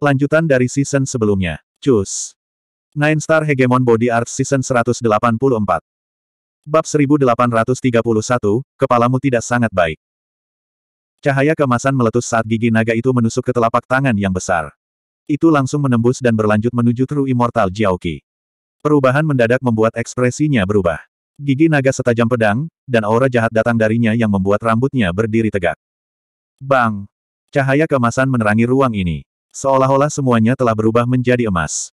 Lanjutan dari season sebelumnya. Cus. Nine Star Hegemon Body Art Season 184. Bab 1831, kepalamu tidak sangat baik. Cahaya kemasan meletus saat gigi naga itu menusuk ke telapak tangan yang besar. Itu langsung menembus dan berlanjut menuju True Immortal Jiaoki. Perubahan mendadak membuat ekspresinya berubah. Gigi naga setajam pedang, dan aura jahat datang darinya yang membuat rambutnya berdiri tegak. Bang! Cahaya kemasan menerangi ruang ini. Seolah-olah semuanya telah berubah menjadi emas.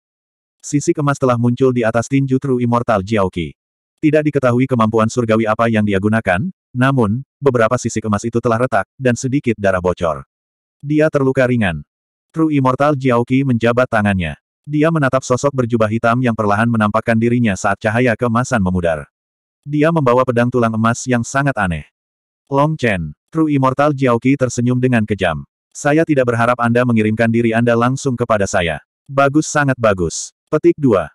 Sisi emas telah muncul di atas tinju True Immortal Jiaoqi. Tidak diketahui kemampuan surgawi apa yang dia gunakan, namun, beberapa sisi emas itu telah retak, dan sedikit darah bocor. Dia terluka ringan. True Immortal Jiaoqi menjabat tangannya. Dia menatap sosok berjubah hitam yang perlahan menampakkan dirinya saat cahaya kemasan memudar. Dia membawa pedang tulang emas yang sangat aneh. Long Chen, True Immortal Jiaoqi tersenyum dengan kejam. Saya tidak berharap Anda mengirimkan diri Anda langsung kepada saya. Bagus sangat bagus. Petik 2.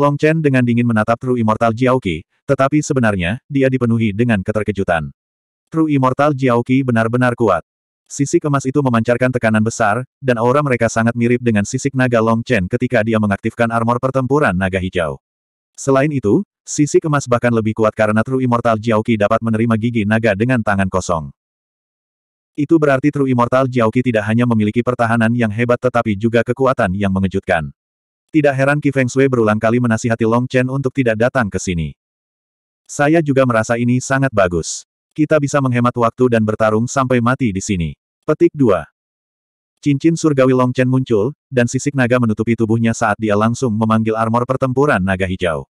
Long Chen dengan dingin menatap True Immortal Jiaoqi, tetapi sebenarnya, dia dipenuhi dengan keterkejutan. True Immortal Jiaoqi benar-benar kuat. Sisik emas itu memancarkan tekanan besar, dan aura mereka sangat mirip dengan sisik naga Long Chen ketika dia mengaktifkan armor pertempuran naga hijau. Selain itu, sisik emas bahkan lebih kuat karena True Immortal Jiaoqi dapat menerima gigi naga dengan tangan kosong. Itu berarti True Immortal Jiaoqi tidak hanya memiliki pertahanan yang hebat tetapi juga kekuatan yang mengejutkan. Tidak heran Qi Feng Shui berulang kali menasihati Long Chen untuk tidak datang ke sini. Saya juga merasa ini sangat bagus. Kita bisa menghemat waktu dan bertarung sampai mati di sini. Petik 2. Cincin surgawi Long Chen muncul, dan sisik naga menutupi tubuhnya saat dia langsung memanggil armor pertempuran naga hijau.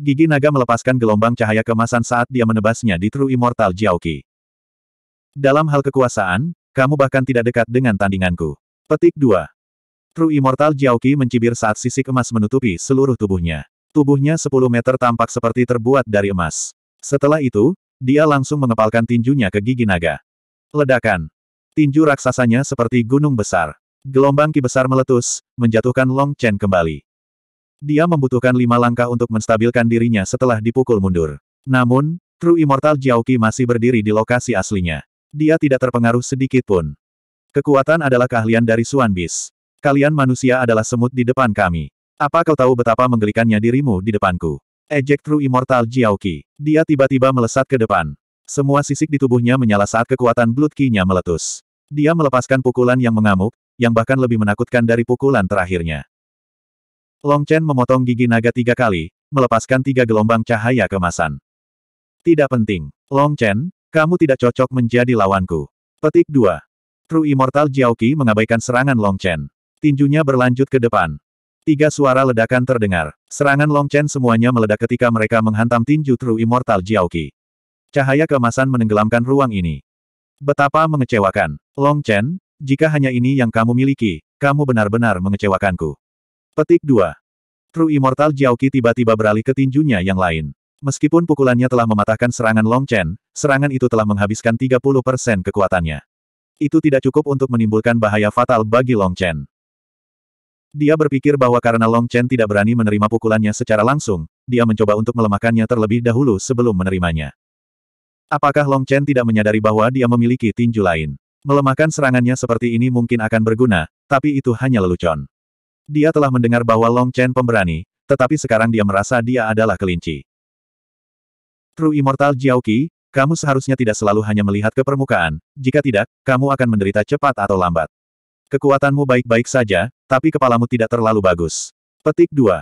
Gigi naga melepaskan gelombang cahaya kemasan saat dia menebasnya di True Immortal Jiaoqi. Dalam hal kekuasaan, kamu bahkan tidak dekat dengan tandinganku. Petik 2. True Immortal Jiaoqi mencibir saat sisik emas menutupi seluruh tubuhnya. Tubuhnya 10 meter tampak seperti terbuat dari emas. Setelah itu, dia langsung mengepalkan tinjunya ke gigi naga. Ledakan. Tinju raksasanya seperti gunung besar. Gelombang ki besar meletus, menjatuhkan Long Chen kembali. Dia membutuhkan lima langkah untuk menstabilkan dirinya setelah dipukul mundur. Namun, True Immortal Jiaoqi masih berdiri di lokasi aslinya. Dia tidak terpengaruh sedikit pun. Kekuatan adalah keahlian dari Suan Bis. Kalian manusia adalah semut di depan kami. Apa kau tahu betapa menggelikannya dirimu di depanku? Ejek True Immortal Jiaoki. Dia tiba-tiba melesat ke depan. Semua sisik di tubuhnya menyala saat kekuatan Blood Ki-nya meletus. Dia melepaskan pukulan yang mengamuk, yang bahkan lebih menakutkan dari pukulan terakhirnya. Long Chen memotong gigi naga tiga kali, melepaskan tiga gelombang cahaya kemasan. Tidak penting. Long Chen, kamu tidak cocok menjadi lawanku. Petik 2. True Immortal Jiaoqi mengabaikan serangan Long Chen. Tinjunya berlanjut ke depan. Tiga suara ledakan terdengar. Serangan Long Chen semuanya meledak ketika mereka menghantam tinju True Immortal Jiaoqi. Cahaya kemasan menenggelamkan ruang ini. Betapa mengecewakan. Long Chen, jika hanya ini yang kamu miliki, kamu benar-benar mengecewakanku. Petik 2. True Immortal Jiaoqi tiba-tiba beralih ke tinjunya yang lain. Meskipun pukulannya telah mematahkan serangan Long Chen, serangan itu telah menghabiskan 30% kekuatannya. Itu tidak cukup untuk menimbulkan bahaya fatal bagi Long Chen. Dia berpikir bahwa karena Long Chen tidak berani menerima pukulannya secara langsung, dia mencoba untuk melemahkannya terlebih dahulu sebelum menerimanya. Apakah Long Chen tidak menyadari bahwa dia memiliki tinju lain? Melemahkan serangannya seperti ini mungkin akan berguna, tapi itu hanya lelucon. Dia telah mendengar bahwa Long Chen pemberani, tetapi sekarang dia merasa dia adalah kelinci. True Immortal Qi, kamu seharusnya tidak selalu hanya melihat ke permukaan, jika tidak, kamu akan menderita cepat atau lambat. Kekuatanmu baik-baik saja, tapi kepalamu tidak terlalu bagus. Petik 2.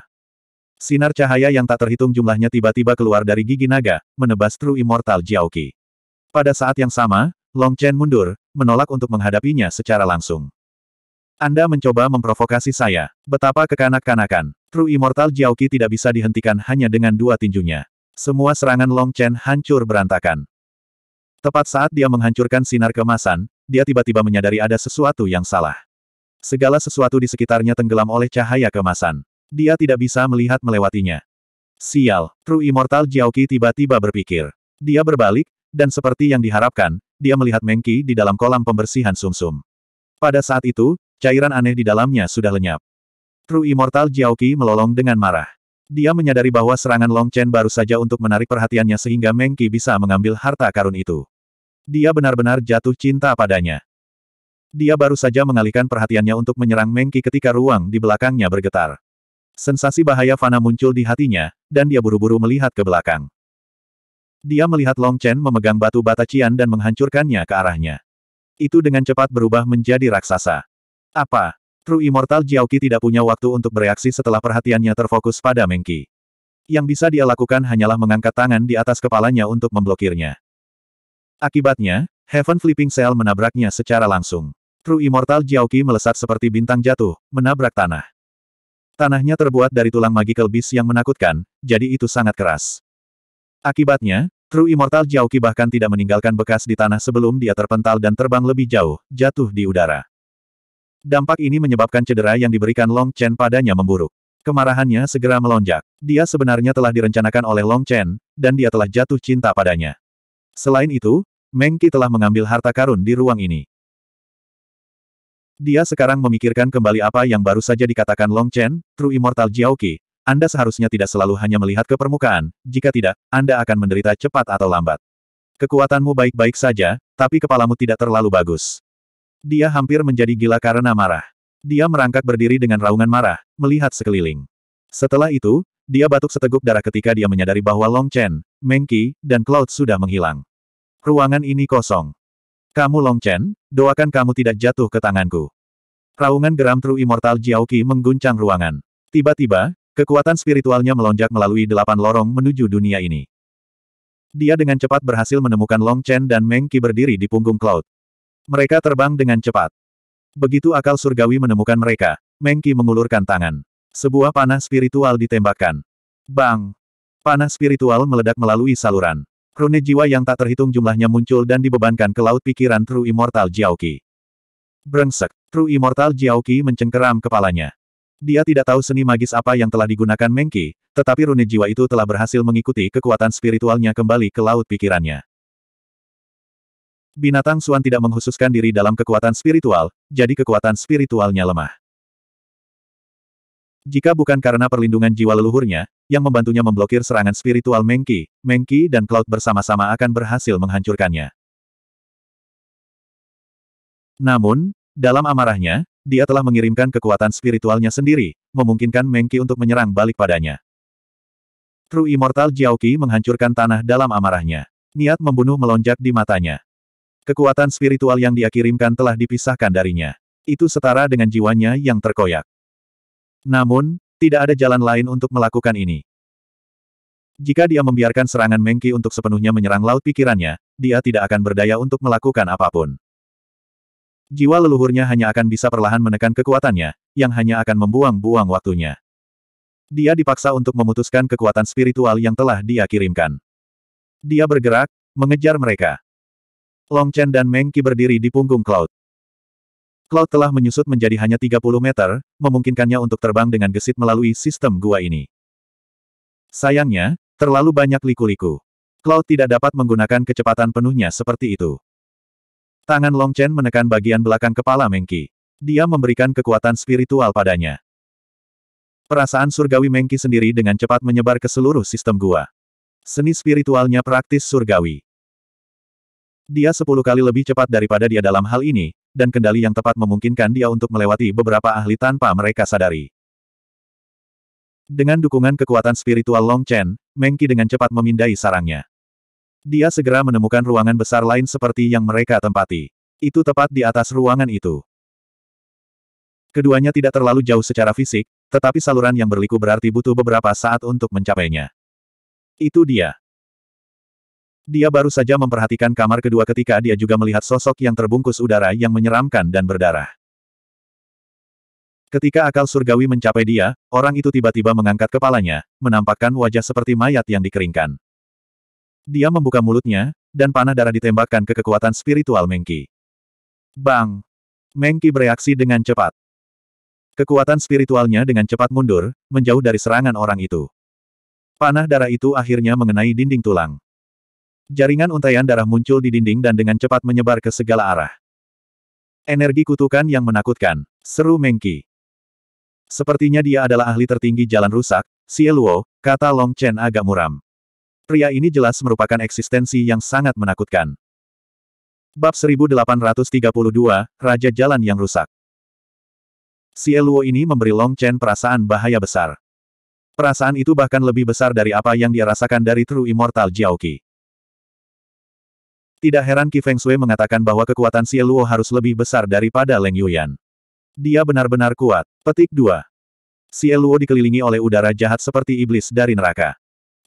Sinar cahaya yang tak terhitung jumlahnya tiba-tiba keluar dari gigi naga, menebas True Immortal Qi. Pada saat yang sama, Long Chen mundur, menolak untuk menghadapinya secara langsung. Anda mencoba memprovokasi saya. Betapa kekanak-kanakan. True Immortal Qi tidak bisa dihentikan hanya dengan dua tinjunya semua serangan Long Chen hancur berantakan. Tepat saat dia menghancurkan sinar kemasan, dia tiba-tiba menyadari ada sesuatu yang salah. Segala sesuatu di sekitarnya tenggelam oleh cahaya kemasan. Dia tidak bisa melihat melewatinya. Sial, True Immortal Jiaoqi tiba-tiba berpikir. Dia berbalik, dan seperti yang diharapkan, dia melihat Mengki di dalam kolam pembersihan sumsum. -sum. Pada saat itu, cairan aneh di dalamnya sudah lenyap. True Immortal Jiaoqi melolong dengan marah. Dia menyadari bahwa serangan Long Chen baru saja untuk menarik perhatiannya sehingga Meng Qi bisa mengambil harta karun itu. Dia benar-benar jatuh cinta padanya. Dia baru saja mengalihkan perhatiannya untuk menyerang Meng Qi ketika ruang di belakangnya bergetar. Sensasi bahaya fana muncul di hatinya, dan dia buru-buru melihat ke belakang. Dia melihat Long Chen memegang batu batacian dan menghancurkannya ke arahnya. Itu dengan cepat berubah menjadi raksasa. Apa? True Immortal Jiaoqi tidak punya waktu untuk bereaksi setelah perhatiannya terfokus pada Mengki. Yang bisa dia lakukan hanyalah mengangkat tangan di atas kepalanya untuk memblokirnya. Akibatnya, Heaven Flipping Cell menabraknya secara langsung. True Immortal Jiaoqi melesat seperti bintang jatuh, menabrak tanah. Tanahnya terbuat dari tulang magical beast yang menakutkan, jadi itu sangat keras. Akibatnya, True Immortal Jiaoqi bahkan tidak meninggalkan bekas di tanah sebelum dia terpental dan terbang lebih jauh, jatuh di udara. Dampak ini menyebabkan cedera yang diberikan Long Chen padanya memburuk. Kemarahannya segera melonjak. Dia sebenarnya telah direncanakan oleh Long Chen, dan dia telah jatuh cinta padanya. Selain itu, Mengki telah mengambil harta karun di ruang ini. Dia sekarang memikirkan kembali apa yang baru saja dikatakan Long Chen, True Immortal Jiaoqi. Anda seharusnya tidak selalu hanya melihat ke permukaan, jika tidak, Anda akan menderita cepat atau lambat. Kekuatanmu baik-baik saja, tapi kepalamu tidak terlalu bagus. Dia hampir menjadi gila karena marah. Dia merangkak berdiri dengan raungan marah, melihat sekeliling. Setelah itu, dia batuk seteguk darah ketika dia menyadari bahwa Long Chen, Meng Qi, dan Cloud sudah menghilang. Ruangan ini kosong. Kamu Long Chen, doakan kamu tidak jatuh ke tanganku. Raungan geram True Immortal Jiao Qi mengguncang ruangan. Tiba-tiba, kekuatan spiritualnya melonjak melalui delapan lorong menuju dunia ini. Dia dengan cepat berhasil menemukan Long Chen dan Meng Qi berdiri di punggung Cloud. Mereka terbang dengan cepat. Begitu akal surgawi menemukan mereka, Mengki mengulurkan tangan. Sebuah panah spiritual ditembakkan. Bang! Panah spiritual meledak melalui saluran. Rune jiwa yang tak terhitung jumlahnya muncul dan dibebankan ke laut pikiran True Immortal Jiaoqi. Brengsek, True Immortal Jiaoqi mencengkeram kepalanya. Dia tidak tahu seni magis apa yang telah digunakan Mengki, tetapi rune jiwa itu telah berhasil mengikuti kekuatan spiritualnya kembali ke laut pikirannya binatang Suan tidak menghususkan diri dalam kekuatan spiritual, jadi kekuatan spiritualnya lemah. Jika bukan karena perlindungan jiwa leluhurnya, yang membantunya memblokir serangan spiritual Mengki, Mengki dan Cloud bersama-sama akan berhasil menghancurkannya. Namun, dalam amarahnya, dia telah mengirimkan kekuatan spiritualnya sendiri, memungkinkan Mengki untuk menyerang balik padanya. True Immortal Jiaoki menghancurkan tanah dalam amarahnya. Niat membunuh melonjak di matanya. Kekuatan spiritual yang dia kirimkan telah dipisahkan darinya. Itu setara dengan jiwanya yang terkoyak. Namun, tidak ada jalan lain untuk melakukan ini. Jika dia membiarkan serangan Mengki untuk sepenuhnya menyerang laut pikirannya, dia tidak akan berdaya untuk melakukan apapun. Jiwa leluhurnya hanya akan bisa perlahan menekan kekuatannya, yang hanya akan membuang-buang waktunya. Dia dipaksa untuk memutuskan kekuatan spiritual yang telah dia kirimkan. Dia bergerak, mengejar mereka. Long Chen dan Meng Qi berdiri di punggung Cloud. Cloud telah menyusut menjadi hanya 30 meter, memungkinkannya untuk terbang dengan gesit melalui sistem gua ini. Sayangnya, terlalu banyak liku-liku. Cloud tidak dapat menggunakan kecepatan penuhnya seperti itu. Tangan Long Chen menekan bagian belakang kepala Mengki. Dia memberikan kekuatan spiritual padanya. Perasaan surgawi Mengki sendiri dengan cepat menyebar ke seluruh sistem gua. Seni spiritualnya praktis surgawi. Dia sepuluh kali lebih cepat daripada dia dalam hal ini, dan kendali yang tepat memungkinkan dia untuk melewati beberapa ahli tanpa mereka sadari. Dengan dukungan kekuatan spiritual Long Chen, Mengki dengan cepat memindai sarangnya. Dia segera menemukan ruangan besar lain seperti yang mereka tempati. Itu tepat di atas ruangan itu. Keduanya tidak terlalu jauh secara fisik, tetapi saluran yang berliku berarti butuh beberapa saat untuk mencapainya. Itu dia. Dia baru saja memperhatikan kamar kedua ketika dia juga melihat sosok yang terbungkus udara yang menyeramkan dan berdarah. Ketika akal surgawi mencapai dia, orang itu tiba-tiba mengangkat kepalanya, menampakkan wajah seperti mayat yang dikeringkan. Dia membuka mulutnya, dan panah darah ditembakkan ke kekuatan spiritual Mengki. Bang! Mengki bereaksi dengan cepat. Kekuatan spiritualnya dengan cepat mundur, menjauh dari serangan orang itu. Panah darah itu akhirnya mengenai dinding tulang. Jaringan untaian darah muncul di dinding dan dengan cepat menyebar ke segala arah. Energi kutukan yang menakutkan, seru Mengki. Sepertinya dia adalah ahli tertinggi jalan rusak, Sieluo, kata Long Chen agak muram. Pria ini jelas merupakan eksistensi yang sangat menakutkan. Bab 1832, Raja Jalan yang Rusak. Sieluo ini memberi Long Chen perasaan bahaya besar. Perasaan itu bahkan lebih besar dari apa yang dia rasakan dari True Immortal Jiao Qi. Tidak heran Ki Feng Shui mengatakan bahwa kekuatan Xie Luo harus lebih besar daripada Leng Yuyan. Dia benar-benar kuat. Petik 2. Xie Luo dikelilingi oleh udara jahat seperti iblis dari neraka.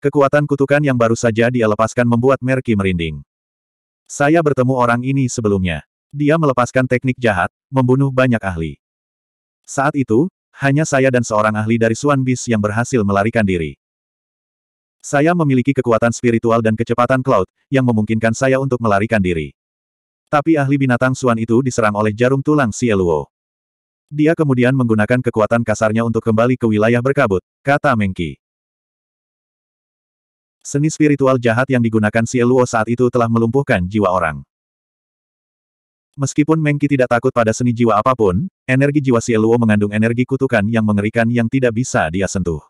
Kekuatan kutukan yang baru saja dia lepaskan membuat Merki merinding. Saya bertemu orang ini sebelumnya. Dia melepaskan teknik jahat, membunuh banyak ahli. Saat itu, hanya saya dan seorang ahli dari Suan Bis yang berhasil melarikan diri. Saya memiliki kekuatan spiritual dan kecepatan cloud, yang memungkinkan saya untuk melarikan diri. Tapi ahli binatang Suan itu diserang oleh jarum tulang Sieluo. Dia kemudian menggunakan kekuatan kasarnya untuk kembali ke wilayah berkabut, kata Mengki. Seni spiritual jahat yang digunakan Sieluo saat itu telah melumpuhkan jiwa orang. Meskipun Mengki tidak takut pada seni jiwa apapun, energi jiwa Sieluo mengandung energi kutukan yang mengerikan yang tidak bisa dia sentuh.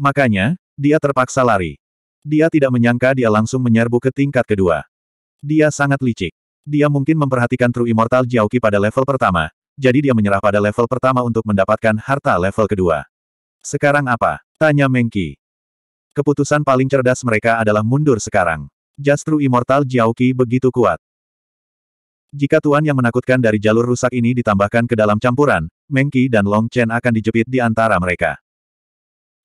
Makanya, dia terpaksa lari. Dia tidak menyangka dia langsung menyerbu ke tingkat kedua. Dia sangat licik. Dia mungkin memperhatikan True Immortal Jiaoqi pada level pertama, jadi dia menyerah pada level pertama untuk mendapatkan harta level kedua. Sekarang apa? Tanya Mengki. Keputusan paling cerdas mereka adalah mundur sekarang. Just True Immortal Jiaoqi begitu kuat. Jika Tuan yang menakutkan dari jalur rusak ini ditambahkan ke dalam campuran, Mengki dan Long Chen akan dijepit di antara mereka.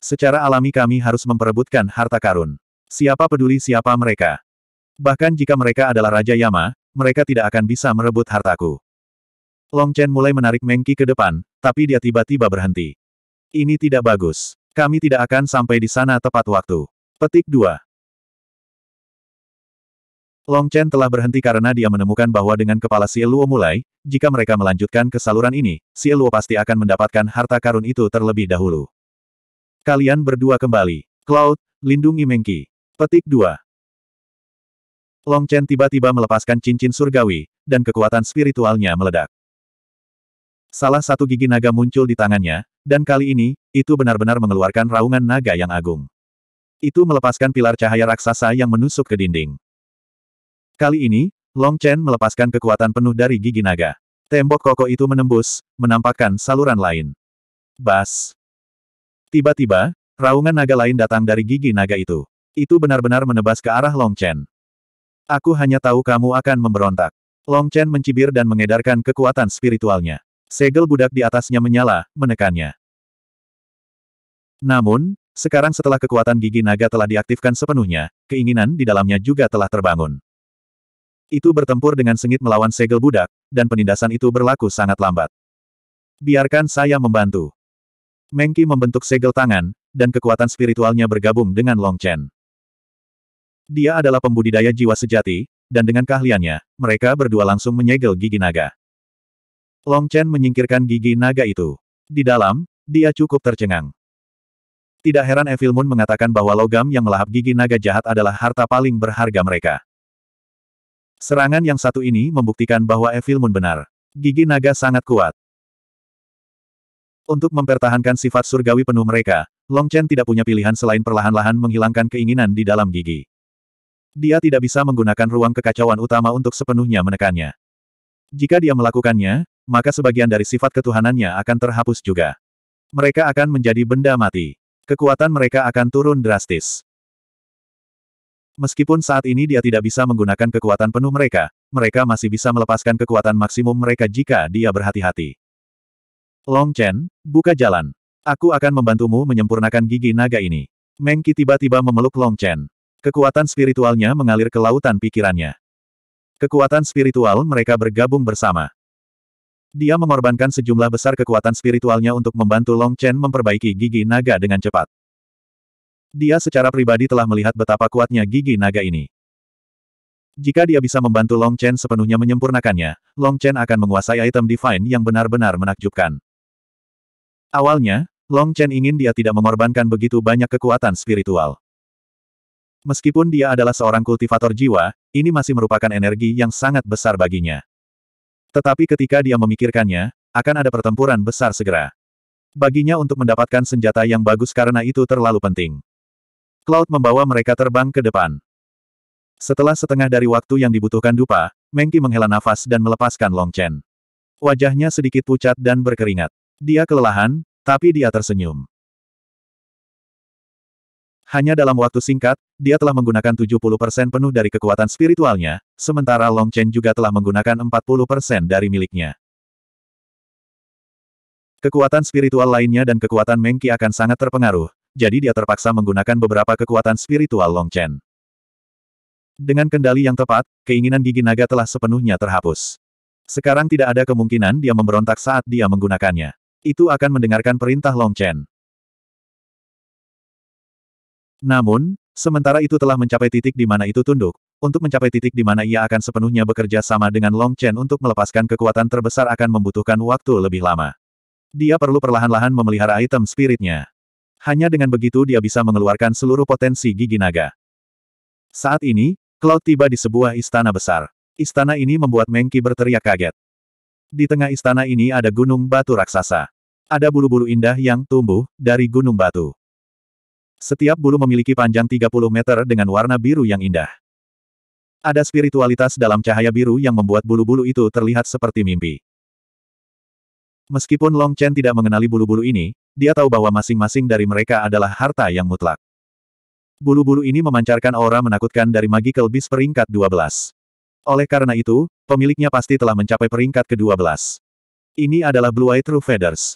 Secara alami kami harus memperebutkan harta karun. Siapa peduli siapa mereka? Bahkan jika mereka adalah Raja Yama, mereka tidak akan bisa merebut hartaku. Long Chen mulai menarik Mengki ke depan, tapi dia tiba-tiba berhenti. Ini tidak bagus. Kami tidak akan sampai di sana tepat waktu. Petik 2. Long Chen telah berhenti karena dia menemukan bahwa dengan kepala Xie Luo mulai, jika mereka melanjutkan ke saluran ini, Xie Luo pasti akan mendapatkan harta karun itu terlebih dahulu. Kalian berdua kembali. Cloud, lindungi Mengki. Petik 2. Long Chen tiba-tiba melepaskan cincin surgawi, dan kekuatan spiritualnya meledak. Salah satu gigi naga muncul di tangannya, dan kali ini, itu benar-benar mengeluarkan raungan naga yang agung. Itu melepaskan pilar cahaya raksasa yang menusuk ke dinding. Kali ini, Long Chen melepaskan kekuatan penuh dari gigi naga. Tembok kokoh itu menembus, menampakkan saluran lain. Bas! Tiba-tiba, raungan naga lain datang dari gigi naga itu. Itu benar-benar menebas ke arah Long Chen. Aku hanya tahu kamu akan memberontak. Long Chen mencibir dan mengedarkan kekuatan spiritualnya. Segel budak di atasnya menyala, menekannya. Namun, sekarang setelah kekuatan gigi naga telah diaktifkan sepenuhnya, keinginan di dalamnya juga telah terbangun. Itu bertempur dengan sengit melawan segel budak, dan penindasan itu berlaku sangat lambat. Biarkan saya membantu. Mengki membentuk segel tangan, dan kekuatan spiritualnya bergabung dengan Long Chen. Dia adalah pembudidaya jiwa sejati, dan dengan keahliannya, mereka berdua langsung menyegel gigi naga. Long Chen menyingkirkan gigi naga itu. Di dalam, dia cukup tercengang. Tidak heran Evil Moon mengatakan bahwa logam yang melahap gigi naga jahat adalah harta paling berharga mereka. Serangan yang satu ini membuktikan bahwa Evil Moon benar. Gigi naga sangat kuat. Untuk mempertahankan sifat surgawi penuh mereka, Long Chen tidak punya pilihan selain perlahan-lahan menghilangkan keinginan di dalam gigi. Dia tidak bisa menggunakan ruang kekacauan utama untuk sepenuhnya menekannya. Jika dia melakukannya, maka sebagian dari sifat ketuhanannya akan terhapus juga. Mereka akan menjadi benda mati. Kekuatan mereka akan turun drastis. Meskipun saat ini dia tidak bisa menggunakan kekuatan penuh mereka, mereka masih bisa melepaskan kekuatan maksimum mereka jika dia berhati-hati. Long Chen, buka jalan. Aku akan membantumu menyempurnakan gigi naga ini. Mengki tiba-tiba memeluk Long Chen. Kekuatan spiritualnya mengalir ke lautan pikirannya. Kekuatan spiritual mereka bergabung bersama. Dia mengorbankan sejumlah besar kekuatan spiritualnya untuk membantu Long Chen memperbaiki gigi naga dengan cepat. Dia secara pribadi telah melihat betapa kuatnya gigi naga ini. Jika dia bisa membantu Long Chen sepenuhnya menyempurnakannya, Long Chen akan menguasai item divine yang benar-benar menakjubkan. Awalnya, Long Chen ingin dia tidak mengorbankan begitu banyak kekuatan spiritual. Meskipun dia adalah seorang kultivator jiwa, ini masih merupakan energi yang sangat besar baginya. Tetapi ketika dia memikirkannya, akan ada pertempuran besar segera. Baginya untuk mendapatkan senjata yang bagus karena itu terlalu penting. Cloud membawa mereka terbang ke depan. Setelah setengah dari waktu yang dibutuhkan Dupa, Mengki menghela nafas dan melepaskan Long Chen. Wajahnya sedikit pucat dan berkeringat. Dia kelelahan, tapi dia tersenyum. Hanya dalam waktu singkat, dia telah menggunakan 70% penuh dari kekuatan spiritualnya, sementara Long Chen juga telah menggunakan 40% dari miliknya. Kekuatan spiritual lainnya dan kekuatan Mengki akan sangat terpengaruh, jadi dia terpaksa menggunakan beberapa kekuatan spiritual Long Chen. Dengan kendali yang tepat, keinginan gigi naga telah sepenuhnya terhapus. Sekarang tidak ada kemungkinan dia memberontak saat dia menggunakannya itu akan mendengarkan perintah Long Chen. Namun, sementara itu telah mencapai titik di mana itu tunduk, untuk mencapai titik di mana ia akan sepenuhnya bekerja sama dengan Long Chen untuk melepaskan kekuatan terbesar akan membutuhkan waktu lebih lama. Dia perlu perlahan-lahan memelihara item spiritnya. Hanya dengan begitu dia bisa mengeluarkan seluruh potensi gigi naga. Saat ini, Cloud tiba di sebuah istana besar. Istana ini membuat Mengki berteriak kaget. Di tengah istana ini ada gunung batu raksasa. Ada bulu-bulu indah yang tumbuh dari gunung batu. Setiap bulu memiliki panjang 30 meter dengan warna biru yang indah. Ada spiritualitas dalam cahaya biru yang membuat bulu-bulu itu terlihat seperti mimpi. Meskipun Long Chen tidak mengenali bulu-bulu ini, dia tahu bahwa masing-masing dari mereka adalah harta yang mutlak. Bulu-bulu ini memancarkan aura menakutkan dari magical Beast peringkat 12. Oleh karena itu, pemiliknya pasti telah mencapai peringkat ke-12. Ini adalah Blue Eye True Feathers.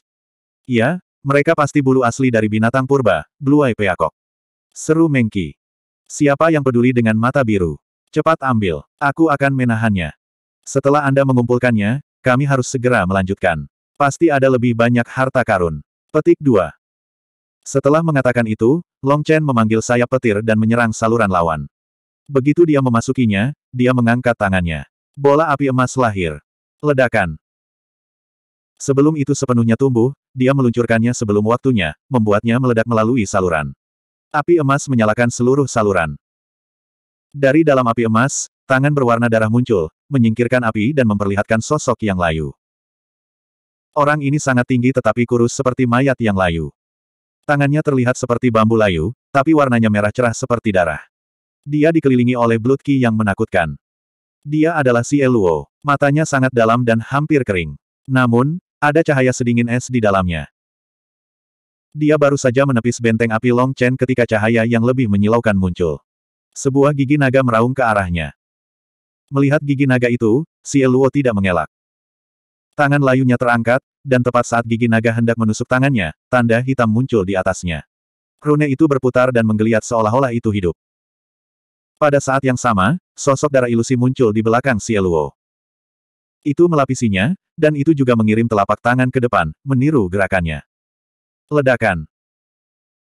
Ya, mereka pasti bulu asli dari binatang purba, Blue Eye Peacock. Seru Mengki. Siapa yang peduli dengan mata biru? Cepat ambil, aku akan menahannya. Setelah Anda mengumpulkannya, kami harus segera melanjutkan. Pasti ada lebih banyak harta karun. Petik 2. Setelah mengatakan itu, Long Chen memanggil sayap petir dan menyerang saluran lawan. Begitu dia memasukinya, dia mengangkat tangannya. Bola api emas lahir. Ledakan. Sebelum itu sepenuhnya tumbuh, dia meluncurkannya sebelum waktunya, membuatnya meledak melalui saluran. Api emas menyalakan seluruh saluran. Dari dalam api emas, tangan berwarna darah muncul, menyingkirkan api dan memperlihatkan sosok yang layu. Orang ini sangat tinggi tetapi kurus seperti mayat yang layu. Tangannya terlihat seperti bambu layu, tapi warnanya merah cerah seperti darah. Dia dikelilingi oleh Blood Qi yang menakutkan. Dia adalah si Eluo. Matanya sangat dalam dan hampir kering. Namun, ada cahaya sedingin es di dalamnya. Dia baru saja menepis benteng api Long Chen ketika cahaya yang lebih menyilaukan muncul. Sebuah gigi naga meraung ke arahnya. Melihat gigi naga itu, si Eluo tidak mengelak. Tangan layunya terangkat, dan tepat saat gigi naga hendak menusuk tangannya, tanda hitam muncul di atasnya. Rune itu berputar dan menggeliat seolah-olah itu hidup. Pada saat yang sama, sosok darah ilusi muncul di belakang Sieluo. Itu melapisinya, dan itu juga mengirim telapak tangan ke depan, meniru gerakannya. Ledakan.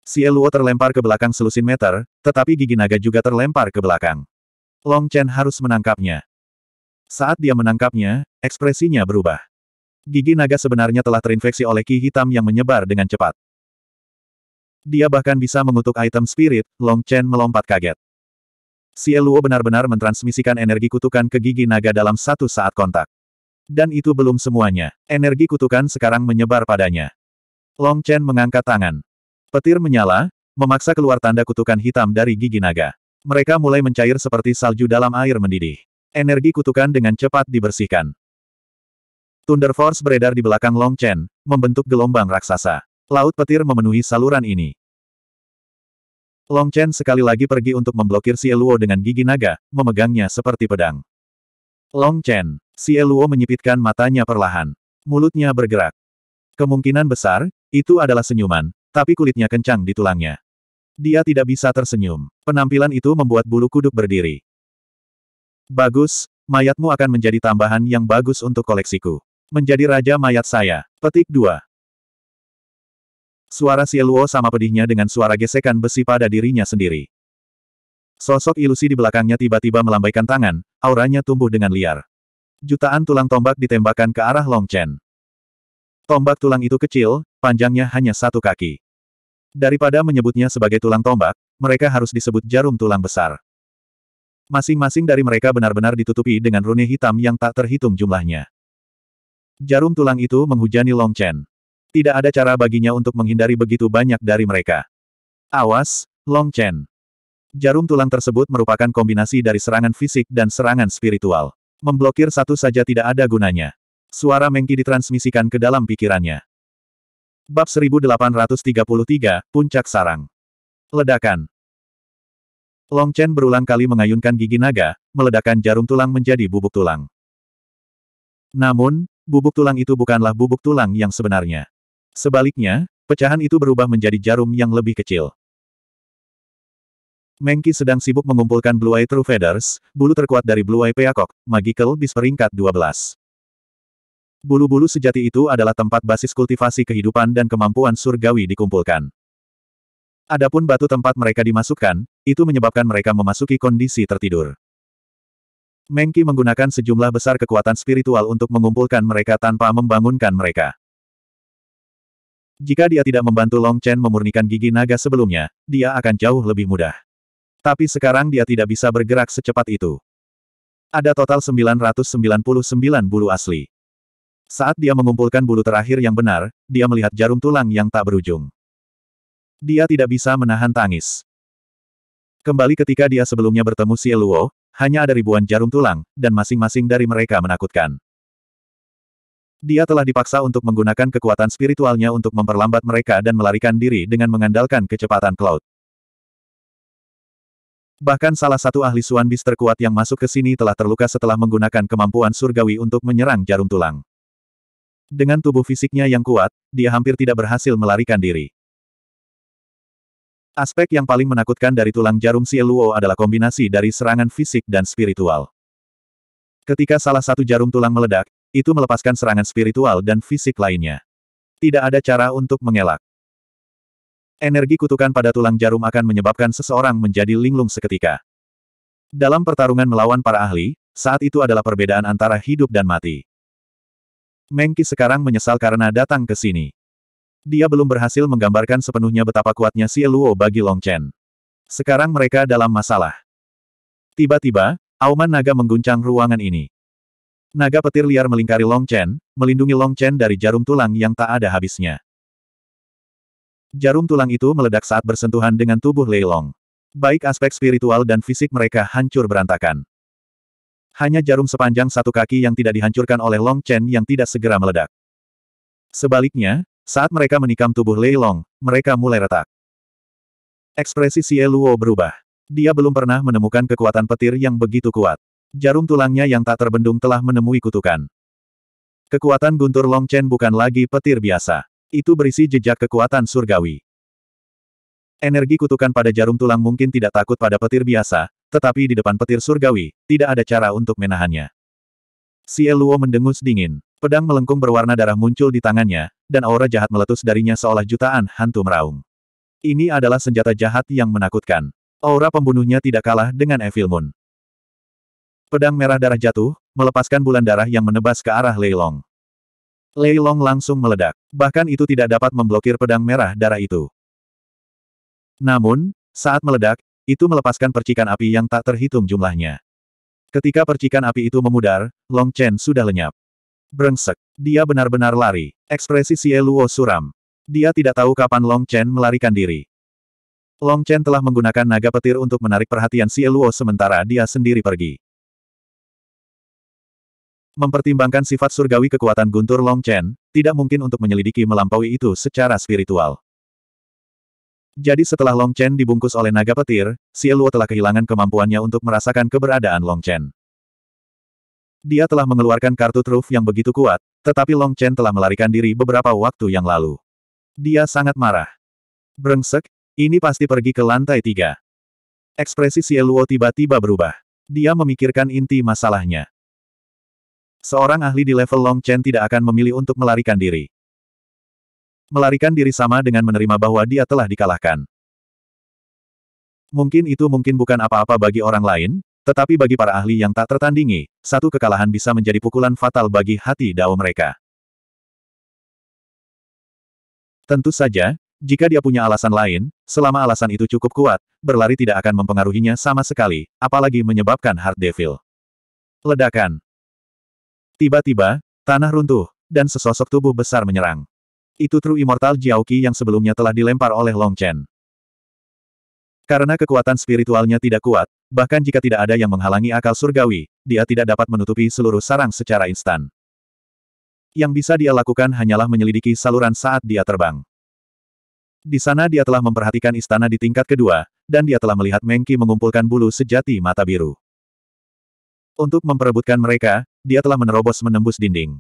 Sieluo terlempar ke belakang selusin meter, tetapi gigi naga juga terlempar ke belakang. Long Chen harus menangkapnya. Saat dia menangkapnya, ekspresinya berubah. Gigi naga sebenarnya telah terinfeksi oleh ki hitam yang menyebar dengan cepat. Dia bahkan bisa mengutuk item spirit, Long Chen melompat kaget. Si Luo benar-benar mentransmisikan energi kutukan ke gigi naga dalam satu saat kontak. Dan itu belum semuanya. Energi kutukan sekarang menyebar padanya. Long Chen mengangkat tangan. Petir menyala, memaksa keluar tanda kutukan hitam dari gigi naga. Mereka mulai mencair seperti salju dalam air mendidih. Energi kutukan dengan cepat dibersihkan. Thunder Force beredar di belakang Long Chen, membentuk gelombang raksasa. Laut petir memenuhi saluran ini. Long Chen sekali lagi pergi untuk memblokir Xie Luo dengan gigi naga, memegangnya seperti pedang. Long Chen, Xie Luo menyipitkan matanya perlahan. Mulutnya bergerak. Kemungkinan besar, itu adalah senyuman, tapi kulitnya kencang di tulangnya. Dia tidak bisa tersenyum. Penampilan itu membuat bulu kuduk berdiri. Bagus, mayatmu akan menjadi tambahan yang bagus untuk koleksiku. Menjadi raja mayat saya. Petik 2. Suara Sieluo sama pedihnya dengan suara gesekan besi pada dirinya sendiri. Sosok ilusi di belakangnya tiba-tiba melambaikan tangan, auranya tumbuh dengan liar. Jutaan tulang tombak ditembakkan ke arah Long Chen. Tombak tulang itu kecil, panjangnya hanya satu kaki. Daripada menyebutnya sebagai tulang tombak, mereka harus disebut jarum tulang besar. Masing-masing dari mereka benar-benar ditutupi dengan rune hitam yang tak terhitung jumlahnya. Jarum tulang itu menghujani Long Chen. Tidak ada cara baginya untuk menghindari begitu banyak dari mereka. Awas, Long Chen. Jarum tulang tersebut merupakan kombinasi dari serangan fisik dan serangan spiritual. Memblokir satu saja tidak ada gunanya. Suara Mengki ditransmisikan ke dalam pikirannya. Bab 1833, Puncak Sarang. Ledakan. Long Chen berulang kali mengayunkan gigi naga, meledakan jarum tulang menjadi bubuk tulang. Namun, bubuk tulang itu bukanlah bubuk tulang yang sebenarnya. Sebaliknya, pecahan itu berubah menjadi jarum yang lebih kecil. Mengki sedang sibuk mengumpulkan Blue Eye True Feathers, bulu terkuat dari Blue Eye Peacock, Magical di peringkat 12. Bulu-bulu sejati itu adalah tempat basis kultivasi kehidupan dan kemampuan surgawi dikumpulkan. Adapun batu tempat mereka dimasukkan, itu menyebabkan mereka memasuki kondisi tertidur. Mengki menggunakan sejumlah besar kekuatan spiritual untuk mengumpulkan mereka tanpa membangunkan mereka. Jika dia tidak membantu Long Chen memurnikan gigi naga sebelumnya, dia akan jauh lebih mudah. Tapi sekarang dia tidak bisa bergerak secepat itu. Ada total 999 bulu asli. Saat dia mengumpulkan bulu terakhir yang benar, dia melihat jarum tulang yang tak berujung. Dia tidak bisa menahan tangis. Kembali ketika dia sebelumnya bertemu Si Luo, hanya ada ribuan jarum tulang, dan masing-masing dari mereka menakutkan. Dia telah dipaksa untuk menggunakan kekuatan spiritualnya untuk memperlambat mereka dan melarikan diri dengan mengandalkan kecepatan Cloud. Bahkan salah satu ahli Suan Bis terkuat yang masuk ke sini telah terluka setelah menggunakan kemampuan surgawi untuk menyerang jarum tulang. Dengan tubuh fisiknya yang kuat, dia hampir tidak berhasil melarikan diri. Aspek yang paling menakutkan dari tulang jarum si adalah kombinasi dari serangan fisik dan spiritual. Ketika salah satu jarum tulang meledak, itu melepaskan serangan spiritual dan fisik lainnya. Tidak ada cara untuk mengelak. Energi kutukan pada tulang jarum akan menyebabkan seseorang menjadi linglung seketika. Dalam pertarungan melawan para ahli, saat itu adalah perbedaan antara hidup dan mati. Mengki sekarang menyesal karena datang ke sini. Dia belum berhasil menggambarkan sepenuhnya betapa kuatnya si Eluo bagi Long Chen. Sekarang mereka dalam masalah. Tiba-tiba, auman naga mengguncang ruangan ini. Naga petir liar melingkari Long Chen, melindungi Long Chen dari jarum tulang yang tak ada habisnya. Jarum tulang itu meledak saat bersentuhan dengan tubuh Lei Long. Baik aspek spiritual dan fisik mereka hancur berantakan. Hanya jarum sepanjang satu kaki yang tidak dihancurkan oleh Long Chen yang tidak segera meledak. Sebaliknya, saat mereka menikam tubuh Lei Long, mereka mulai retak. Ekspresi Xie Luo berubah. Dia belum pernah menemukan kekuatan petir yang begitu kuat. Jarum tulangnya yang tak terbendung telah menemui kutukan. Kekuatan guntur longchen bukan lagi petir biasa. Itu berisi jejak kekuatan surgawi. Energi kutukan pada jarum tulang mungkin tidak takut pada petir biasa, tetapi di depan petir surgawi, tidak ada cara untuk menahannya. Si Eluo mendengus dingin. Pedang melengkung berwarna darah muncul di tangannya, dan aura jahat meletus darinya seolah jutaan hantu meraung. Ini adalah senjata jahat yang menakutkan. Aura pembunuhnya tidak kalah dengan Evil Moon. Pedang merah darah jatuh, melepaskan bulan darah yang menebas ke arah Leilong. Leilong langsung meledak. Bahkan itu tidak dapat memblokir pedang merah darah itu. Namun, saat meledak, itu melepaskan percikan api yang tak terhitung jumlahnya. Ketika percikan api itu memudar, Long Chen sudah lenyap. Brengsek. Dia benar-benar lari. Ekspresi Xie Luo suram. Dia tidak tahu kapan Long Chen melarikan diri. Long Chen telah menggunakan naga petir untuk menarik perhatian Xie Luo sementara dia sendiri pergi. Mempertimbangkan sifat surgawi kekuatan Guntur Long Chen, tidak mungkin untuk menyelidiki melampaui itu secara spiritual. Jadi setelah Long Chen dibungkus oleh naga petir, Xie Luo telah kehilangan kemampuannya untuk merasakan keberadaan Long Chen. Dia telah mengeluarkan kartu truf yang begitu kuat, tetapi Long Chen telah melarikan diri beberapa waktu yang lalu. Dia sangat marah. Brengsek, ini pasti pergi ke lantai tiga. Ekspresi Xie Luo tiba-tiba berubah. Dia memikirkan inti masalahnya. Seorang ahli di level Long Chen tidak akan memilih untuk melarikan diri. Melarikan diri sama dengan menerima bahwa dia telah dikalahkan. Mungkin itu mungkin bukan apa-apa bagi orang lain, tetapi bagi para ahli yang tak tertandingi, satu kekalahan bisa menjadi pukulan fatal bagi hati dao mereka. Tentu saja, jika dia punya alasan lain, selama alasan itu cukup kuat, berlari tidak akan mempengaruhinya sama sekali, apalagi menyebabkan Hard Devil. Ledakan Tiba-tiba, tanah runtuh, dan sesosok tubuh besar menyerang. Itu True Immortal Jiao Qi yang sebelumnya telah dilempar oleh Long Chen. Karena kekuatan spiritualnya tidak kuat, bahkan jika tidak ada yang menghalangi akal surgawi, dia tidak dapat menutupi seluruh sarang secara instan. Yang bisa dia lakukan hanyalah menyelidiki saluran saat dia terbang. Di sana dia telah memperhatikan istana di tingkat kedua, dan dia telah melihat Mengki mengumpulkan bulu sejati mata biru. Untuk memperebutkan mereka, dia telah menerobos menembus dinding.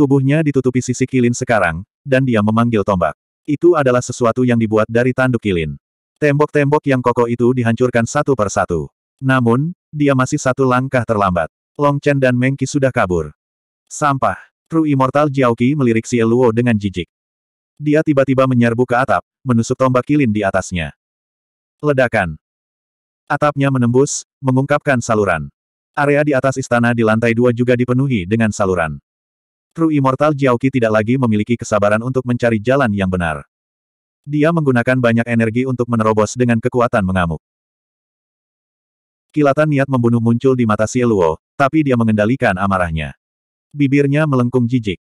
Tubuhnya ditutupi sisi kilin sekarang, dan dia memanggil tombak. Itu adalah sesuatu yang dibuat dari tanduk kilin. Tembok-tembok yang kokoh itu dihancurkan satu per satu. Namun, dia masih satu langkah terlambat. Long Chen dan Mengki sudah kabur. Sampah. True Immortal Jiao Qi melirik Xie Luo dengan jijik. Dia tiba-tiba menyerbu ke atap, menusuk tombak kilin di atasnya. Ledakan. Atapnya menembus, mengungkapkan saluran. Area di atas istana di lantai dua juga dipenuhi dengan saluran. True Immortal Jiaoqi tidak lagi memiliki kesabaran untuk mencari jalan yang benar. Dia menggunakan banyak energi untuk menerobos dengan kekuatan mengamuk. Kilatan niat membunuh muncul di mata Si Luo, tapi dia mengendalikan amarahnya. Bibirnya melengkung jijik.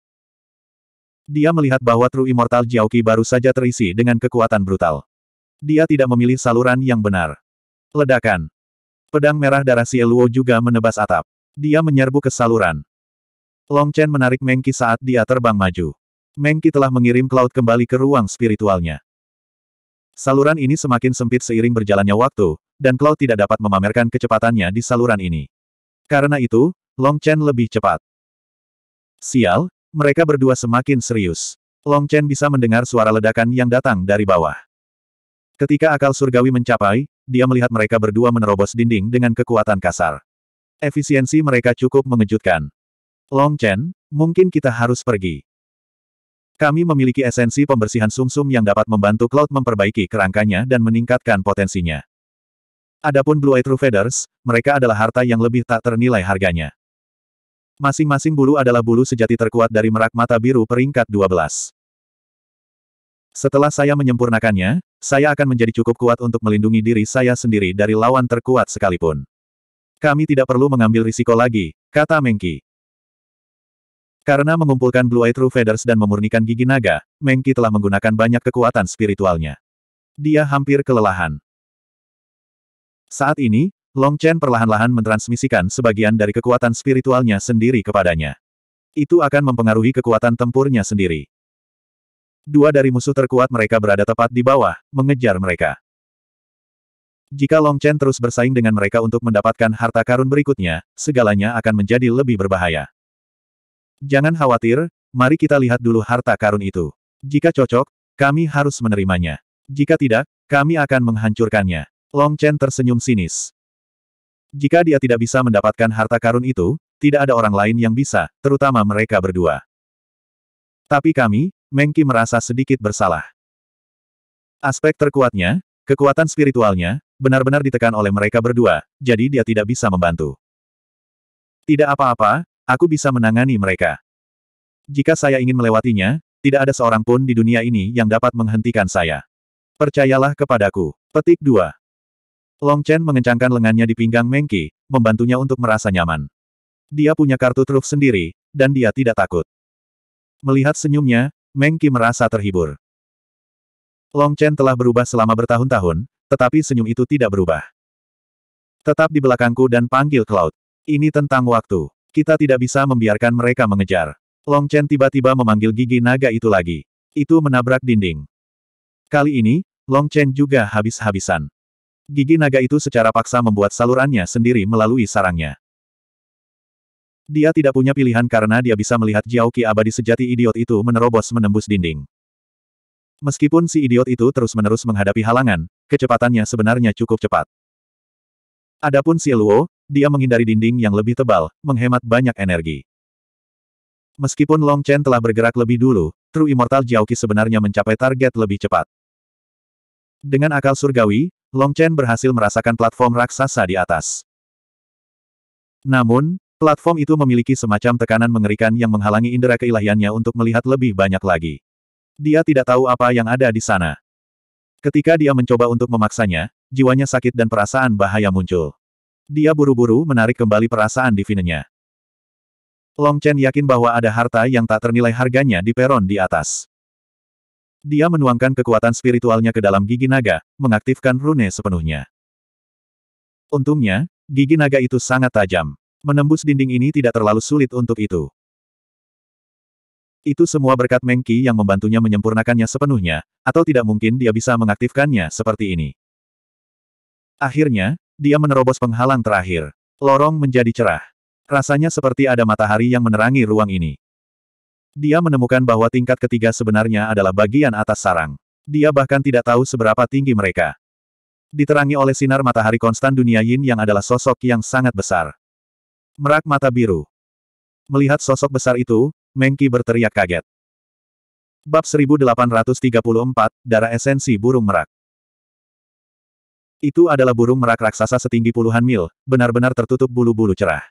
Dia melihat bahwa True Immortal Jiaoqi baru saja terisi dengan kekuatan brutal. Dia tidak memilih saluran yang benar. Ledakan. Pedang merah darah Luo juga menebas atap. Dia menyerbu ke saluran. Long Chen menarik Mengki saat dia terbang maju. Mengki telah mengirim Cloud kembali ke ruang spiritualnya. Saluran ini semakin sempit seiring berjalannya waktu, dan Cloud tidak dapat memamerkan kecepatannya di saluran ini. Karena itu, Long Chen lebih cepat. Sial, mereka berdua semakin serius. Long Chen bisa mendengar suara ledakan yang datang dari bawah. Ketika akal surgawi mencapai, dia melihat mereka berdua menerobos dinding dengan kekuatan kasar. Efisiensi mereka cukup mengejutkan. Long Chen, mungkin kita harus pergi. Kami memiliki esensi pembersihan sumsum -sum yang dapat membantu Cloud memperbaiki kerangkanya dan meningkatkan potensinya. Adapun Blue Eye True Feathers, mereka adalah harta yang lebih tak ternilai harganya. Masing-masing bulu adalah bulu sejati terkuat dari merak mata biru peringkat 12. Setelah saya menyempurnakannya, saya akan menjadi cukup kuat untuk melindungi diri saya sendiri dari lawan terkuat sekalipun. Kami tidak perlu mengambil risiko lagi, kata Mengki. Karena mengumpulkan Blue Eye True Feathers dan memurnikan gigi naga, Mengki telah menggunakan banyak kekuatan spiritualnya. Dia hampir kelelahan. Saat ini, Long Chen perlahan-lahan mentransmisikan sebagian dari kekuatan spiritualnya sendiri kepadanya. Itu akan mempengaruhi kekuatan tempurnya sendiri. Dua dari musuh terkuat mereka berada tepat di bawah, mengejar mereka. Jika Long Chen terus bersaing dengan mereka untuk mendapatkan harta karun berikutnya, segalanya akan menjadi lebih berbahaya. Jangan khawatir, mari kita lihat dulu harta karun itu. Jika cocok, kami harus menerimanya. Jika tidak, kami akan menghancurkannya. Long Chen tersenyum sinis. Jika dia tidak bisa mendapatkan harta karun itu, tidak ada orang lain yang bisa, terutama mereka berdua. Tapi kami, Mengki merasa sedikit bersalah. Aspek terkuatnya, kekuatan spiritualnya, benar-benar ditekan oleh mereka berdua, jadi dia tidak bisa membantu. Tidak apa-apa, aku bisa menangani mereka. Jika saya ingin melewatinya, tidak ada seorang pun di dunia ini yang dapat menghentikan saya. Percayalah kepadaku. Petik 2. Long Chen mengencangkan lengannya di pinggang Mengki, membantunya untuk merasa nyaman. Dia punya kartu truf sendiri, dan dia tidak takut. Melihat senyumnya, Mengki merasa terhibur. Long Chen telah berubah selama bertahun-tahun, tetapi senyum itu tidak berubah. Tetap di belakangku dan panggil Cloud. Ini tentang waktu. Kita tidak bisa membiarkan mereka mengejar. Long Chen tiba-tiba memanggil gigi naga itu lagi. Itu menabrak dinding. Kali ini, Long Chen juga habis-habisan. Gigi naga itu secara paksa membuat salurannya sendiri melalui sarangnya. Dia tidak punya pilihan karena dia bisa melihat Jiao Qi abadi sejati idiot itu menerobos menembus dinding. Meskipun si idiot itu terus-menerus menghadapi halangan, kecepatannya sebenarnya cukup cepat. Adapun si Luo, dia menghindari dinding yang lebih tebal, menghemat banyak energi. Meskipun Long Chen telah bergerak lebih dulu, True Immortal Jiao Qi sebenarnya mencapai target lebih cepat. Dengan akal surgawi, Long Chen berhasil merasakan platform raksasa di atas. Namun, Platform itu memiliki semacam tekanan mengerikan yang menghalangi indera keilahiannya untuk melihat lebih banyak lagi. Dia tidak tahu apa yang ada di sana. Ketika dia mencoba untuk memaksanya, jiwanya sakit dan perasaan bahaya muncul. Dia buru-buru menarik kembali perasaan divinenya. Long Chen yakin bahwa ada harta yang tak ternilai harganya di peron di atas. Dia menuangkan kekuatan spiritualnya ke dalam gigi naga, mengaktifkan rune sepenuhnya. Untungnya, gigi naga itu sangat tajam. Menembus dinding ini tidak terlalu sulit untuk itu. Itu semua berkat Mengki yang membantunya menyempurnakannya sepenuhnya, atau tidak mungkin dia bisa mengaktifkannya seperti ini. Akhirnya, dia menerobos penghalang terakhir. Lorong menjadi cerah. Rasanya seperti ada matahari yang menerangi ruang ini. Dia menemukan bahwa tingkat ketiga sebenarnya adalah bagian atas sarang. Dia bahkan tidak tahu seberapa tinggi mereka. Diterangi oleh sinar matahari konstan dunia yin yang adalah sosok yang sangat besar. Merak mata biru. Melihat sosok besar itu, Mengki berteriak kaget. Bab 1834, Darah Esensi Burung Merak. Itu adalah burung merak raksasa setinggi puluhan mil, benar-benar tertutup bulu-bulu cerah.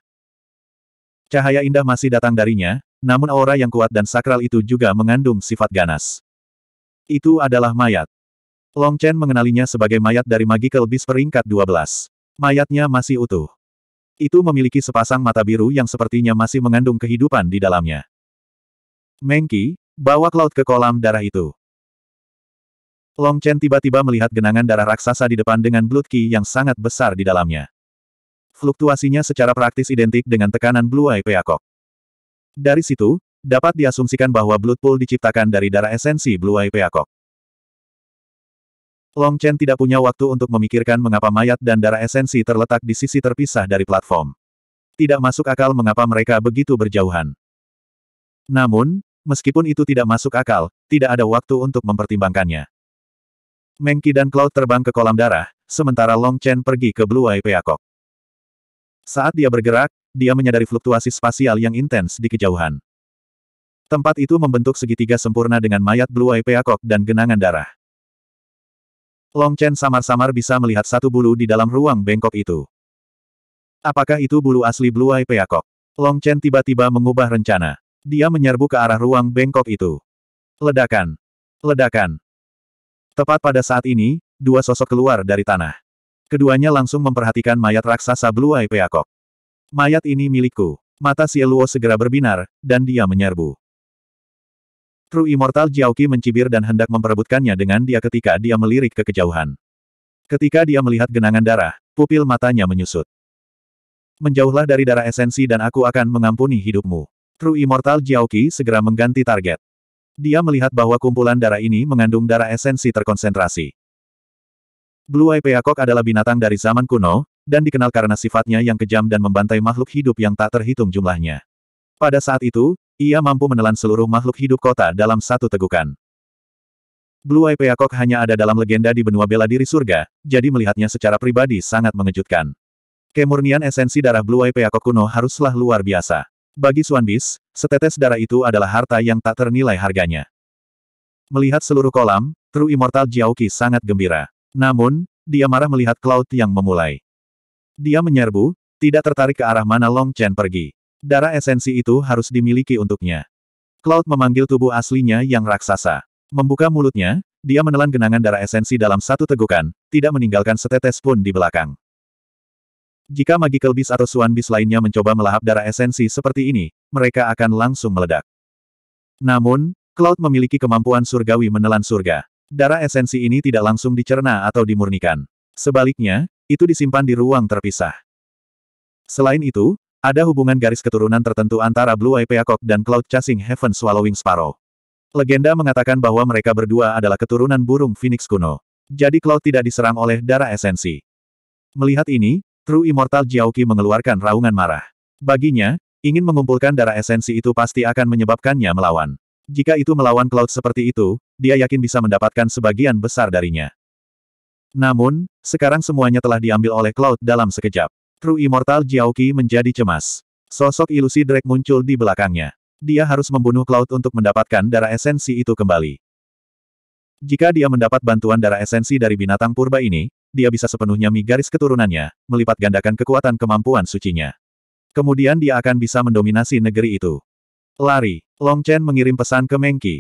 Cahaya indah masih datang darinya, namun aura yang kuat dan sakral itu juga mengandung sifat ganas. Itu adalah mayat. Long Chen mengenalinya sebagai mayat dari Magical Beast peringkat 12. Mayatnya masih utuh. Itu memiliki sepasang mata biru yang sepertinya masih mengandung kehidupan di dalamnya. Mengki, bawa Cloud ke kolam darah itu. Long Chen tiba-tiba melihat genangan darah raksasa di depan dengan Blood Key yang sangat besar di dalamnya. Fluktuasinya secara praktis identik dengan tekanan Blue Eye Peacock. Dari situ, dapat diasumsikan bahwa Blood Pool diciptakan dari darah esensi Blue Eye Peacock. Long Chen tidak punya waktu untuk memikirkan mengapa mayat dan darah esensi terletak di sisi terpisah dari platform. Tidak masuk akal mengapa mereka begitu berjauhan. Namun, meskipun itu tidak masuk akal, tidak ada waktu untuk mempertimbangkannya. Mengki dan Cloud terbang ke kolam darah, sementara Long Chen pergi ke Blue Eye Peacock. Saat dia bergerak, dia menyadari fluktuasi spasial yang intens di kejauhan. Tempat itu membentuk segitiga sempurna dengan mayat Blue Eye Peacock dan genangan darah. Long Chen samar-samar bisa melihat satu bulu di dalam ruang bengkok itu. Apakah itu bulu asli Blue Eye Peacock? Long Chen tiba-tiba mengubah rencana. Dia menyerbu ke arah ruang bengkok itu. Ledakan! Ledakan! Tepat pada saat ini, dua sosok keluar dari tanah. Keduanya langsung memperhatikan mayat raksasa Blue Eye Peacock. Mayat ini milikku. Mata Sieluo Luo segera berbinar, dan dia menyerbu. True Immortal Jiaoqi mencibir dan hendak memperebutkannya dengan dia ketika dia melirik ke kejauhan. Ketika dia melihat genangan darah, pupil matanya menyusut. Menjauhlah dari darah esensi dan aku akan mengampuni hidupmu. True Immortal Jiaoqi segera mengganti target. Dia melihat bahwa kumpulan darah ini mengandung darah esensi terkonsentrasi. Blue Eye Peacock adalah binatang dari zaman kuno, dan dikenal karena sifatnya yang kejam dan membantai makhluk hidup yang tak terhitung jumlahnya. Pada saat itu, ia mampu menelan seluruh makhluk hidup kota dalam satu tegukan. Blue Eye Peacock hanya ada dalam legenda di benua bela diri surga, jadi melihatnya secara pribadi sangat mengejutkan. Kemurnian esensi darah Blue Eye Peacock kuno haruslah luar biasa. Bagi Swan Bis, setetes darah itu adalah harta yang tak ternilai harganya. Melihat seluruh kolam, True Immortal Jiaoqi sangat gembira. Namun, dia marah melihat Cloud yang memulai. Dia menyerbu, tidak tertarik ke arah mana Long Chen pergi. Darah esensi itu harus dimiliki untuknya. Cloud memanggil tubuh aslinya yang raksasa. Membuka mulutnya, dia menelan genangan darah esensi dalam satu tegukan, tidak meninggalkan setetes pun di belakang. Jika magical beast atau suan beast lainnya mencoba melahap darah esensi seperti ini, mereka akan langsung meledak. Namun, Cloud memiliki kemampuan surgawi menelan surga. Darah esensi ini tidak langsung dicerna atau dimurnikan. Sebaliknya, itu disimpan di ruang terpisah. Selain itu, ada hubungan garis keturunan tertentu antara Blue Eye Peacock dan Cloud Chasing Heaven Swallowing Sparrow. Legenda mengatakan bahwa mereka berdua adalah keturunan burung Phoenix kuno. Jadi Cloud tidak diserang oleh darah esensi. Melihat ini, True Immortal Jiaoqi mengeluarkan raungan marah. Baginya, ingin mengumpulkan darah esensi itu pasti akan menyebabkannya melawan. Jika itu melawan Cloud seperti itu, dia yakin bisa mendapatkan sebagian besar darinya. Namun, sekarang semuanya telah diambil oleh Cloud dalam sekejap. True Immortal Jiaoqi menjadi cemas. Sosok ilusi Drake muncul di belakangnya. Dia harus membunuh Cloud untuk mendapatkan darah esensi itu kembali. Jika dia mendapat bantuan darah esensi dari binatang purba ini, dia bisa sepenuhnya mi garis keturunannya, melipat gandakan kekuatan kemampuan sucinya. Kemudian dia akan bisa mendominasi negeri itu. Lari, Long Chen mengirim pesan ke Mengki.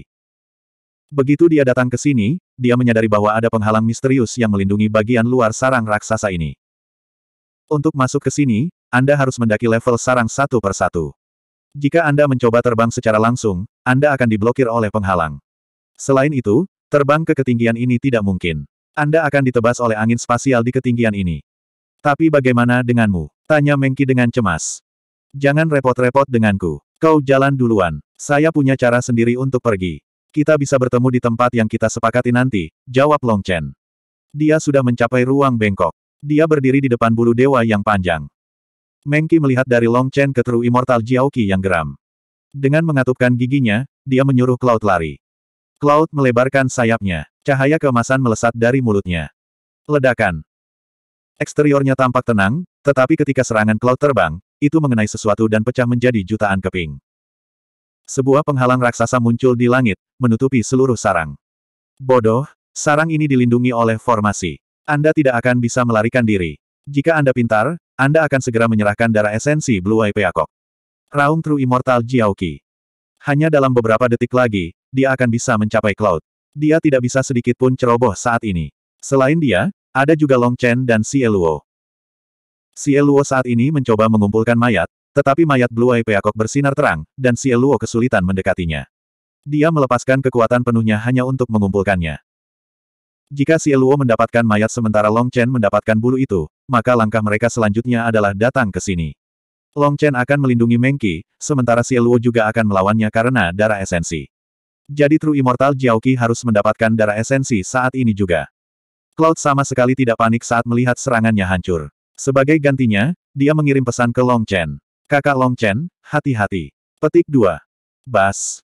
Begitu dia datang ke sini, dia menyadari bahwa ada penghalang misterius yang melindungi bagian luar sarang raksasa ini. Untuk masuk ke sini, Anda harus mendaki level sarang satu per satu. Jika Anda mencoba terbang secara langsung, Anda akan diblokir oleh penghalang. Selain itu, terbang ke ketinggian ini tidak mungkin. Anda akan ditebas oleh angin spasial di ketinggian ini. Tapi bagaimana denganmu? Tanya Mengki dengan cemas. Jangan repot-repot denganku. Kau jalan duluan. Saya punya cara sendiri untuk pergi. Kita bisa bertemu di tempat yang kita sepakati nanti, jawab Long Chen. Dia sudah mencapai ruang bengkok. Dia berdiri di depan bulu dewa yang panjang. Mengki melihat dari Long Chen ke True Immortal Jiaoqi yang geram. Dengan mengatupkan giginya, dia menyuruh Cloud lari. Cloud melebarkan sayapnya. Cahaya kemasan melesat dari mulutnya. Ledakan. Eksteriornya tampak tenang, tetapi ketika serangan Cloud terbang, itu mengenai sesuatu dan pecah menjadi jutaan keping. Sebuah penghalang raksasa muncul di langit, menutupi seluruh sarang. Bodoh, sarang ini dilindungi oleh formasi. Anda tidak akan bisa melarikan diri. Jika Anda pintar, Anda akan segera menyerahkan darah esensi Blue Eye Peacock. Raung True Immortal Jiaoqi. Hanya dalam beberapa detik lagi, dia akan bisa mencapai Cloud. Dia tidak bisa sedikit pun ceroboh saat ini. Selain dia, ada juga Long Chen dan Si Eluo. Si Eluo saat ini mencoba mengumpulkan mayat, tetapi mayat Blue Eye Peacock bersinar terang, dan Si Eluo kesulitan mendekatinya. Dia melepaskan kekuatan penuhnya hanya untuk mengumpulkannya. Jika Sieluo mendapatkan mayat sementara Long Chen mendapatkan bulu itu, maka langkah mereka selanjutnya adalah datang ke sini. Long Chen akan melindungi Mengki, sementara Sieluo juga akan melawannya karena darah esensi. Jadi True Immortal Jiaoqi harus mendapatkan darah esensi saat ini juga. Cloud sama sekali tidak panik saat melihat serangannya hancur. Sebagai gantinya, dia mengirim pesan ke Long Chen. Kakak Long Chen, hati-hati. Petik 2. Bas.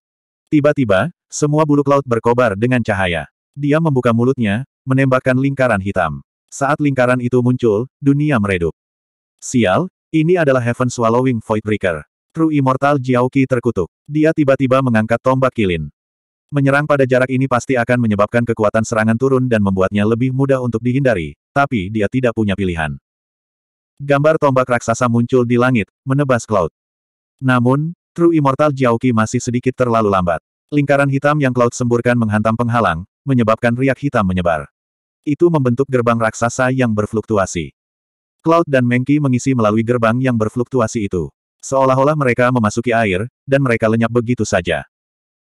Tiba-tiba, semua bulu Cloud berkobar dengan cahaya. Dia membuka mulutnya, menembakkan lingkaran hitam. Saat lingkaran itu muncul, dunia meredup. Sial, ini adalah Heaven Swallowing Voidbreaker. True Immortal Jiaoqi terkutuk. Dia tiba-tiba mengangkat tombak kilin. Menyerang pada jarak ini pasti akan menyebabkan kekuatan serangan turun dan membuatnya lebih mudah untuk dihindari, tapi dia tidak punya pilihan. Gambar tombak raksasa muncul di langit, menebas Cloud. Namun, True Immortal Jiaoqi masih sedikit terlalu lambat. Lingkaran hitam yang Cloud semburkan menghantam penghalang, menyebabkan riak hitam menyebar. Itu membentuk gerbang raksasa yang berfluktuasi. Cloud dan Mengki mengisi melalui gerbang yang berfluktuasi itu. Seolah-olah mereka memasuki air, dan mereka lenyap begitu saja.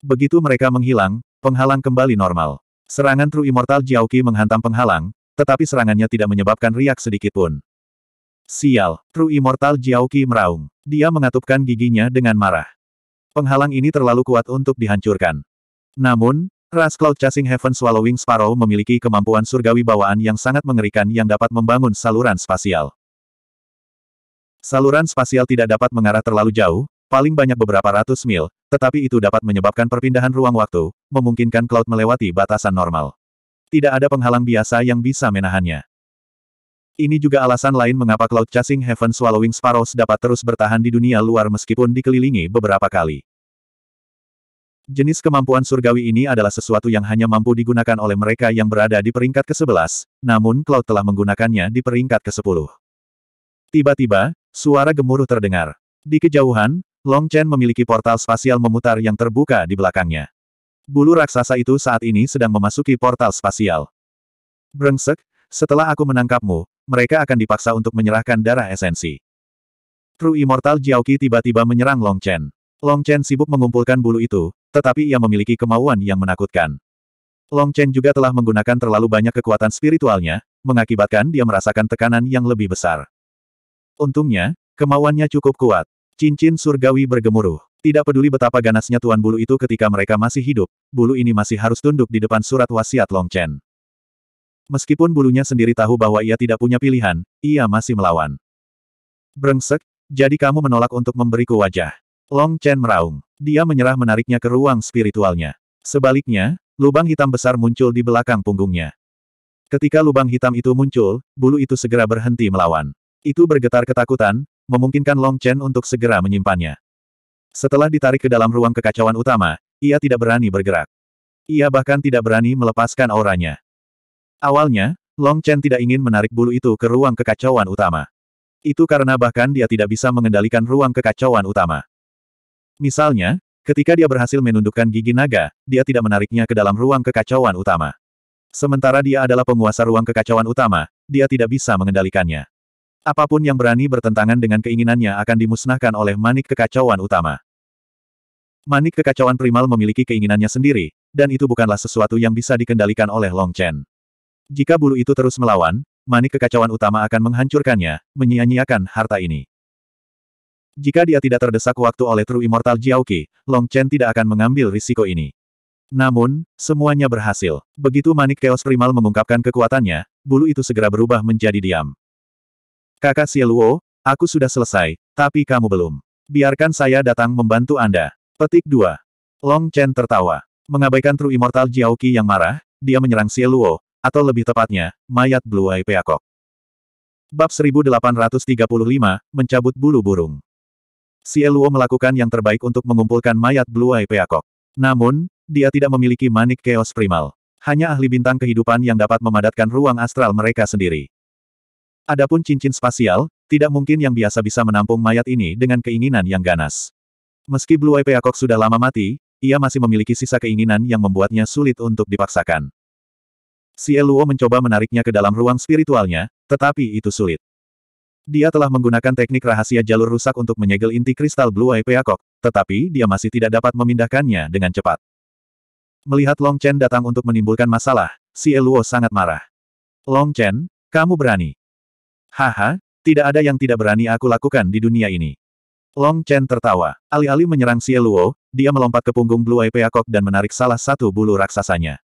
Begitu mereka menghilang, penghalang kembali normal. Serangan True Immortal Jiaoqi menghantam penghalang, tetapi serangannya tidak menyebabkan riak sedikit pun. Sial, True Immortal Jiaoqi meraung. Dia mengatupkan giginya dengan marah. Penghalang ini terlalu kuat untuk dihancurkan. Namun, Ras Cloud Chasing Heaven Swallowing Sparrow memiliki kemampuan surgawi bawaan yang sangat mengerikan yang dapat membangun saluran spasial. Saluran spasial tidak dapat mengarah terlalu jauh, paling banyak beberapa ratus mil, tetapi itu dapat menyebabkan perpindahan ruang waktu, memungkinkan Cloud melewati batasan normal. Tidak ada penghalang biasa yang bisa menahannya. Ini juga alasan lain mengapa Cloud Chasing Heaven Swallowing Sparrows dapat terus bertahan di dunia luar meskipun dikelilingi beberapa kali. Jenis kemampuan surgawi ini adalah sesuatu yang hanya mampu digunakan oleh mereka yang berada di peringkat ke-11, namun Cloud telah menggunakannya di peringkat ke-10. Tiba-tiba, suara gemuruh terdengar. Di kejauhan, Long Chen memiliki portal spasial memutar yang terbuka di belakangnya. Bulu raksasa itu saat ini sedang memasuki portal spasial. Brengsek, setelah aku menangkapmu, mereka akan dipaksa untuk menyerahkan darah esensi. True Immortal Jiaoqi tiba-tiba menyerang Long Chen. Long Chen sibuk mengumpulkan bulu itu, tetapi ia memiliki kemauan yang menakutkan. Long Chen juga telah menggunakan terlalu banyak kekuatan spiritualnya, mengakibatkan dia merasakan tekanan yang lebih besar. Untungnya, kemauannya cukup kuat. Cincin surgawi bergemuruh. Tidak peduli betapa ganasnya Tuan Bulu itu ketika mereka masih hidup, bulu ini masih harus tunduk di depan surat wasiat Long Chen. Meskipun bulunya sendiri tahu bahwa ia tidak punya pilihan, ia masih melawan. Brengsek, jadi kamu menolak untuk memberiku wajah. Long Chen meraung dia menyerah menariknya ke ruang spiritualnya. Sebaliknya, lubang hitam besar muncul di belakang punggungnya. Ketika lubang hitam itu muncul, bulu itu segera berhenti melawan. Itu bergetar ketakutan, memungkinkan Long Chen untuk segera menyimpannya. Setelah ditarik ke dalam ruang kekacauan utama, ia tidak berani bergerak. Ia bahkan tidak berani melepaskan auranya. Awalnya, Long Chen tidak ingin menarik bulu itu ke ruang kekacauan utama. Itu karena bahkan dia tidak bisa mengendalikan ruang kekacauan utama. Misalnya, ketika dia berhasil menundukkan gigi naga, dia tidak menariknya ke dalam ruang kekacauan utama. Sementara dia adalah penguasa ruang kekacauan utama, dia tidak bisa mengendalikannya. Apapun yang berani bertentangan dengan keinginannya akan dimusnahkan oleh manik kekacauan utama. Manik kekacauan primal memiliki keinginannya sendiri, dan itu bukanlah sesuatu yang bisa dikendalikan oleh Long Chen. Jika bulu itu terus melawan, manik kekacauan utama akan menghancurkannya, menyia-nyiakan harta ini. Jika dia tidak terdesak waktu oleh True Immortal Jiaoqi, Long Chen tidak akan mengambil risiko ini. Namun, semuanya berhasil. Begitu Manik Chaos Primal mengungkapkan kekuatannya, bulu itu segera berubah menjadi diam. Kakak Sieluo, aku sudah selesai, tapi kamu belum. Biarkan saya datang membantu Anda. Petik 2. Long Chen tertawa. Mengabaikan True Immortal Jiaoqi yang marah, dia menyerang Sieluo, atau lebih tepatnya, mayat Blue Eye Peacock. Bab 1835, Mencabut Bulu Burung Si Eluo melakukan yang terbaik untuk mengumpulkan mayat Blue Eye Peacock. Namun, dia tidak memiliki manik Chaos Primal. Hanya ahli bintang kehidupan yang dapat memadatkan ruang astral mereka sendiri. Adapun cincin spasial, tidak mungkin yang biasa bisa menampung mayat ini dengan keinginan yang ganas. Meski Blue Eye Peacock sudah lama mati, ia masih memiliki sisa keinginan yang membuatnya sulit untuk dipaksakan. Si Eluo mencoba menariknya ke dalam ruang spiritualnya, tetapi itu sulit. Dia telah menggunakan teknik rahasia jalur rusak untuk menyegel inti kristal Blue Eye Peacock, tetapi dia masih tidak dapat memindahkannya dengan cepat. Melihat Long Chen datang untuk menimbulkan masalah, si Eluo sangat marah. Long Chen, kamu berani. Haha, tidak ada yang tidak berani aku lakukan di dunia ini. Long Chen tertawa. Alih-alih menyerang si Eluo, dia melompat ke punggung Blue Eye Peacock dan menarik salah satu bulu raksasanya.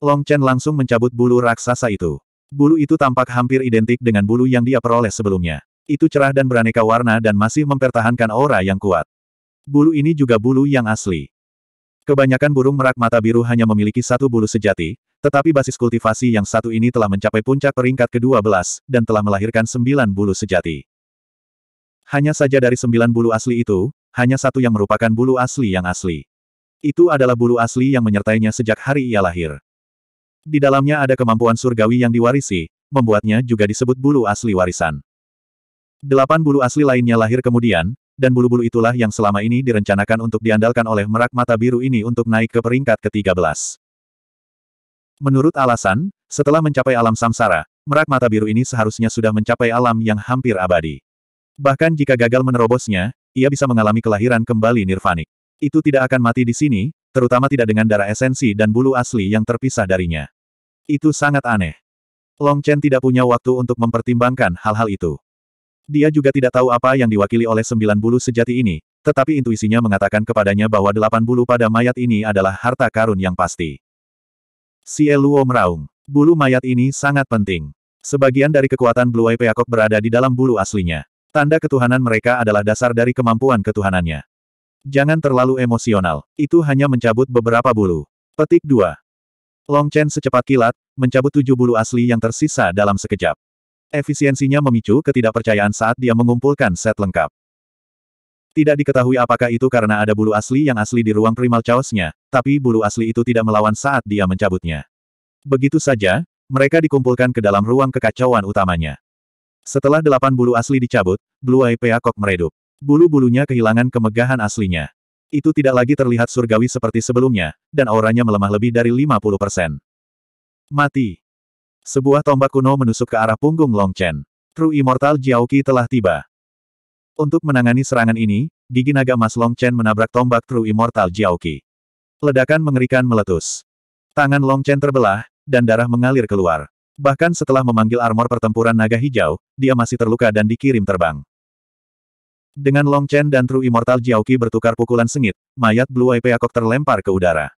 Long Chen langsung mencabut bulu raksasa itu. Bulu itu tampak hampir identik dengan bulu yang dia peroleh sebelumnya. Itu cerah dan beraneka warna dan masih mempertahankan aura yang kuat. Bulu ini juga bulu yang asli. Kebanyakan burung merak mata biru hanya memiliki satu bulu sejati, tetapi basis kultivasi yang satu ini telah mencapai puncak peringkat ke-12, dan telah melahirkan sembilan bulu sejati. Hanya saja dari sembilan bulu asli itu, hanya satu yang merupakan bulu asli yang asli. Itu adalah bulu asli yang menyertainya sejak hari ia lahir. Di dalamnya ada kemampuan surgawi yang diwarisi, membuatnya juga disebut bulu asli warisan. Delapan bulu asli lainnya lahir kemudian, dan bulu-bulu itulah yang selama ini direncanakan untuk diandalkan oleh merak mata biru ini untuk naik ke peringkat ke-13. Menurut alasan, setelah mencapai alam samsara, merak mata biru ini seharusnya sudah mencapai alam yang hampir abadi. Bahkan jika gagal menerobosnya, ia bisa mengalami kelahiran kembali nirvanik. Itu tidak akan mati di sini, terutama tidak dengan darah esensi dan bulu asli yang terpisah darinya. Itu sangat aneh. Long Chen tidak punya waktu untuk mempertimbangkan hal-hal itu. Dia juga tidak tahu apa yang diwakili oleh sembilan bulu sejati ini, tetapi intuisinya mengatakan kepadanya bahwa delapan bulu pada mayat ini adalah harta karun yang pasti. Si Eluo meraung. Bulu mayat ini sangat penting. Sebagian dari kekuatan Blue Eye Peacock berada di dalam bulu aslinya. Tanda ketuhanan mereka adalah dasar dari kemampuan ketuhanannya. Jangan terlalu emosional. Itu hanya mencabut beberapa bulu. Petik 2. Long Chen secepat kilat, mencabut tujuh bulu asli yang tersisa dalam sekejap. Efisiensinya memicu ketidakpercayaan saat dia mengumpulkan set lengkap. Tidak diketahui apakah itu karena ada bulu asli yang asli di ruang primal chaosnya, tapi bulu asli itu tidak melawan saat dia mencabutnya. Begitu saja, mereka dikumpulkan ke dalam ruang kekacauan utamanya. Setelah delapan bulu asli dicabut, Blue Eye Peacock meredup. Bulu-bulunya kehilangan kemegahan aslinya. Itu tidak lagi terlihat surgawi seperti sebelumnya, dan auranya melemah lebih dari 50 persen. Mati. Sebuah tombak kuno menusuk ke arah punggung Long Chen. True Immortal Jiaoqi telah tiba. Untuk menangani serangan ini, gigi naga emas Long Chen menabrak tombak True Immortal Jiaoqi. Ledakan mengerikan meletus. Tangan Long Chen terbelah, dan darah mengalir keluar. Bahkan setelah memanggil armor pertempuran naga hijau, dia masih terluka dan dikirim terbang. Dengan Long Chen dan True Immortal Jiaoqi bertukar pukulan sengit, mayat Blue Eye Peacock terlempar ke udara.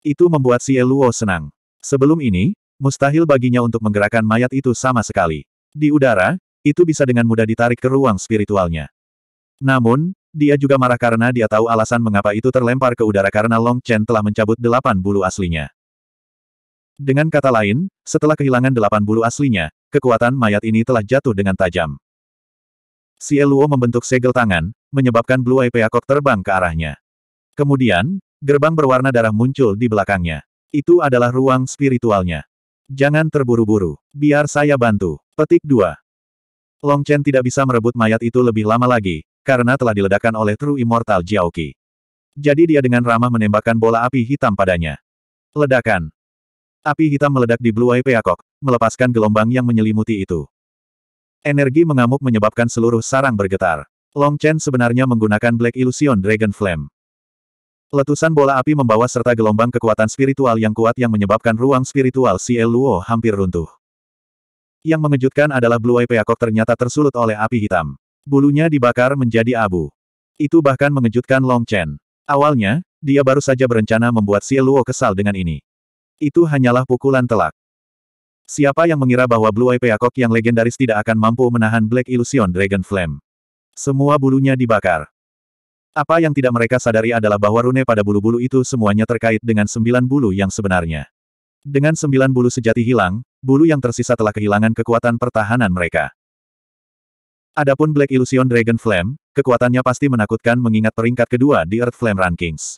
Itu membuat Xie Luo senang. Sebelum ini, mustahil baginya untuk menggerakkan mayat itu sama sekali. Di udara, itu bisa dengan mudah ditarik ke ruang spiritualnya. Namun, dia juga marah karena dia tahu alasan mengapa itu terlempar ke udara karena Long Chen telah mencabut delapan bulu aslinya. Dengan kata lain, setelah kehilangan delapan bulu aslinya, kekuatan mayat ini telah jatuh dengan tajam. Si Eluo membentuk segel tangan, menyebabkan Blue Eye Peacock terbang ke arahnya. Kemudian, gerbang berwarna darah muncul di belakangnya. Itu adalah ruang spiritualnya. Jangan terburu-buru. Biar saya bantu. Petik 2. Long Chen tidak bisa merebut mayat itu lebih lama lagi, karena telah diledakkan oleh True Immortal Jiaoqi. Jadi dia dengan ramah menembakkan bola api hitam padanya. Ledakan. Api hitam meledak di Blue Eye Peacock, melepaskan gelombang yang menyelimuti itu. Energi mengamuk menyebabkan seluruh sarang bergetar. Long Chen sebenarnya menggunakan Black Illusion Dragon Flame. Letusan bola api membawa serta gelombang kekuatan spiritual yang kuat yang menyebabkan ruang spiritual si Luo hampir runtuh. Yang mengejutkan adalah Blue Eye Peacock ternyata tersulut oleh api hitam. Bulunya dibakar menjadi abu. Itu bahkan mengejutkan Long Chen. Awalnya, dia baru saja berencana membuat si Luo kesal dengan ini. Itu hanyalah pukulan telak. Siapa yang mengira bahwa Blue Eye Peacock yang legendaris tidak akan mampu menahan Black Illusion Dragon Flame? Semua bulunya dibakar. Apa yang tidak mereka sadari adalah bahwa rune pada bulu-bulu itu semuanya terkait dengan sembilan bulu yang sebenarnya. Dengan sembilan bulu sejati hilang, bulu yang tersisa telah kehilangan kekuatan pertahanan mereka. Adapun Black Illusion Dragon Flame, kekuatannya pasti menakutkan mengingat peringkat kedua di Earth Flame Rankings.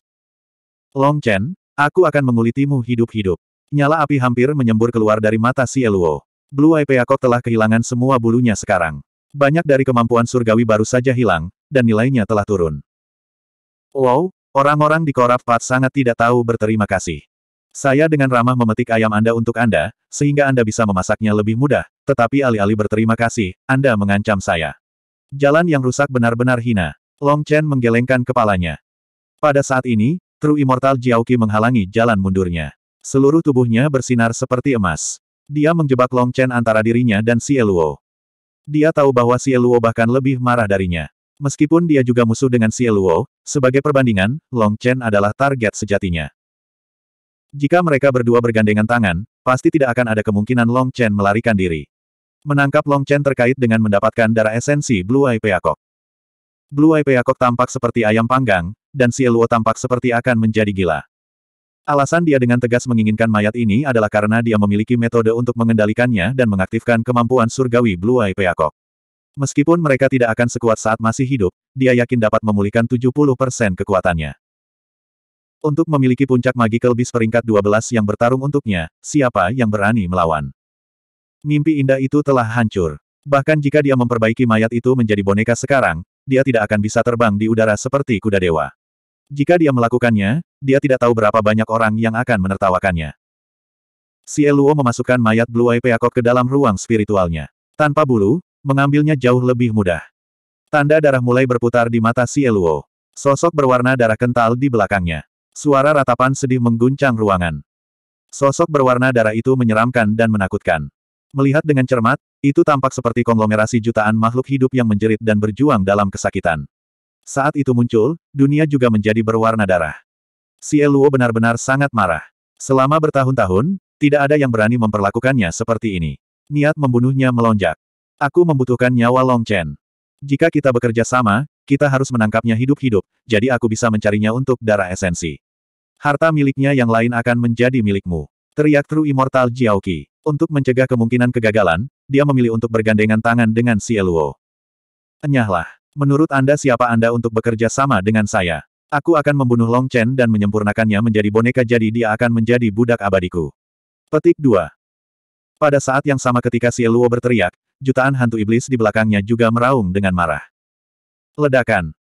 Long Chen, aku akan mengulitimu hidup-hidup. Nyala api hampir menyembur keluar dari mata si Eluo. Blue Eye Peacock telah kehilangan semua bulunya sekarang. Banyak dari kemampuan surgawi baru saja hilang, dan nilainya telah turun. Wow, orang-orang di Korab Pat sangat tidak tahu berterima kasih. Saya dengan ramah memetik ayam Anda untuk Anda, sehingga Anda bisa memasaknya lebih mudah, tetapi alih-alih berterima kasih, Anda mengancam saya. Jalan yang rusak benar-benar hina. Long Chen menggelengkan kepalanya. Pada saat ini, True Immortal Jiaoki menghalangi jalan mundurnya. Seluruh tubuhnya bersinar seperti emas. Dia menjebak Long Chen antara dirinya dan Xie Luo. Dia tahu bahwa Xie Luo bahkan lebih marah darinya. Meskipun dia juga musuh dengan Xie Luo, sebagai perbandingan, Long Chen adalah target sejatinya. Jika mereka berdua bergandengan tangan, pasti tidak akan ada kemungkinan Long Chen melarikan diri. Menangkap Long Chen terkait dengan mendapatkan darah esensi Blue Eye Peacock. Blue Eye Peacock tampak seperti ayam panggang, dan Xie Luo tampak seperti akan menjadi gila. Alasan dia dengan tegas menginginkan mayat ini adalah karena dia memiliki metode untuk mengendalikannya dan mengaktifkan kemampuan surgawi Blue Eye Peacock. Meskipun mereka tidak akan sekuat saat masih hidup, dia yakin dapat memulihkan 70% kekuatannya. Untuk memiliki puncak magical bis peringkat 12 yang bertarung untuknya, siapa yang berani melawan? Mimpi indah itu telah hancur. Bahkan jika dia memperbaiki mayat itu menjadi boneka sekarang, dia tidak akan bisa terbang di udara seperti kuda dewa. Jika dia melakukannya, dia tidak tahu berapa banyak orang yang akan menertawakannya. Si Eluo memasukkan mayat Blue Eye Peacock ke dalam ruang spiritualnya. Tanpa bulu, mengambilnya jauh lebih mudah. Tanda darah mulai berputar di mata si Eluo. Sosok berwarna darah kental di belakangnya. Suara ratapan sedih mengguncang ruangan. Sosok berwarna darah itu menyeramkan dan menakutkan. Melihat dengan cermat, itu tampak seperti konglomerasi jutaan makhluk hidup yang menjerit dan berjuang dalam kesakitan. Saat itu muncul, dunia juga menjadi berwarna darah. Si Eluo benar-benar sangat marah. Selama bertahun-tahun, tidak ada yang berani memperlakukannya seperti ini. Niat membunuhnya melonjak. Aku membutuhkan nyawa Long Chen. Jika kita bekerja sama, kita harus menangkapnya hidup-hidup, jadi aku bisa mencarinya untuk darah esensi. Harta miliknya yang lain akan menjadi milikmu. Teriak True Immortal Jiaoqi. Untuk mencegah kemungkinan kegagalan, dia memilih untuk bergandengan tangan dengan si Eluo. Enyahlah. Menurut Anda siapa Anda untuk bekerja sama dengan saya? Aku akan membunuh Long Chen dan menyempurnakannya menjadi boneka jadi dia akan menjadi budak abadiku. Petik 2. Pada saat yang sama ketika Si Luo berteriak, jutaan hantu iblis di belakangnya juga meraung dengan marah. Ledakan.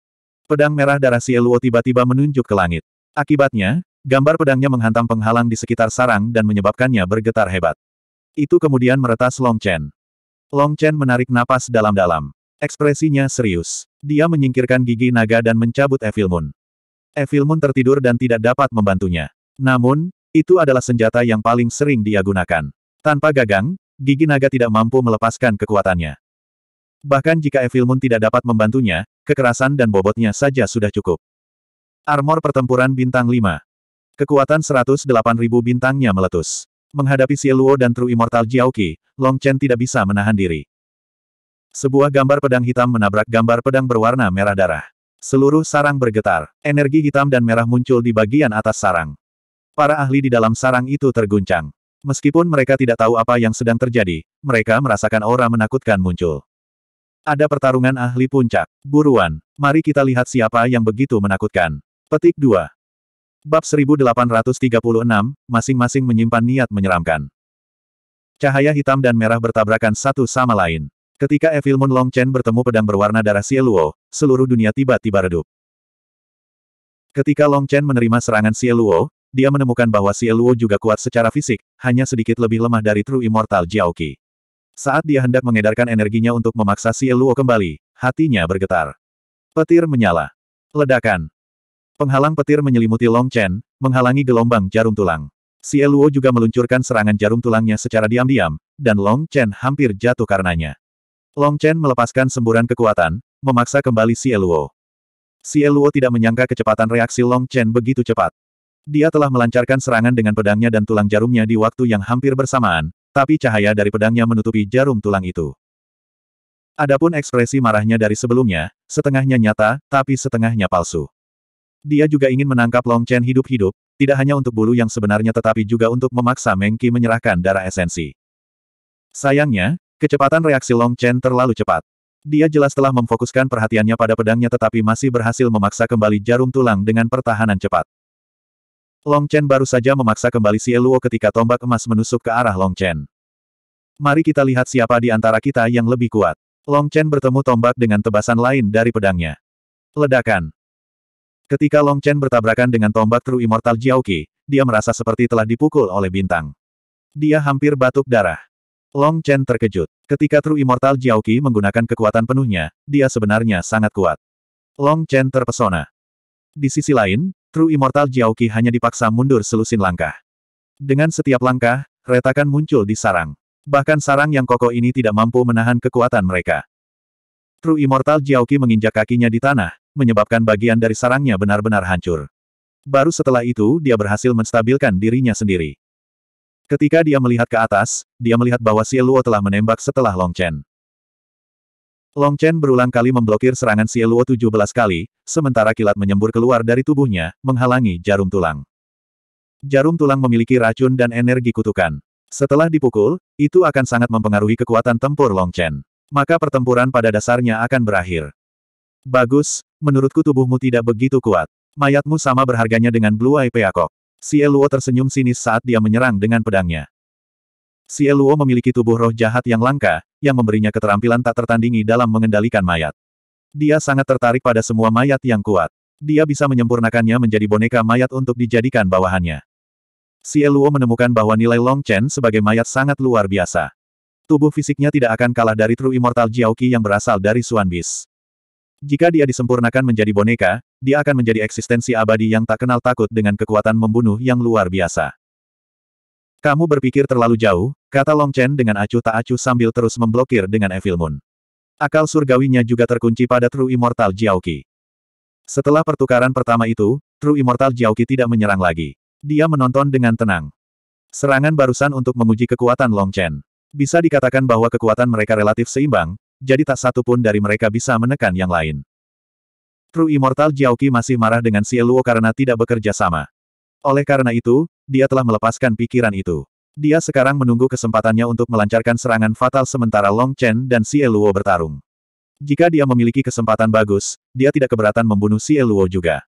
Pedang merah darah Si Luo tiba-tiba menunjuk ke langit. Akibatnya, gambar pedangnya menghantam penghalang di sekitar sarang dan menyebabkannya bergetar hebat. Itu kemudian meretas Long Chen. Long Chen menarik napas dalam-dalam. Ekspresinya serius. Dia menyingkirkan gigi naga dan mencabut Evil Moon. Evil Moon tertidur dan tidak dapat membantunya. Namun, itu adalah senjata yang paling sering dia gunakan. Tanpa gagang, gigi naga tidak mampu melepaskan kekuatannya. Bahkan jika Evil Moon tidak dapat membantunya, kekerasan dan bobotnya saja sudah cukup. Armor pertempuran bintang 5. Kekuatan ribu bintangnya meletus. Menghadapi Xie Luo dan True Immortal Jiaoki, Long Chen tidak bisa menahan diri. Sebuah gambar pedang hitam menabrak gambar pedang berwarna merah darah. Seluruh sarang bergetar, energi hitam dan merah muncul di bagian atas sarang. Para ahli di dalam sarang itu terguncang. Meskipun mereka tidak tahu apa yang sedang terjadi, mereka merasakan aura menakutkan muncul. Ada pertarungan ahli puncak. Buruan, mari kita lihat siapa yang begitu menakutkan. Petik 2. Bab 1836, masing-masing menyimpan niat menyeramkan. Cahaya hitam dan merah bertabrakan satu sama lain. Ketika Evilmon Long Chen bertemu pedang berwarna darah Xieluo, seluruh dunia tiba-tiba redup. Ketika Long Chen menerima serangan Xieluo, dia menemukan bahwa Xieluo juga kuat secara fisik, hanya sedikit lebih lemah dari True Immortal Jiaoqi. Saat dia hendak mengedarkan energinya untuk memaksa Xieluo kembali, hatinya bergetar. Petir menyala. Ledakan. Penghalang petir menyelimuti Long Chen, menghalangi gelombang jarum tulang. Xieluo juga meluncurkan serangan jarum tulangnya secara diam-diam, dan Long Chen hampir jatuh karenanya. Long Chen melepaskan semburan kekuatan, memaksa kembali Xie Luo. Xie Luo tidak menyangka kecepatan reaksi Long Chen begitu cepat. Dia telah melancarkan serangan dengan pedangnya dan tulang jarumnya di waktu yang hampir bersamaan, tapi cahaya dari pedangnya menutupi jarum tulang itu. Adapun ekspresi marahnya dari sebelumnya, setengahnya nyata, tapi setengahnya palsu. Dia juga ingin menangkap Long Chen hidup-hidup, tidak hanya untuk bulu yang sebenarnya tetapi juga untuk memaksa Mengki menyerahkan darah esensi. Sayangnya, Kecepatan reaksi Long Chen terlalu cepat. Dia jelas telah memfokuskan perhatiannya pada pedangnya tetapi masih berhasil memaksa kembali jarum tulang dengan pertahanan cepat. Long Chen baru saja memaksa kembali si Eluo ketika tombak emas menusuk ke arah Long Chen. Mari kita lihat siapa di antara kita yang lebih kuat. Long Chen bertemu tombak dengan tebasan lain dari pedangnya. Ledakan. Ketika Long Chen bertabrakan dengan tombak True Immortal Jiaoqi, dia merasa seperti telah dipukul oleh bintang. Dia hampir batuk darah. Long Chen terkejut. Ketika True Immortal Jiao Qi menggunakan kekuatan penuhnya, dia sebenarnya sangat kuat. Long Chen terpesona. Di sisi lain, True Immortal Jiao Qi hanya dipaksa mundur selusin langkah. Dengan setiap langkah, retakan muncul di sarang. Bahkan sarang yang kokoh ini tidak mampu menahan kekuatan mereka. True Immortal Jiao Qi menginjak kakinya di tanah, menyebabkan bagian dari sarangnya benar-benar hancur. Baru setelah itu dia berhasil menstabilkan dirinya sendiri. Ketika dia melihat ke atas, dia melihat bahwa Sieluo telah menembak setelah Long Chen. Long Chen berulang kali memblokir serangan Luo 17 kali, sementara kilat menyembur keluar dari tubuhnya, menghalangi jarum tulang. Jarum tulang memiliki racun dan energi kutukan. Setelah dipukul, itu akan sangat mempengaruhi kekuatan tempur Long Chen. Maka pertempuran pada dasarnya akan berakhir. Bagus, menurutku tubuhmu tidak begitu kuat. Mayatmu sama berharganya dengan Blue Eye Peacock. Si Luo tersenyum sinis saat dia menyerang dengan pedangnya. Si Luo memiliki tubuh roh jahat yang langka, yang memberinya keterampilan tak tertandingi dalam mengendalikan mayat. Dia sangat tertarik pada semua mayat yang kuat. Dia bisa menyempurnakannya menjadi boneka mayat untuk dijadikan bawahannya. Si Luo menemukan bahwa nilai Long Chen sebagai mayat sangat luar biasa. Tubuh fisiknya tidak akan kalah dari True Immortal Jiaoqi yang berasal dari Suan Jika dia disempurnakan menjadi boneka, dia akan menjadi eksistensi abadi yang tak kenal takut dengan kekuatan membunuh yang luar biasa. Kamu berpikir terlalu jauh, kata Long Chen dengan acuh tak acuh sambil terus memblokir dengan Evil Moon. Akal surgawinya juga terkunci pada True Immortal Jiaoqi. Setelah pertukaran pertama itu, True Immortal Jiaoqi tidak menyerang lagi. Dia menonton dengan tenang. Serangan barusan untuk memuji kekuatan Long Chen. Bisa dikatakan bahwa kekuatan mereka relatif seimbang, jadi tak satu pun dari mereka bisa menekan yang lain. True Immortal Jiaoqi masih marah dengan Xie Luo karena tidak bekerja sama. Oleh karena itu, dia telah melepaskan pikiran itu. Dia sekarang menunggu kesempatannya untuk melancarkan serangan fatal sementara Long Chen dan Xie Luo bertarung. Jika dia memiliki kesempatan bagus, dia tidak keberatan membunuh Xie Luo juga.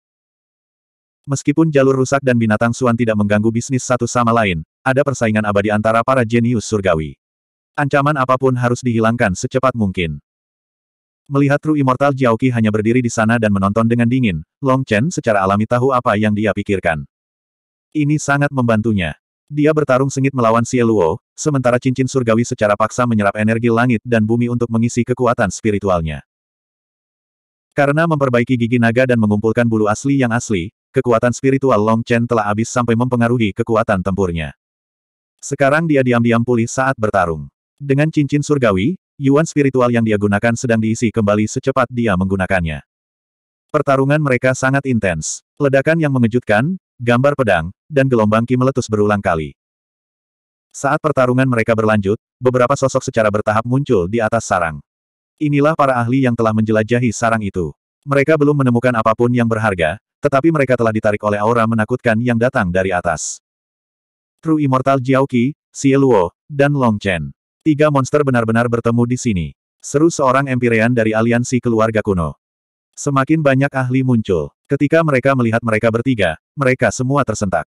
Meskipun jalur rusak dan binatang suan tidak mengganggu bisnis satu sama lain, ada persaingan abadi antara para jenius surgawi. Ancaman apapun harus dihilangkan secepat mungkin. Melihat True Immortal Jiaoqi hanya berdiri di sana dan menonton dengan dingin, Long Chen secara alami tahu apa yang dia pikirkan. Ini sangat membantunya. Dia bertarung sengit melawan Xie Luo, sementara cincin surgawi secara paksa menyerap energi langit dan bumi untuk mengisi kekuatan spiritualnya. Karena memperbaiki gigi naga dan mengumpulkan bulu asli yang asli, kekuatan spiritual Long Chen telah habis sampai mempengaruhi kekuatan tempurnya. Sekarang dia diam-diam pulih saat bertarung. Dengan cincin surgawi, Yuan spiritual yang dia gunakan sedang diisi kembali secepat dia menggunakannya. Pertarungan mereka sangat intens. Ledakan yang mengejutkan, gambar pedang, dan gelombang ki meletus berulang kali. Saat pertarungan mereka berlanjut, beberapa sosok secara bertahap muncul di atas sarang. Inilah para ahli yang telah menjelajahi sarang itu. Mereka belum menemukan apapun yang berharga, tetapi mereka telah ditarik oleh aura menakutkan yang datang dari atas. True Immortal Jiao Qi, Xie Luo, dan Long Chen. Tiga monster benar-benar bertemu di sini. Seru seorang Empyrean dari aliansi keluarga kuno. Semakin banyak ahli muncul. Ketika mereka melihat mereka bertiga, mereka semua tersentak.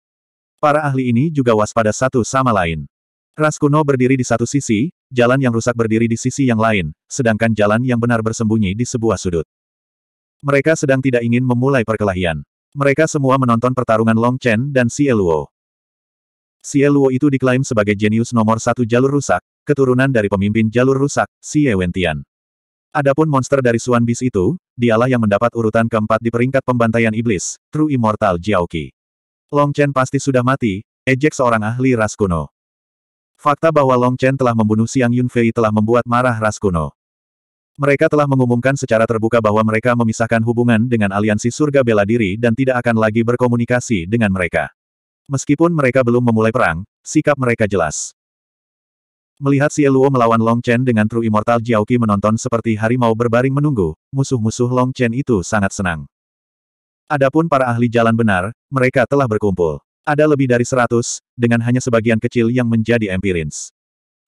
Para ahli ini juga waspada satu sama lain. Ras kuno berdiri di satu sisi, jalan yang rusak berdiri di sisi yang lain, sedangkan jalan yang benar bersembunyi di sebuah sudut. Mereka sedang tidak ingin memulai perkelahian. Mereka semua menonton pertarungan Long Chen dan Xie Luo. Xie Luo itu diklaim sebagai jenius nomor satu jalur rusak, keturunan dari pemimpin jalur rusak, si Wentian. Adapun monster dari Suan Bis itu, dialah yang mendapat urutan keempat di peringkat pembantaian iblis, True Immortal Jiaoqi. Long Chen pasti sudah mati, ejek seorang ahli ras kuno. Fakta bahwa Long Chen telah membunuh Yun Yunfei telah membuat marah ras kuno. Mereka telah mengumumkan secara terbuka bahwa mereka memisahkan hubungan dengan aliansi surga bela diri dan tidak akan lagi berkomunikasi dengan mereka. Meskipun mereka belum memulai perang, sikap mereka jelas. Melihat Xie Luo melawan Long Chen dengan True Immortal Jiao Qi menonton seperti harimau berbaring menunggu, musuh-musuh Long Chen itu sangat senang. Adapun para ahli jalan benar, mereka telah berkumpul. Ada lebih dari seratus, dengan hanya sebagian kecil yang menjadi empirins.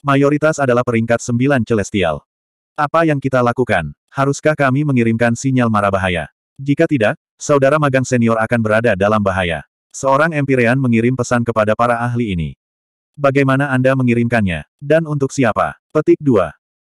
Mayoritas adalah peringkat sembilan celestial. Apa yang kita lakukan? Haruskah kami mengirimkan sinyal mara bahaya? Jika tidak, saudara magang senior akan berada dalam bahaya. Seorang Empyrean mengirim pesan kepada para ahli ini. Bagaimana Anda mengirimkannya? Dan untuk siapa? Petik 2.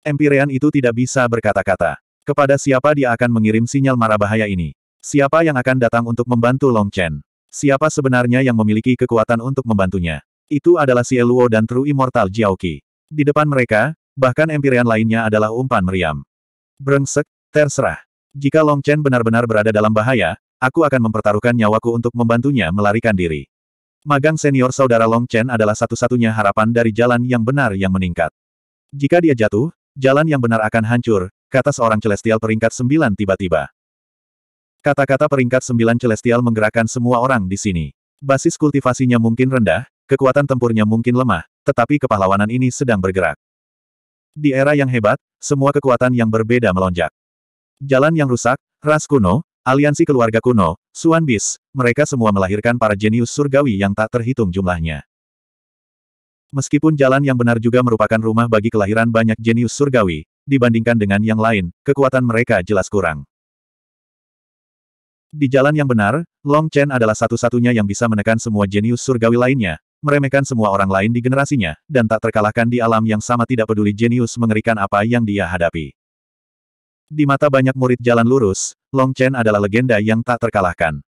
Empirean itu tidak bisa berkata-kata. Kepada siapa dia akan mengirim sinyal marah bahaya ini? Siapa yang akan datang untuk membantu Long Chen? Siapa sebenarnya yang memiliki kekuatan untuk membantunya? Itu adalah si Eluo dan True Immortal Jiaoqi. Di depan mereka, bahkan Empirean lainnya adalah umpan meriam. Brengsek, terserah. Jika Long Chen benar-benar berada dalam bahaya, aku akan mempertaruhkan nyawaku untuk membantunya melarikan diri. Magang senior saudara Long Chen adalah satu-satunya harapan dari jalan yang benar yang meningkat. Jika dia jatuh, jalan yang benar akan hancur, kata seorang celestial peringkat sembilan tiba-tiba. Kata-kata peringkat sembilan celestial menggerakkan semua orang di sini. Basis kultivasinya mungkin rendah, kekuatan tempurnya mungkin lemah, tetapi kepahlawanan ini sedang bergerak. Di era yang hebat, semua kekuatan yang berbeda melonjak. Jalan yang rusak, ras kuno, Aliansi keluarga kuno, Suan Bis, mereka semua melahirkan para jenius surgawi yang tak terhitung jumlahnya. Meskipun jalan yang benar juga merupakan rumah bagi kelahiran banyak jenius surgawi, dibandingkan dengan yang lain, kekuatan mereka jelas kurang. Di jalan yang benar, Long Chen adalah satu-satunya yang bisa menekan semua jenius surgawi lainnya, meremehkan semua orang lain di generasinya, dan tak terkalahkan di alam yang sama tidak peduli jenius mengerikan apa yang dia hadapi. Di mata banyak murid jalan lurus, Long Chen adalah legenda yang tak terkalahkan.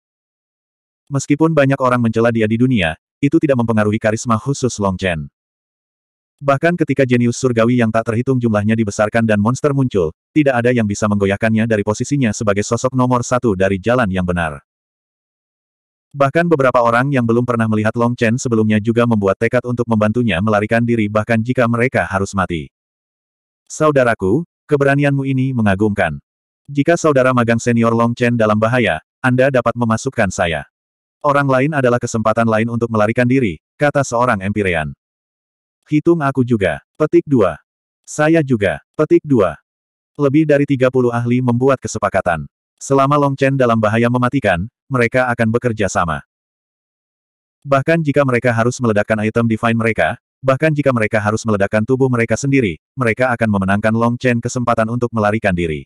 Meskipun banyak orang mencela dia di dunia, itu tidak mempengaruhi karisma khusus Long Chen. Bahkan ketika jenius surgawi yang tak terhitung jumlahnya dibesarkan dan monster muncul, tidak ada yang bisa menggoyahkannya dari posisinya sebagai sosok nomor satu dari jalan yang benar. Bahkan beberapa orang yang belum pernah melihat Long Chen sebelumnya juga membuat tekad untuk membantunya melarikan diri bahkan jika mereka harus mati. Saudaraku, keberanianmu ini mengagumkan. Jika saudara magang senior Long Chen dalam bahaya, Anda dapat memasukkan saya. Orang lain adalah kesempatan lain untuk melarikan diri, kata seorang Empirean. Hitung aku juga. Petik dua. Saya juga. Petik dua. Lebih dari 30 ahli membuat kesepakatan. Selama Long Chen dalam bahaya mematikan, mereka akan bekerja sama. Bahkan jika mereka harus meledakkan item divine mereka, bahkan jika mereka harus meledakkan tubuh mereka sendiri, mereka akan memenangkan Long Chen kesempatan untuk melarikan diri.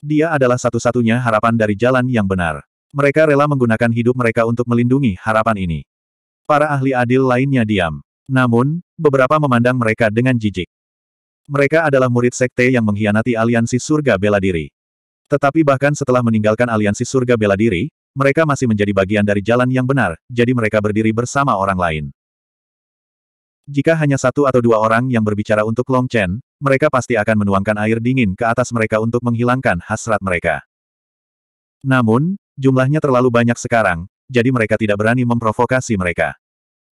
Dia adalah satu-satunya harapan dari jalan yang benar. Mereka rela menggunakan hidup mereka untuk melindungi harapan ini. Para ahli adil lainnya diam. Namun, beberapa memandang mereka dengan jijik. Mereka adalah murid sekte yang mengkhianati aliansi surga bela diri. Tetapi bahkan setelah meninggalkan aliansi surga bela diri, mereka masih menjadi bagian dari jalan yang benar, jadi mereka berdiri bersama orang lain. Jika hanya satu atau dua orang yang berbicara untuk Long Chen, mereka pasti akan menuangkan air dingin ke atas mereka untuk menghilangkan hasrat mereka. Namun, jumlahnya terlalu banyak sekarang, jadi mereka tidak berani memprovokasi mereka.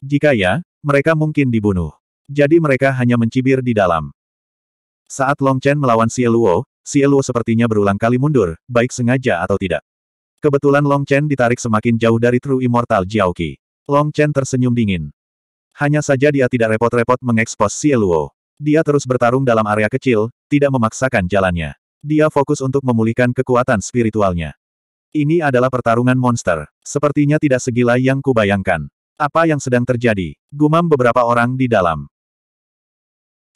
Jika ya, mereka mungkin dibunuh. Jadi mereka hanya mencibir di dalam. Saat Long Chen melawan Xie Luo, Xie Luo sepertinya berulang kali mundur, baik sengaja atau tidak. Kebetulan Long Chen ditarik semakin jauh dari True Immortal Jiao Qi. Long Chen tersenyum dingin. Hanya saja dia tidak repot-repot mengekspos Xie Luo. Dia terus bertarung dalam area kecil, tidak memaksakan jalannya. Dia fokus untuk memulihkan kekuatan spiritualnya. Ini adalah pertarungan monster. Sepertinya tidak segila yang kubayangkan. Apa yang sedang terjadi? Gumam beberapa orang di dalam.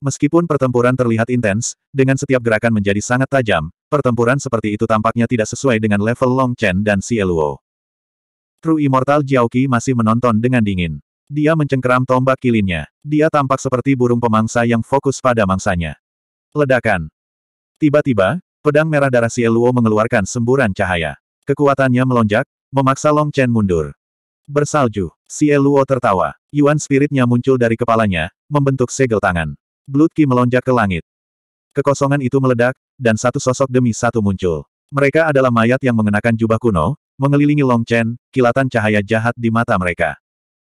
Meskipun pertempuran terlihat intens, dengan setiap gerakan menjadi sangat tajam, pertempuran seperti itu tampaknya tidak sesuai dengan level Long Chen dan Xie Luo. True Immortal Jiaoqi masih menonton dengan dingin. Dia mencengkeram tombak kilinnya. Dia tampak seperti burung pemangsa yang fokus pada mangsanya. Ledakan. Tiba-tiba, pedang merah darah Sieluo mengeluarkan semburan cahaya. Kekuatannya melonjak, memaksa Long Chen mundur. Bersalju, Sieluo tertawa. Yuan spiritnya muncul dari kepalanya, membentuk segel tangan. Blood Ki melonjak ke langit. Kekosongan itu meledak, dan satu sosok demi satu muncul. Mereka adalah mayat yang mengenakan jubah kuno, mengelilingi Long Chen, kilatan cahaya jahat di mata mereka.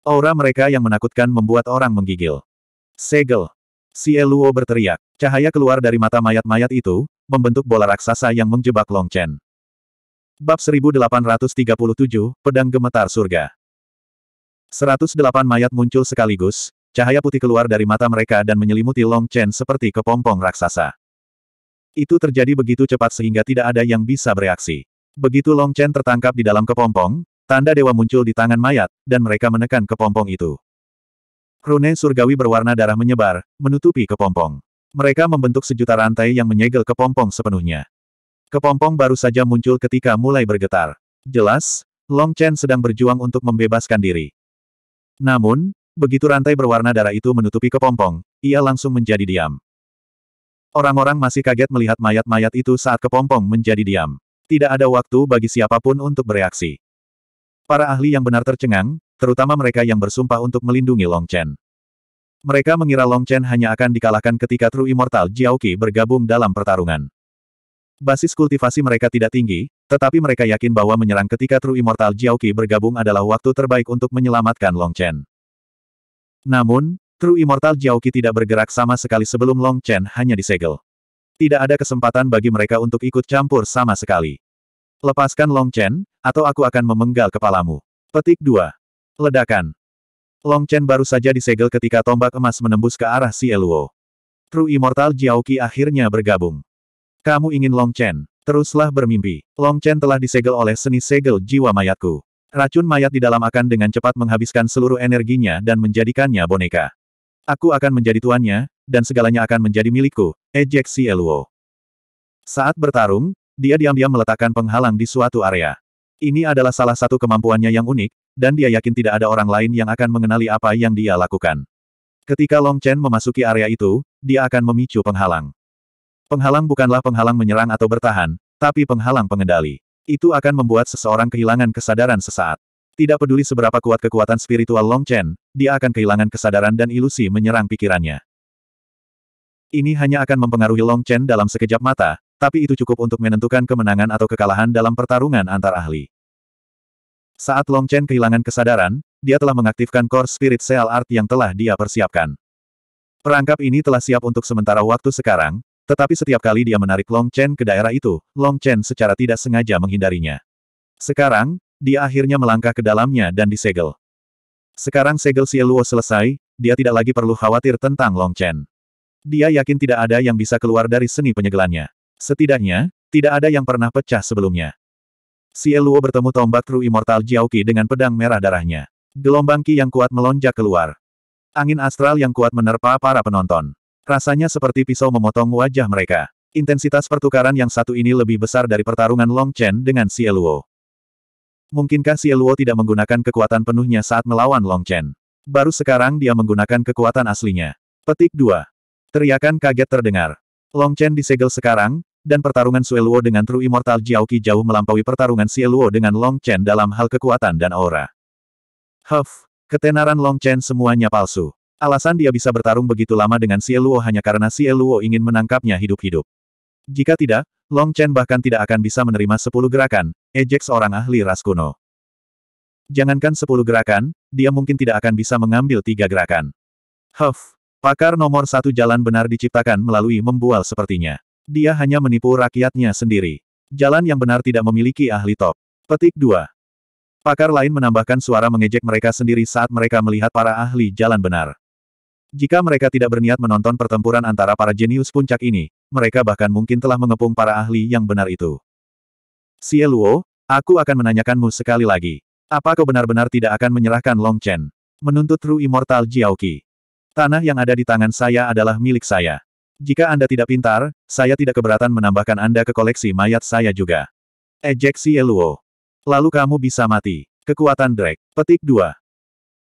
Aura mereka yang menakutkan membuat orang menggigil. Segel. Si Eluo berteriak. Cahaya keluar dari mata mayat-mayat itu, membentuk bola raksasa yang menjebak Long Chen. Bab 1837, Pedang Gemetar Surga. 108 mayat muncul sekaligus, cahaya putih keluar dari mata mereka dan menyelimuti Long Chen seperti kepompong raksasa. Itu terjadi begitu cepat sehingga tidak ada yang bisa bereaksi. Begitu Long Chen tertangkap di dalam kepompong, Tanda dewa muncul di tangan mayat, dan mereka menekan kepompong itu. Rune surgawi berwarna darah menyebar, menutupi kepompong. Mereka membentuk sejuta rantai yang menyegel kepompong sepenuhnya. Kepompong baru saja muncul ketika mulai bergetar. Jelas, Long Chen sedang berjuang untuk membebaskan diri. Namun, begitu rantai berwarna darah itu menutupi kepompong, ia langsung menjadi diam. Orang-orang masih kaget melihat mayat-mayat itu saat kepompong menjadi diam. Tidak ada waktu bagi siapapun untuk bereaksi. Para ahli yang benar tercengang, terutama mereka yang bersumpah untuk melindungi Long Chen. Mereka mengira Long Chen hanya akan dikalahkan ketika True Immortal Jiao Qi bergabung dalam pertarungan. Basis kultivasi mereka tidak tinggi, tetapi mereka yakin bahwa menyerang ketika True Immortal Jiao Qi bergabung adalah waktu terbaik untuk menyelamatkan Long Chen. Namun, True Immortal Jiao Qi tidak bergerak sama sekali sebelum Long Chen hanya disegel. Tidak ada kesempatan bagi mereka untuk ikut campur sama sekali. Lepaskan Long Chen, atau aku akan memenggal kepalamu. Petik 2. Ledakan. Long Chen baru saja disegel ketika tombak emas menembus ke arah si Eluo. True Immortal Jiaoqi akhirnya bergabung. Kamu ingin Long Chen, teruslah bermimpi. Long Chen telah disegel oleh seni segel jiwa mayatku. Racun mayat di dalam akan dengan cepat menghabiskan seluruh energinya dan menjadikannya boneka. Aku akan menjadi tuannya, dan segalanya akan menjadi milikku, ejek si Eluo. Saat bertarung, dia diam-diam meletakkan penghalang di suatu area. Ini adalah salah satu kemampuannya yang unik, dan dia yakin tidak ada orang lain yang akan mengenali apa yang dia lakukan. Ketika Long Chen memasuki area itu, dia akan memicu penghalang. Penghalang bukanlah penghalang menyerang atau bertahan, tapi penghalang pengendali. Itu akan membuat seseorang kehilangan kesadaran sesaat. Tidak peduli seberapa kuat kekuatan spiritual Long Chen, dia akan kehilangan kesadaran dan ilusi menyerang pikirannya. Ini hanya akan mempengaruhi Long Chen dalam sekejap mata, tapi itu cukup untuk menentukan kemenangan atau kekalahan dalam pertarungan antar ahli. Saat Long Chen kehilangan kesadaran, dia telah mengaktifkan core spirit seal art yang telah dia persiapkan. Perangkap ini telah siap untuk sementara waktu sekarang, tetapi setiap kali dia menarik Long Chen ke daerah itu, Long Chen secara tidak sengaja menghindarinya. Sekarang, dia akhirnya melangkah ke dalamnya dan disegel. Sekarang segel Sieluo selesai, dia tidak lagi perlu khawatir tentang Long Chen. Dia yakin tidak ada yang bisa keluar dari seni penyegelannya. Setidaknya, tidak ada yang pernah pecah sebelumnya. Si Luo bertemu tombak True Immortal Qi dengan pedang merah darahnya. Gelombang Ki yang kuat melonjak keluar. Angin astral yang kuat menerpa para penonton. Rasanya seperti pisau memotong wajah mereka. Intensitas pertukaran yang satu ini lebih besar dari pertarungan Long Chen dengan Si Luo. Mungkinkah Si Luo tidak menggunakan kekuatan penuhnya saat melawan Long Chen? Baru sekarang dia menggunakan kekuatan aslinya. Petik 2. Teriakan kaget terdengar. Long Chen disegel sekarang, dan pertarungan Sueluo dengan True Immortal Qi jauh melampaui pertarungan Sieluo dengan Long Chen dalam hal kekuatan dan aura. Huff, ketenaran Long Chen semuanya palsu. Alasan dia bisa bertarung begitu lama dengan Sieluo hanya karena Sieluo ingin menangkapnya hidup-hidup. Jika tidak, Long Chen bahkan tidak akan bisa menerima sepuluh gerakan, ejek seorang ahli ras kuno. Jangankan sepuluh gerakan, dia mungkin tidak akan bisa mengambil tiga gerakan. Huff, pakar nomor satu jalan benar diciptakan melalui membual sepertinya. Dia hanya menipu rakyatnya sendiri. Jalan yang benar tidak memiliki ahli top. Petik 2. Pakar lain menambahkan suara mengejek mereka sendiri saat mereka melihat para ahli jalan benar. Jika mereka tidak berniat menonton pertempuran antara para jenius puncak ini, mereka bahkan mungkin telah mengepung para ahli yang benar itu. Sieluo, aku akan menanyakanmu sekali lagi. Apa kau benar-benar tidak akan menyerahkan Long Chen? Menuntut Ru Immortal Jiaoqi. Tanah yang ada di tangan saya adalah milik saya. Jika Anda tidak pintar, saya tidak keberatan menambahkan Anda ke koleksi mayat saya juga. Ejeksi Eluo. Lalu kamu bisa mati. Kekuatan Drake. Petik 2.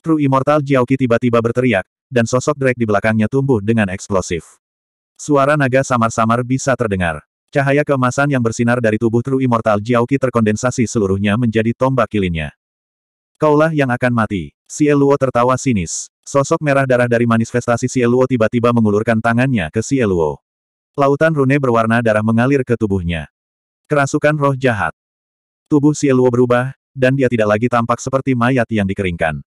True Immortal Jiaoki tiba-tiba berteriak, dan sosok Drake di belakangnya tumbuh dengan eksplosif. Suara naga samar-samar bisa terdengar. Cahaya keemasan yang bersinar dari tubuh True Immortal Jiaoki terkondensasi seluruhnya menjadi tombak kilinnya. Kaulah yang akan mati. Sieluo tertawa sinis. Sosok merah darah dari manifestasi Sieluo tiba-tiba mengulurkan tangannya ke Sieluo. Lautan rune berwarna darah mengalir ke tubuhnya. Kerasukan roh jahat. Tubuh Sieluo berubah, dan dia tidak lagi tampak seperti mayat yang dikeringkan.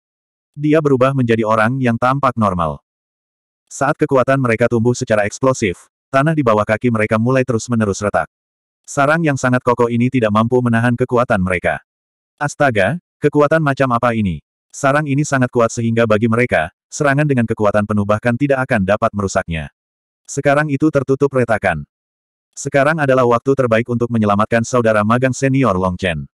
Dia berubah menjadi orang yang tampak normal. Saat kekuatan mereka tumbuh secara eksplosif, tanah di bawah kaki mereka mulai terus-menerus retak. Sarang yang sangat kokoh ini tidak mampu menahan kekuatan mereka. Astaga, Kekuatan macam apa ini? Sarang ini sangat kuat sehingga bagi mereka, serangan dengan kekuatan penuh bahkan tidak akan dapat merusaknya. Sekarang itu tertutup retakan. Sekarang adalah waktu terbaik untuk menyelamatkan saudara magang senior Long Chen.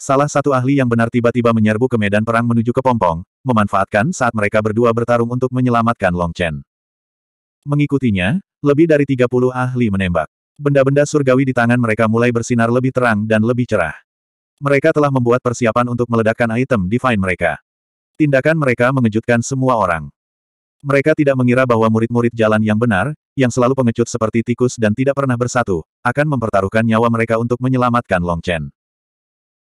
Salah satu ahli yang benar tiba-tiba menyerbu ke medan perang menuju ke Pompong, memanfaatkan saat mereka berdua bertarung untuk menyelamatkan Long Chen. Mengikutinya, lebih dari 30 ahli menembak. Benda-benda surgawi di tangan mereka mulai bersinar lebih terang dan lebih cerah. Mereka telah membuat persiapan untuk meledakkan item divine mereka. Tindakan mereka mengejutkan semua orang. Mereka tidak mengira bahwa murid-murid jalan yang benar, yang selalu pengecut seperti tikus dan tidak pernah bersatu, akan mempertaruhkan nyawa mereka untuk menyelamatkan Long Chen.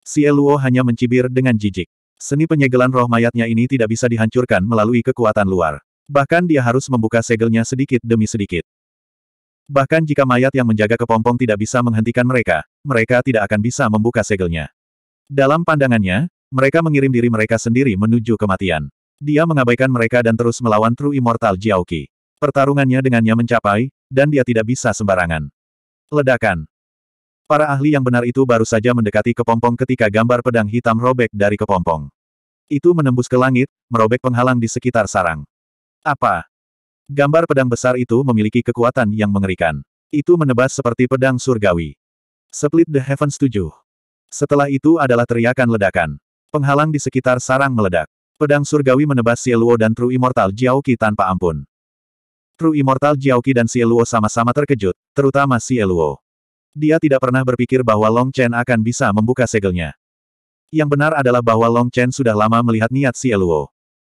Si Eluo hanya mencibir dengan jijik. Seni penyegelan roh mayatnya ini tidak bisa dihancurkan melalui kekuatan luar. Bahkan dia harus membuka segelnya sedikit demi sedikit. Bahkan jika mayat yang menjaga kepompong tidak bisa menghentikan mereka, mereka tidak akan bisa membuka segelnya. Dalam pandangannya, mereka mengirim diri mereka sendiri menuju kematian. Dia mengabaikan mereka dan terus melawan True Immortal Jiaoqi. Pertarungannya dengannya mencapai, dan dia tidak bisa sembarangan. Ledakan. Para ahli yang benar itu baru saja mendekati kepompong ketika gambar pedang hitam robek dari kepompong. Itu menembus ke langit, merobek penghalang di sekitar sarang. Apa? Gambar pedang besar itu memiliki kekuatan yang mengerikan. Itu menebas seperti pedang surgawi. Split the Heavens 7. Setelah itu adalah teriakan ledakan. Penghalang di sekitar sarang meledak. Pedang surgawi menebas Sieluo dan True Immortal Jiaoqi tanpa ampun. True Immortal Jiaoqi dan Sieluo sama-sama terkejut, terutama Sieluo. Dia tidak pernah berpikir bahwa Long Chen akan bisa membuka segelnya. Yang benar adalah bahwa Long Chen sudah lama melihat niat Sieluo.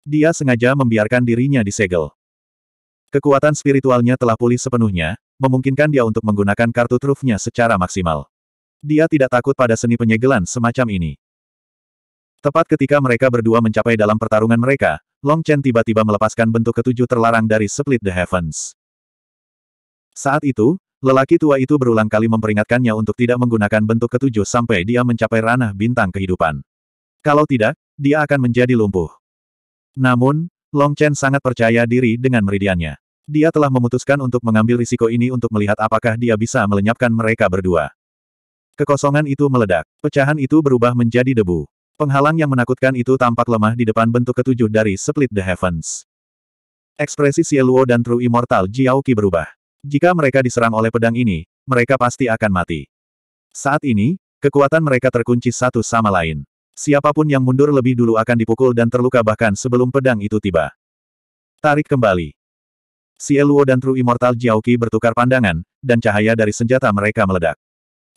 Dia sengaja membiarkan dirinya disegel. Kekuatan spiritualnya telah pulih sepenuhnya, memungkinkan dia untuk menggunakan kartu trufnya secara maksimal. Dia tidak takut pada seni penyegelan semacam ini. Tepat ketika mereka berdua mencapai dalam pertarungan mereka, Long Chen tiba-tiba melepaskan bentuk ketujuh terlarang dari Split the Heavens. Saat itu, lelaki tua itu berulang kali memperingatkannya untuk tidak menggunakan bentuk ketujuh sampai dia mencapai ranah bintang kehidupan. Kalau tidak, dia akan menjadi lumpuh. Namun, Long Chen sangat percaya diri dengan meridiannya. Dia telah memutuskan untuk mengambil risiko ini untuk melihat apakah dia bisa melenyapkan mereka berdua. Kekosongan itu meledak. Pecahan itu berubah menjadi debu. Penghalang yang menakutkan itu tampak lemah di depan bentuk ketujuh dari Split the Heavens. Ekspresi Sieluo dan True Immortal Jiao berubah. Jika mereka diserang oleh pedang ini, mereka pasti akan mati. Saat ini, kekuatan mereka terkunci satu sama lain. Siapapun yang mundur lebih dulu akan dipukul dan terluka bahkan sebelum pedang itu tiba. Tarik kembali. Xie dan True Immortal Jiaoki bertukar pandangan, dan cahaya dari senjata mereka meledak.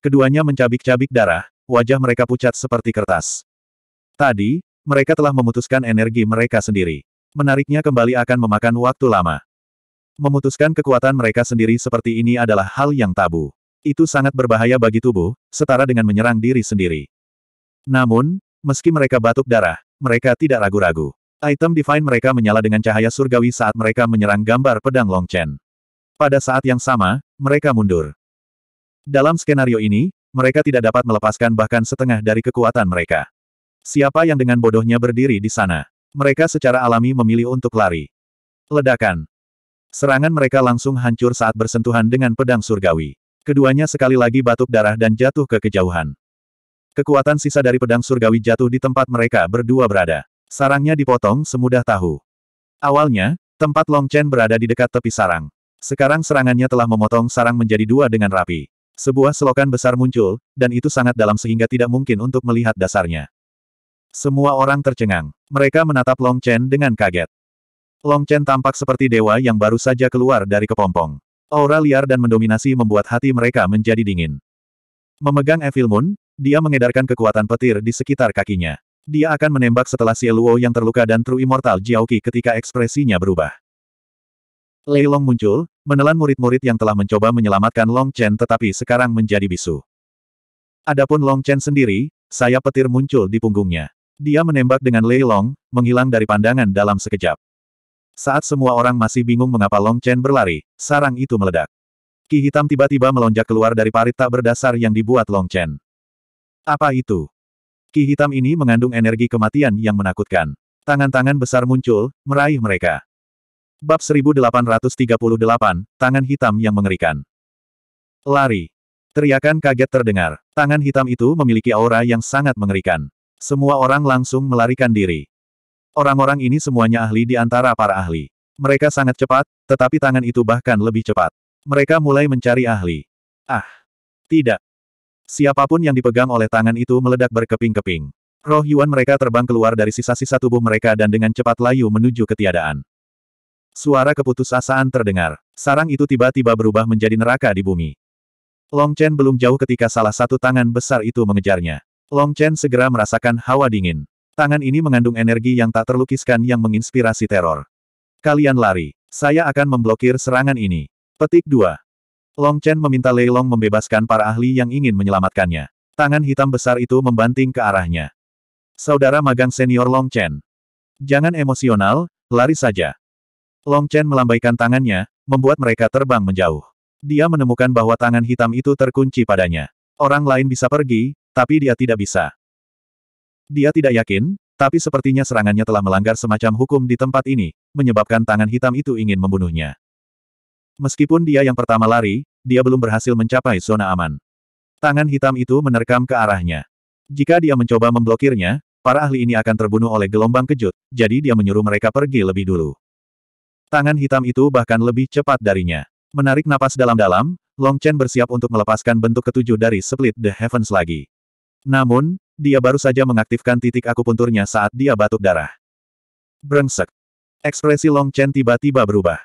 Keduanya mencabik-cabik darah, wajah mereka pucat seperti kertas. Tadi, mereka telah memutuskan energi mereka sendiri. Menariknya kembali akan memakan waktu lama. Memutuskan kekuatan mereka sendiri seperti ini adalah hal yang tabu. Itu sangat berbahaya bagi tubuh, setara dengan menyerang diri sendiri. Namun, meski mereka batuk darah, mereka tidak ragu-ragu. Item divine mereka menyala dengan cahaya surgawi saat mereka menyerang gambar pedang Long Chen. Pada saat yang sama, mereka mundur. Dalam skenario ini, mereka tidak dapat melepaskan bahkan setengah dari kekuatan mereka. Siapa yang dengan bodohnya berdiri di sana? Mereka secara alami memilih untuk lari. Ledakan. Serangan mereka langsung hancur saat bersentuhan dengan pedang surgawi. Keduanya sekali lagi batuk darah dan jatuh ke kejauhan. Kekuatan sisa dari pedang surgawi jatuh di tempat mereka berdua berada. Sarangnya dipotong semudah tahu. Awalnya, tempat Long Chen berada di dekat tepi sarang. Sekarang serangannya telah memotong sarang menjadi dua dengan rapi. Sebuah selokan besar muncul, dan itu sangat dalam sehingga tidak mungkin untuk melihat dasarnya. Semua orang tercengang. Mereka menatap Long Chen dengan kaget. Long Chen tampak seperti dewa yang baru saja keluar dari kepompong. Aura liar dan mendominasi membuat hati mereka menjadi dingin. Memegang Evil Moon, dia mengedarkan kekuatan petir di sekitar kakinya. Dia akan menembak setelah si Luo yang terluka dan True Immortal Qi ketika ekspresinya berubah. Lei Long muncul, menelan murid-murid yang telah mencoba menyelamatkan Long Chen tetapi sekarang menjadi bisu. Adapun Long Chen sendiri, sayap petir muncul di punggungnya. Dia menembak dengan Lei Long, menghilang dari pandangan dalam sekejap. Saat semua orang masih bingung mengapa Long Chen berlari, sarang itu meledak. Ki hitam tiba-tiba melonjak keluar dari parit tak berdasar yang dibuat Long Chen. Apa itu? Ki hitam ini mengandung energi kematian yang menakutkan. Tangan-tangan besar muncul, meraih mereka. Bab 1838, Tangan Hitam yang Mengerikan. Lari. Teriakan kaget terdengar. Tangan hitam itu memiliki aura yang sangat mengerikan. Semua orang langsung melarikan diri. Orang-orang ini semuanya ahli di antara para ahli. Mereka sangat cepat, tetapi tangan itu bahkan lebih cepat. Mereka mulai mencari ahli. Ah! Tidak! Siapapun yang dipegang oleh tangan itu meledak berkeping-keping. Roh Yuan mereka terbang keluar dari sisa-sisa tubuh mereka dan dengan cepat layu menuju ketiadaan. Suara keputusasaan terdengar. Sarang itu tiba-tiba berubah menjadi neraka di bumi. Long Chen belum jauh ketika salah satu tangan besar itu mengejarnya. Long Chen segera merasakan hawa dingin. Tangan ini mengandung energi yang tak terlukiskan yang menginspirasi teror. Kalian lari. Saya akan memblokir serangan ini. Petik 2. Long Chen meminta Lei Long membebaskan para ahli yang ingin menyelamatkannya. Tangan hitam besar itu membanting ke arahnya. Saudara magang senior Long Chen. Jangan emosional, lari saja. Long Chen melambaikan tangannya, membuat mereka terbang menjauh. Dia menemukan bahwa tangan hitam itu terkunci padanya. Orang lain bisa pergi, tapi dia tidak bisa. Dia tidak yakin, tapi sepertinya serangannya telah melanggar semacam hukum di tempat ini, menyebabkan tangan hitam itu ingin membunuhnya. Meskipun dia yang pertama lari, dia belum berhasil mencapai zona aman. Tangan hitam itu menerkam ke arahnya. Jika dia mencoba memblokirnya, para ahli ini akan terbunuh oleh gelombang kejut, jadi dia menyuruh mereka pergi lebih dulu. Tangan hitam itu bahkan lebih cepat darinya. Menarik napas dalam-dalam, Long Chen bersiap untuk melepaskan bentuk ketujuh dari Split the Heavens lagi. Namun, dia baru saja mengaktifkan titik akupunturnya saat dia batuk darah. Brengsek. Ekspresi Long Chen tiba-tiba berubah.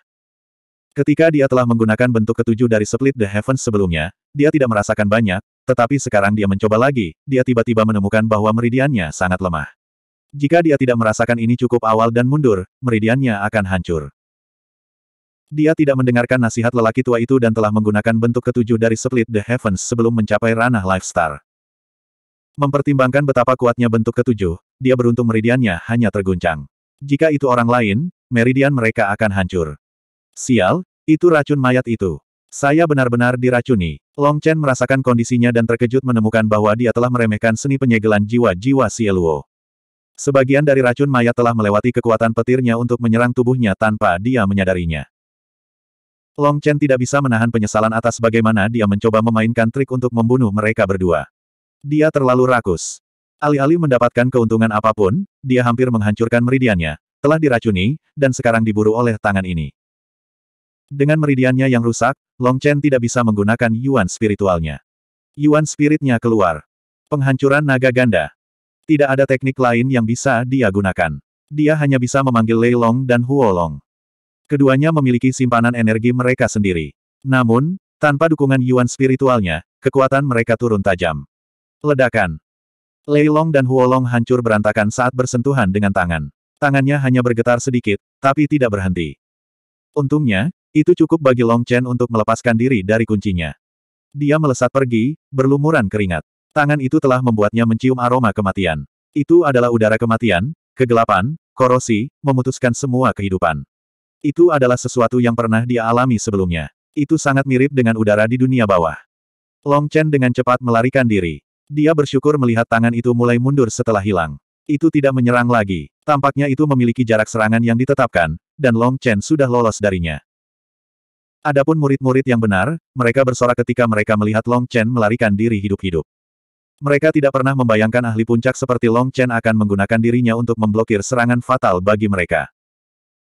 Ketika dia telah menggunakan bentuk ketujuh dari Split the Heavens sebelumnya, dia tidak merasakan banyak, tetapi sekarang dia mencoba lagi, dia tiba-tiba menemukan bahwa meridiannya sangat lemah. Jika dia tidak merasakan ini cukup awal dan mundur, meridiannya akan hancur. Dia tidak mendengarkan nasihat lelaki tua itu dan telah menggunakan bentuk ketujuh dari Split the Heavens sebelum mencapai ranah Lifestar. Mempertimbangkan betapa kuatnya bentuk ketujuh, dia beruntung meridiannya hanya terguncang. Jika itu orang lain, meridian mereka akan hancur. Sial, itu racun mayat itu. Saya benar-benar diracuni. Long Chen merasakan kondisinya dan terkejut menemukan bahwa dia telah meremehkan seni penyegelan jiwa-jiwa Sieluo. Sebagian dari racun mayat telah melewati kekuatan petirnya untuk menyerang tubuhnya tanpa dia menyadarinya. Long Chen tidak bisa menahan penyesalan atas bagaimana dia mencoba memainkan trik untuk membunuh mereka berdua. Dia terlalu rakus. Alih-alih mendapatkan keuntungan apapun, dia hampir menghancurkan meridiannya, telah diracuni, dan sekarang diburu oleh tangan ini. Dengan meridiannya yang rusak, Long Chen tidak bisa menggunakan Yuan spiritualnya. Yuan spiritnya keluar. Penghancuran naga ganda. Tidak ada teknik lain yang bisa dia gunakan. Dia hanya bisa memanggil Lei Long dan Huo Long. Keduanya memiliki simpanan energi mereka sendiri. Namun, tanpa dukungan Yuan spiritualnya, kekuatan mereka turun tajam. Ledakan. Lei Long dan Huolong hancur berantakan saat bersentuhan dengan tangan. Tangannya hanya bergetar sedikit, tapi tidak berhenti. Untungnya, itu cukup bagi Long Chen untuk melepaskan diri dari kuncinya. Dia melesat pergi, berlumuran keringat. Tangan itu telah membuatnya mencium aroma kematian. Itu adalah udara kematian, kegelapan, korosi, memutuskan semua kehidupan. Itu adalah sesuatu yang pernah dia alami sebelumnya. Itu sangat mirip dengan udara di dunia bawah. Long Chen dengan cepat melarikan diri. Dia bersyukur melihat tangan itu mulai mundur setelah hilang. Itu tidak menyerang lagi. Tampaknya itu memiliki jarak serangan yang ditetapkan, dan Long Chen sudah lolos darinya. Adapun murid-murid yang benar, mereka bersorak ketika mereka melihat Long Chen melarikan diri hidup-hidup. Mereka tidak pernah membayangkan ahli puncak seperti Long Chen akan menggunakan dirinya untuk memblokir serangan fatal bagi mereka.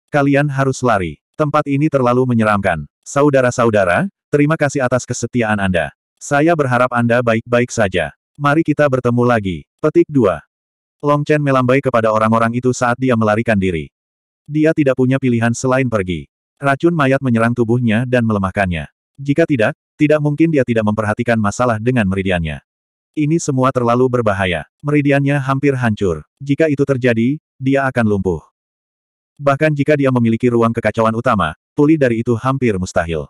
Kalian harus lari. Tempat ini terlalu menyeramkan. Saudara-saudara, terima kasih atas kesetiaan Anda. Saya berharap Anda baik-baik saja. Mari kita bertemu lagi. Petik 2. Long Chen melambai kepada orang-orang itu saat dia melarikan diri. Dia tidak punya pilihan selain pergi. Racun mayat menyerang tubuhnya dan melemahkannya. Jika tidak, tidak mungkin dia tidak memperhatikan masalah dengan meridiannya. Ini semua terlalu berbahaya. Meridiannya hampir hancur. Jika itu terjadi, dia akan lumpuh. Bahkan jika dia memiliki ruang kekacauan utama, pulih dari itu hampir mustahil.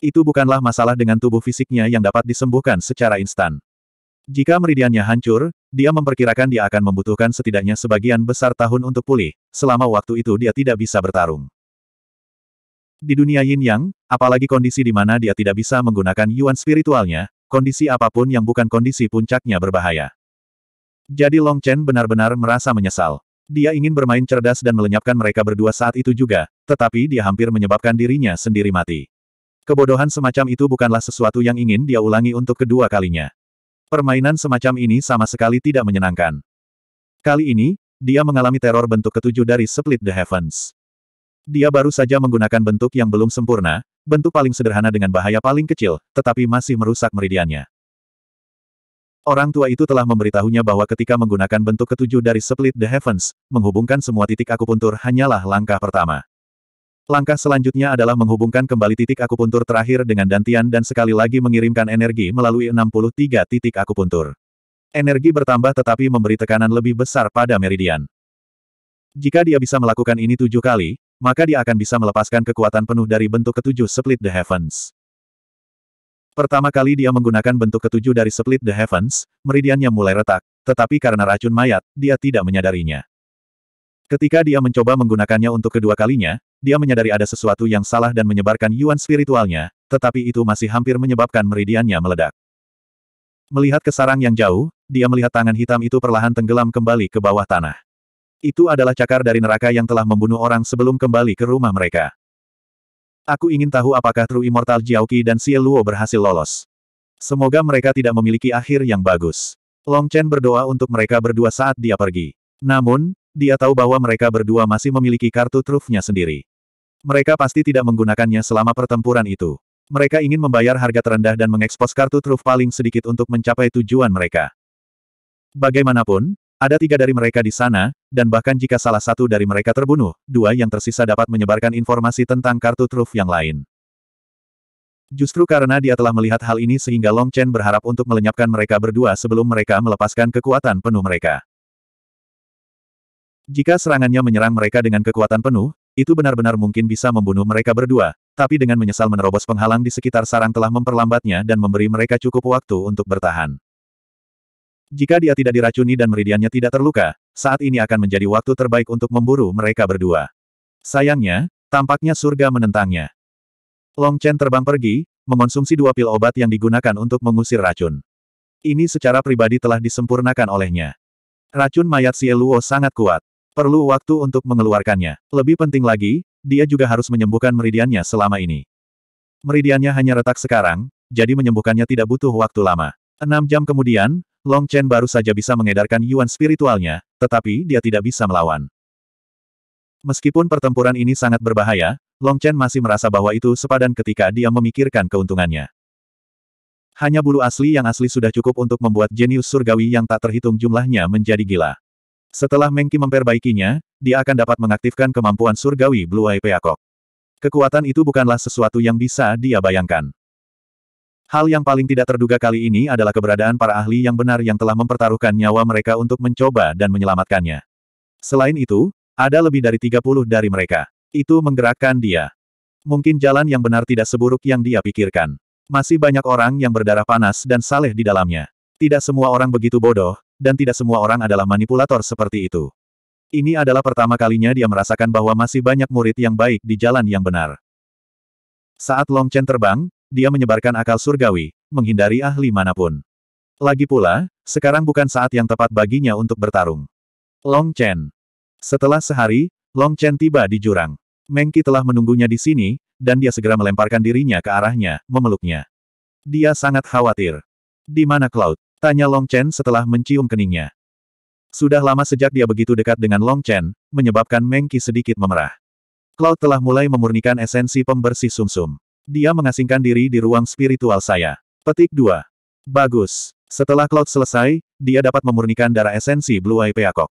Itu bukanlah masalah dengan tubuh fisiknya yang dapat disembuhkan secara instan. Jika meridiannya hancur, dia memperkirakan dia akan membutuhkan setidaknya sebagian besar tahun untuk pulih, selama waktu itu dia tidak bisa bertarung. Di dunia yin yang, apalagi kondisi di mana dia tidak bisa menggunakan yuan spiritualnya, kondisi apapun yang bukan kondisi puncaknya berbahaya. Jadi Long Chen benar-benar merasa menyesal. Dia ingin bermain cerdas dan melenyapkan mereka berdua saat itu juga, tetapi dia hampir menyebabkan dirinya sendiri mati. Kebodohan semacam itu bukanlah sesuatu yang ingin dia ulangi untuk kedua kalinya. Permainan semacam ini sama sekali tidak menyenangkan. Kali ini, dia mengalami teror bentuk ketujuh dari Split the Heavens. Dia baru saja menggunakan bentuk yang belum sempurna, bentuk paling sederhana dengan bahaya paling kecil, tetapi masih merusak meridiannya. Orang tua itu telah memberitahunya bahwa ketika menggunakan bentuk ketujuh dari Split the Heavens, menghubungkan semua titik akupuntur hanyalah langkah pertama. Langkah selanjutnya adalah menghubungkan kembali titik akupuntur terakhir dengan dantian dan sekali lagi mengirimkan energi melalui 63 titik akupuntur. Energi bertambah tetapi memberi tekanan lebih besar pada meridian. Jika dia bisa melakukan ini tujuh kali, maka dia akan bisa melepaskan kekuatan penuh dari bentuk ketujuh Split the Heavens. Pertama kali dia menggunakan bentuk ketujuh dari Split the Heavens, meridiannya mulai retak, tetapi karena racun mayat, dia tidak menyadarinya. Ketika dia mencoba menggunakannya untuk kedua kalinya, dia menyadari ada sesuatu yang salah dan menyebarkan yuan spiritualnya, tetapi itu masih hampir menyebabkan meridiannya meledak. Melihat ke sarang yang jauh, dia melihat tangan hitam itu perlahan tenggelam kembali ke bawah tanah. Itu adalah cakar dari neraka yang telah membunuh orang sebelum kembali ke rumah mereka. Aku ingin tahu apakah True Immortal Jiaoqi dan Xie Luo berhasil lolos. Semoga mereka tidak memiliki akhir yang bagus. Long Chen berdoa untuk mereka berdua saat dia pergi. Namun, dia tahu bahwa mereka berdua masih memiliki kartu trufnya sendiri. Mereka pasti tidak menggunakannya selama pertempuran itu. Mereka ingin membayar harga terendah dan mengekspos kartu truf paling sedikit untuk mencapai tujuan mereka. Bagaimanapun, ada tiga dari mereka di sana, dan bahkan jika salah satu dari mereka terbunuh, dua yang tersisa dapat menyebarkan informasi tentang kartu truf yang lain. Justru karena dia telah melihat hal ini sehingga Long Chen berharap untuk melenyapkan mereka berdua sebelum mereka melepaskan kekuatan penuh mereka. Jika serangannya menyerang mereka dengan kekuatan penuh, itu benar-benar mungkin bisa membunuh mereka berdua, tapi dengan menyesal menerobos penghalang di sekitar sarang telah memperlambatnya dan memberi mereka cukup waktu untuk bertahan. Jika dia tidak diracuni dan meridiannya tidak terluka, saat ini akan menjadi waktu terbaik untuk memburu mereka berdua. Sayangnya, tampaknya surga menentangnya. Long Chen terbang pergi, mengonsumsi dua pil obat yang digunakan untuk mengusir racun. Ini secara pribadi telah disempurnakan olehnya. Racun mayat Sieluo sangat kuat. Perlu waktu untuk mengeluarkannya. Lebih penting lagi, dia juga harus menyembuhkan meridiannya selama ini. Meridiannya hanya retak sekarang, jadi menyembuhkannya tidak butuh waktu lama. Enam jam kemudian, Long Chen baru saja bisa mengedarkan yuan spiritualnya, tetapi dia tidak bisa melawan. Meskipun pertempuran ini sangat berbahaya, Long Chen masih merasa bahwa itu sepadan ketika dia memikirkan keuntungannya. Hanya bulu asli yang asli sudah cukup untuk membuat jenius surgawi yang tak terhitung jumlahnya menjadi gila. Setelah Mengki memperbaikinya, dia akan dapat mengaktifkan kemampuan surgawi Blue Eye Peacock. Kekuatan itu bukanlah sesuatu yang bisa dia bayangkan. Hal yang paling tidak terduga kali ini adalah keberadaan para ahli yang benar yang telah mempertaruhkan nyawa mereka untuk mencoba dan menyelamatkannya. Selain itu, ada lebih dari 30 dari mereka. Itu menggerakkan dia. Mungkin jalan yang benar tidak seburuk yang dia pikirkan. Masih banyak orang yang berdarah panas dan saleh di dalamnya. Tidak semua orang begitu bodoh, dan tidak semua orang adalah manipulator seperti itu. Ini adalah pertama kalinya dia merasakan bahwa masih banyak murid yang baik di jalan yang benar. Saat Long Chen terbang, dia menyebarkan akal surgawi, menghindari ahli manapun. Lagi pula, sekarang bukan saat yang tepat baginya untuk bertarung. Long Chen. Setelah sehari, Long Chen tiba di jurang. Mengki telah menunggunya di sini, dan dia segera melemparkan dirinya ke arahnya, memeluknya. Dia sangat khawatir. Di mana Cloud? Tanya Long Chen setelah mencium keningnya. Sudah lama sejak dia begitu dekat dengan Long Chen, menyebabkan Mengki sedikit memerah. Cloud telah mulai memurnikan esensi pembersih sumsum. -sum. Dia mengasingkan diri di ruang spiritual saya. Petik 2. Bagus. Setelah Cloud selesai, dia dapat memurnikan darah esensi Blue Eye Peacock.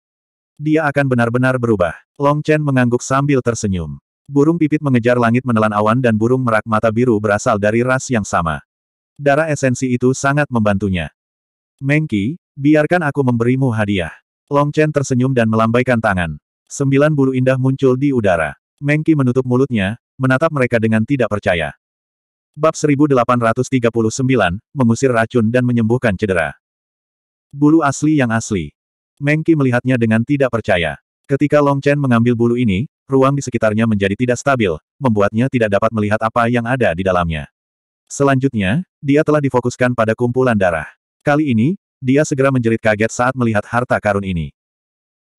Dia akan benar-benar berubah. Long Chen mengangguk sambil tersenyum. Burung pipit mengejar langit menelan awan dan burung merak mata biru berasal dari ras yang sama. Darah esensi itu sangat membantunya. Mengki, biarkan aku memberimu hadiah. Long Chen tersenyum dan melambaikan tangan. Sembilan bulu indah muncul di udara. Mengki menutup mulutnya, menatap mereka dengan tidak percaya. Bab 1839, Mengusir Racun dan Menyembuhkan Cedera. Bulu asli yang asli. Mengki melihatnya dengan tidak percaya. Ketika Long Chen mengambil bulu ini, ruang di sekitarnya menjadi tidak stabil, membuatnya tidak dapat melihat apa yang ada di dalamnya. Selanjutnya, dia telah difokuskan pada kumpulan darah. Kali ini, dia segera menjerit kaget saat melihat harta karun ini.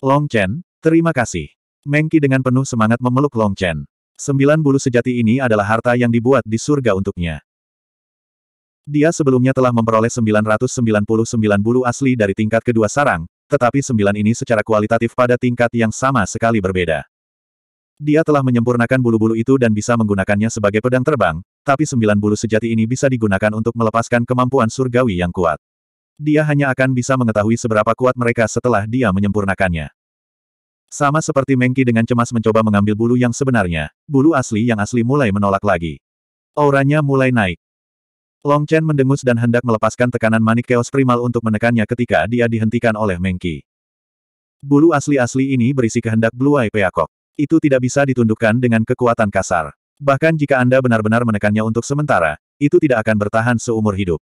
Long Chen, terima kasih. Mengki dengan penuh semangat memeluk Long Chen. Sembilan bulu sejati ini adalah harta yang dibuat di surga untuknya. Dia sebelumnya telah memperoleh 999 bulu asli dari tingkat kedua sarang, tetapi sembilan ini secara kualitatif pada tingkat yang sama sekali berbeda. Dia telah menyempurnakan bulu-bulu itu dan bisa menggunakannya sebagai pedang terbang, tapi sembilan bulu sejati ini bisa digunakan untuk melepaskan kemampuan surgawi yang kuat. Dia hanya akan bisa mengetahui seberapa kuat mereka setelah dia menyempurnakannya. Sama seperti Mengki dengan cemas mencoba mengambil bulu yang sebenarnya, bulu asli yang asli mulai menolak lagi. Auranya mulai naik. Long Chen mendengus dan hendak melepaskan tekanan manik keos primal untuk menekannya ketika dia dihentikan oleh Mengki. Bulu asli-asli ini berisi kehendak Blue Eye Peacock. Itu tidak bisa ditundukkan dengan kekuatan kasar. Bahkan jika Anda benar-benar menekannya untuk sementara, itu tidak akan bertahan seumur hidup.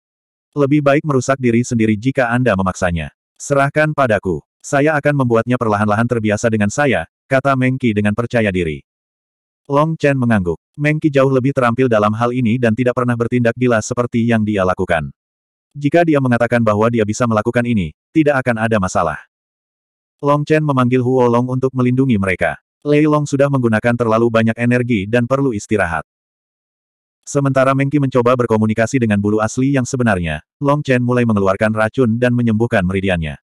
Lebih baik merusak diri sendiri jika Anda memaksanya. Serahkan padaku. Saya akan membuatnya perlahan-lahan terbiasa dengan saya, kata Mengki dengan percaya diri. Long Chen mengangguk. Mengki jauh lebih terampil dalam hal ini dan tidak pernah bertindak gila seperti yang dia lakukan. Jika dia mengatakan bahwa dia bisa melakukan ini, tidak akan ada masalah. Long Chen memanggil Huo Long untuk melindungi mereka. Lei Long sudah menggunakan terlalu banyak energi dan perlu istirahat. Sementara Mengki mencoba berkomunikasi dengan bulu asli yang sebenarnya, Long Chen mulai mengeluarkan racun dan menyembuhkan meridiannya.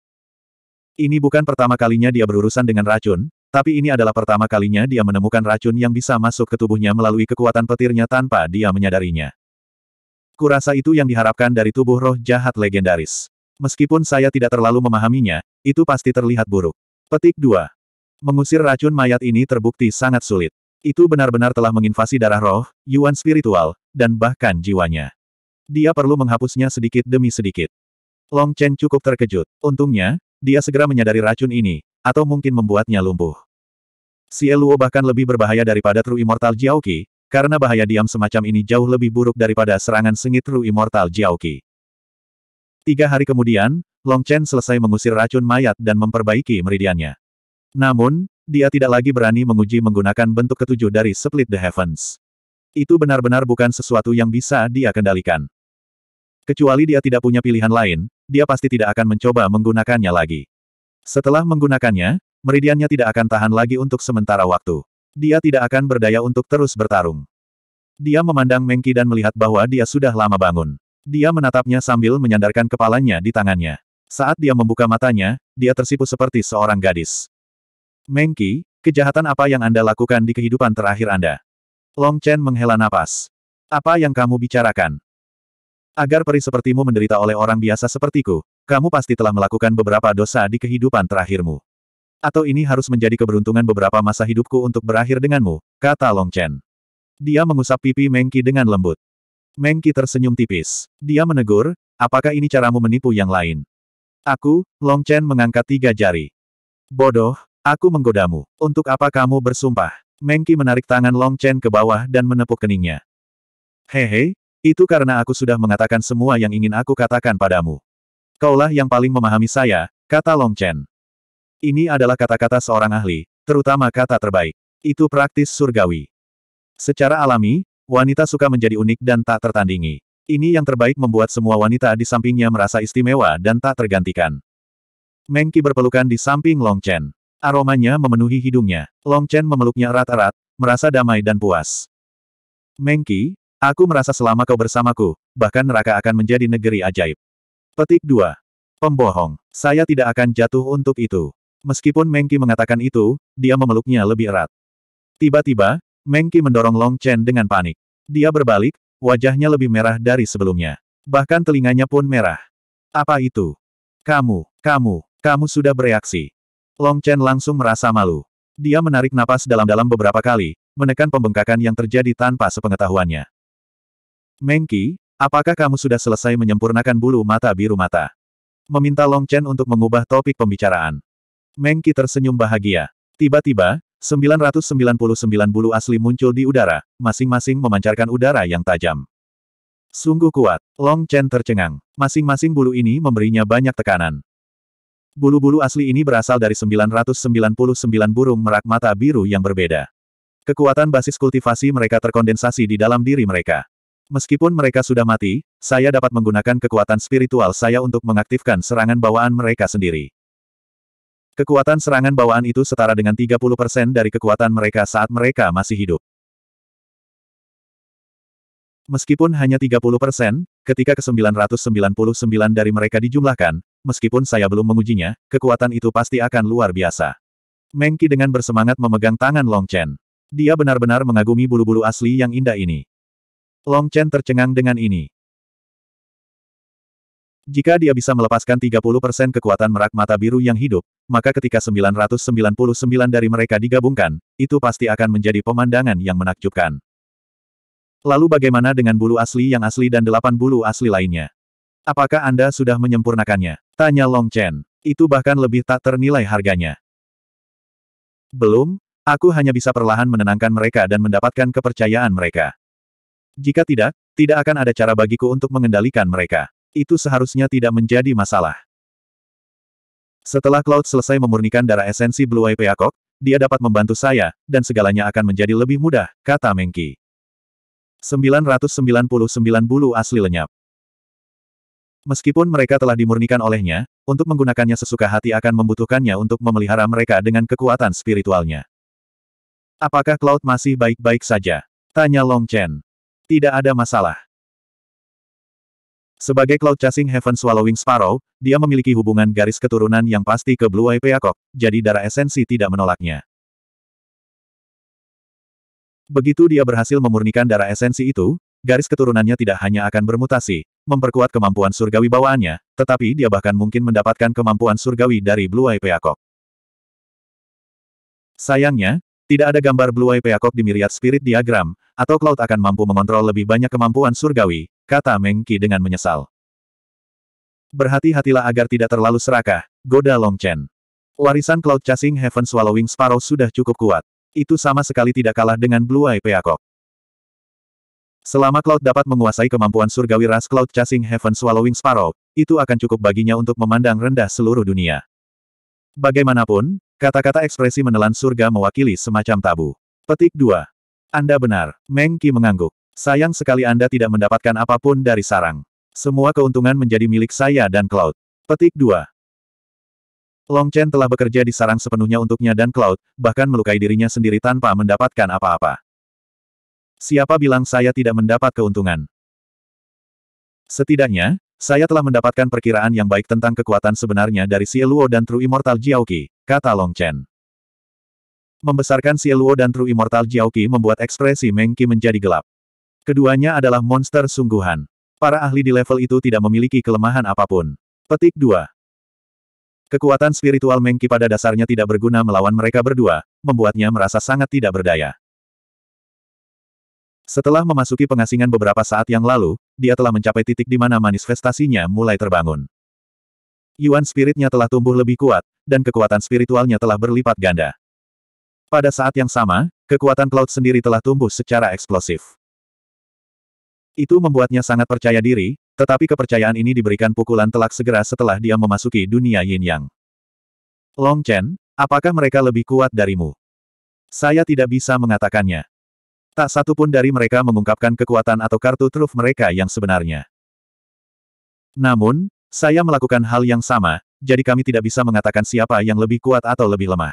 Ini bukan pertama kalinya dia berurusan dengan racun, tapi ini adalah pertama kalinya dia menemukan racun yang bisa masuk ke tubuhnya melalui kekuatan petirnya tanpa dia menyadarinya. Kurasa itu yang diharapkan dari tubuh roh jahat legendaris. Meskipun saya tidak terlalu memahaminya, itu pasti terlihat buruk. Petik 2. Mengusir racun mayat ini terbukti sangat sulit. Itu benar-benar telah menginvasi darah roh, yuan spiritual, dan bahkan jiwanya. Dia perlu menghapusnya sedikit demi sedikit. Long Chen cukup terkejut. Untungnya, dia segera menyadari racun ini, atau mungkin membuatnya lumpuh. Si Eluo bahkan lebih berbahaya daripada True Immortal Jiaoqi, karena bahaya diam semacam ini jauh lebih buruk daripada serangan sengit True Immortal Jiaoqi. Tiga hari kemudian, Long Chen selesai mengusir racun mayat dan memperbaiki meridiannya. Namun, dia tidak lagi berani menguji menggunakan bentuk ketujuh dari Split the Heavens. Itu benar-benar bukan sesuatu yang bisa dia kendalikan. Kecuali dia tidak punya pilihan lain, dia pasti tidak akan mencoba menggunakannya lagi. Setelah menggunakannya, meridiannya tidak akan tahan lagi untuk sementara waktu. Dia tidak akan berdaya untuk terus bertarung. Dia memandang Mengki dan melihat bahwa dia sudah lama bangun. Dia menatapnya sambil menyandarkan kepalanya di tangannya. Saat dia membuka matanya, dia tersipu seperti seorang gadis. Mengki, kejahatan apa yang Anda lakukan di kehidupan terakhir Anda? Long Chen menghela napas. Apa yang kamu bicarakan? Agar peri sepertimu menderita oleh orang biasa sepertiku, kamu pasti telah melakukan beberapa dosa di kehidupan terakhirmu. Atau ini harus menjadi keberuntungan beberapa masa hidupku untuk berakhir denganmu, kata Long Chen. Dia mengusap pipi Mengki dengan lembut. Mengki tersenyum tipis. Dia menegur, apakah ini caramu menipu yang lain? Aku, Long Chen mengangkat tiga jari. Bodoh, aku menggodamu. Untuk apa kamu bersumpah? Mengki menarik tangan Long Chen ke bawah dan menepuk keningnya. Hehe, itu karena aku sudah mengatakan semua yang ingin aku katakan padamu. Kaulah yang paling memahami saya, kata Long Chen. Ini adalah kata-kata seorang ahli, terutama kata terbaik. Itu praktis surgawi. Secara alami, wanita suka menjadi unik dan tak tertandingi. Ini yang terbaik membuat semua wanita di sampingnya merasa istimewa dan tak tergantikan. Mengki berpelukan di samping Long Chen. Aromanya memenuhi hidungnya. Long Chen memeluknya erat-erat, merasa damai dan puas. Mengki, Aku merasa selama kau bersamaku, bahkan neraka akan menjadi negeri ajaib. Petik 2. Pembohong. Saya tidak akan jatuh untuk itu. Meskipun Mengki mengatakan itu, dia memeluknya lebih erat. Tiba-tiba, Mengki mendorong Long Chen dengan panik. Dia berbalik, wajahnya lebih merah dari sebelumnya. Bahkan telinganya pun merah. Apa itu? Kamu, kamu, kamu sudah bereaksi. Long Chen langsung merasa malu. Dia menarik napas dalam-dalam beberapa kali, menekan pembengkakan yang terjadi tanpa sepengetahuannya. Mengki, apakah kamu sudah selesai menyempurnakan bulu mata biru mata? Meminta Long Chen untuk mengubah topik pembicaraan. Mengki tersenyum bahagia. Tiba-tiba, 999 bulu asli muncul di udara, masing-masing memancarkan udara yang tajam. Sungguh kuat, Long Chen tercengang. Masing-masing bulu ini memberinya banyak tekanan. Bulu-bulu asli ini berasal dari 999 burung merak mata biru yang berbeda. Kekuatan basis kultivasi mereka terkondensasi di dalam diri mereka. Meskipun mereka sudah mati, saya dapat menggunakan kekuatan spiritual saya untuk mengaktifkan serangan bawaan mereka sendiri. Kekuatan serangan bawaan itu setara dengan 30% dari kekuatan mereka saat mereka masih hidup. Meskipun hanya 30%, ketika ke-999 dari mereka dijumlahkan, meskipun saya belum mengujinya, kekuatan itu pasti akan luar biasa. Mengki dengan bersemangat memegang tangan Long Chen. Dia benar-benar mengagumi bulu-bulu asli yang indah ini. Long Chen tercengang dengan ini. Jika dia bisa melepaskan 30% kekuatan merak mata biru yang hidup, maka ketika 999 dari mereka digabungkan, itu pasti akan menjadi pemandangan yang menakjubkan. Lalu bagaimana dengan bulu asli yang asli dan delapan bulu asli lainnya? Apakah Anda sudah menyempurnakannya? Tanya Long Chen. Itu bahkan lebih tak ternilai harganya. Belum, aku hanya bisa perlahan menenangkan mereka dan mendapatkan kepercayaan mereka. Jika tidak, tidak akan ada cara bagiku untuk mengendalikan mereka. Itu seharusnya tidak menjadi masalah. Setelah Cloud selesai memurnikan darah esensi Blue Eye Peacock, dia dapat membantu saya, dan segalanya akan menjadi lebih mudah, kata Mengki. 999 bulu asli lenyap. Meskipun mereka telah dimurnikan olehnya, untuk menggunakannya sesuka hati akan membutuhkannya untuk memelihara mereka dengan kekuatan spiritualnya. Apakah Cloud masih baik-baik saja? Tanya Long Chen. Tidak ada masalah. Sebagai Cloud Chasing Heaven Swallowing Sparrow, dia memiliki hubungan garis keturunan yang pasti ke Blue Eye Peacock, jadi darah esensi tidak menolaknya. Begitu dia berhasil memurnikan darah esensi itu, garis keturunannya tidak hanya akan bermutasi, memperkuat kemampuan surgawi bawaannya, tetapi dia bahkan mungkin mendapatkan kemampuan surgawi dari Blue Eye Peacock. Sayangnya, tidak ada gambar Blue Eye Peacock di Myriad Spirit Diagram, atau Cloud akan mampu mengontrol lebih banyak kemampuan surgawi, kata Meng Qi dengan menyesal. Berhati-hatilah agar tidak terlalu serakah, goda Long Chen. Warisan Cloud Chasing Heaven Swallowing Sparrow sudah cukup kuat. Itu sama sekali tidak kalah dengan Blue Eye Peacock. Selama Cloud dapat menguasai kemampuan surgawi ras Cloud Chasing Heaven Swallowing Sparrow, itu akan cukup baginya untuk memandang rendah seluruh dunia. Bagaimanapun, Kata-kata ekspresi menelan surga mewakili semacam tabu. Petik 2. Anda benar, Meng Qi mengangguk. Sayang sekali Anda tidak mendapatkan apapun dari sarang. Semua keuntungan menjadi milik saya dan Cloud. Petik 2. Long Chen telah bekerja di sarang sepenuhnya untuknya dan Cloud, bahkan melukai dirinya sendiri tanpa mendapatkan apa-apa. Siapa bilang saya tidak mendapat keuntungan? Setidaknya, saya telah mendapatkan perkiraan yang baik tentang kekuatan sebenarnya dari Sieluo dan True Immortal Jiao Qi, kata Long Chen. Membesarkan Sieluo dan True Immortal Jiao Qi membuat ekspresi Meng Qi menjadi gelap. Keduanya adalah monster sungguhan. Para ahli di level itu tidak memiliki kelemahan apapun. Petik 2. Kekuatan spiritual Mengki pada dasarnya tidak berguna melawan mereka berdua, membuatnya merasa sangat tidak berdaya. Setelah memasuki pengasingan beberapa saat yang lalu, dia telah mencapai titik di mana manifestasinya mulai terbangun. Yuan spiritnya telah tumbuh lebih kuat, dan kekuatan spiritualnya telah berlipat ganda. Pada saat yang sama, kekuatan Cloud sendiri telah tumbuh secara eksplosif. Itu membuatnya sangat percaya diri, tetapi kepercayaan ini diberikan pukulan telak segera setelah dia memasuki dunia yin yang. Long Chen, apakah mereka lebih kuat darimu? Saya tidak bisa mengatakannya. Tak satu pun dari mereka mengungkapkan kekuatan atau kartu truf mereka yang sebenarnya. Namun, saya melakukan hal yang sama, jadi kami tidak bisa mengatakan siapa yang lebih kuat atau lebih lemah.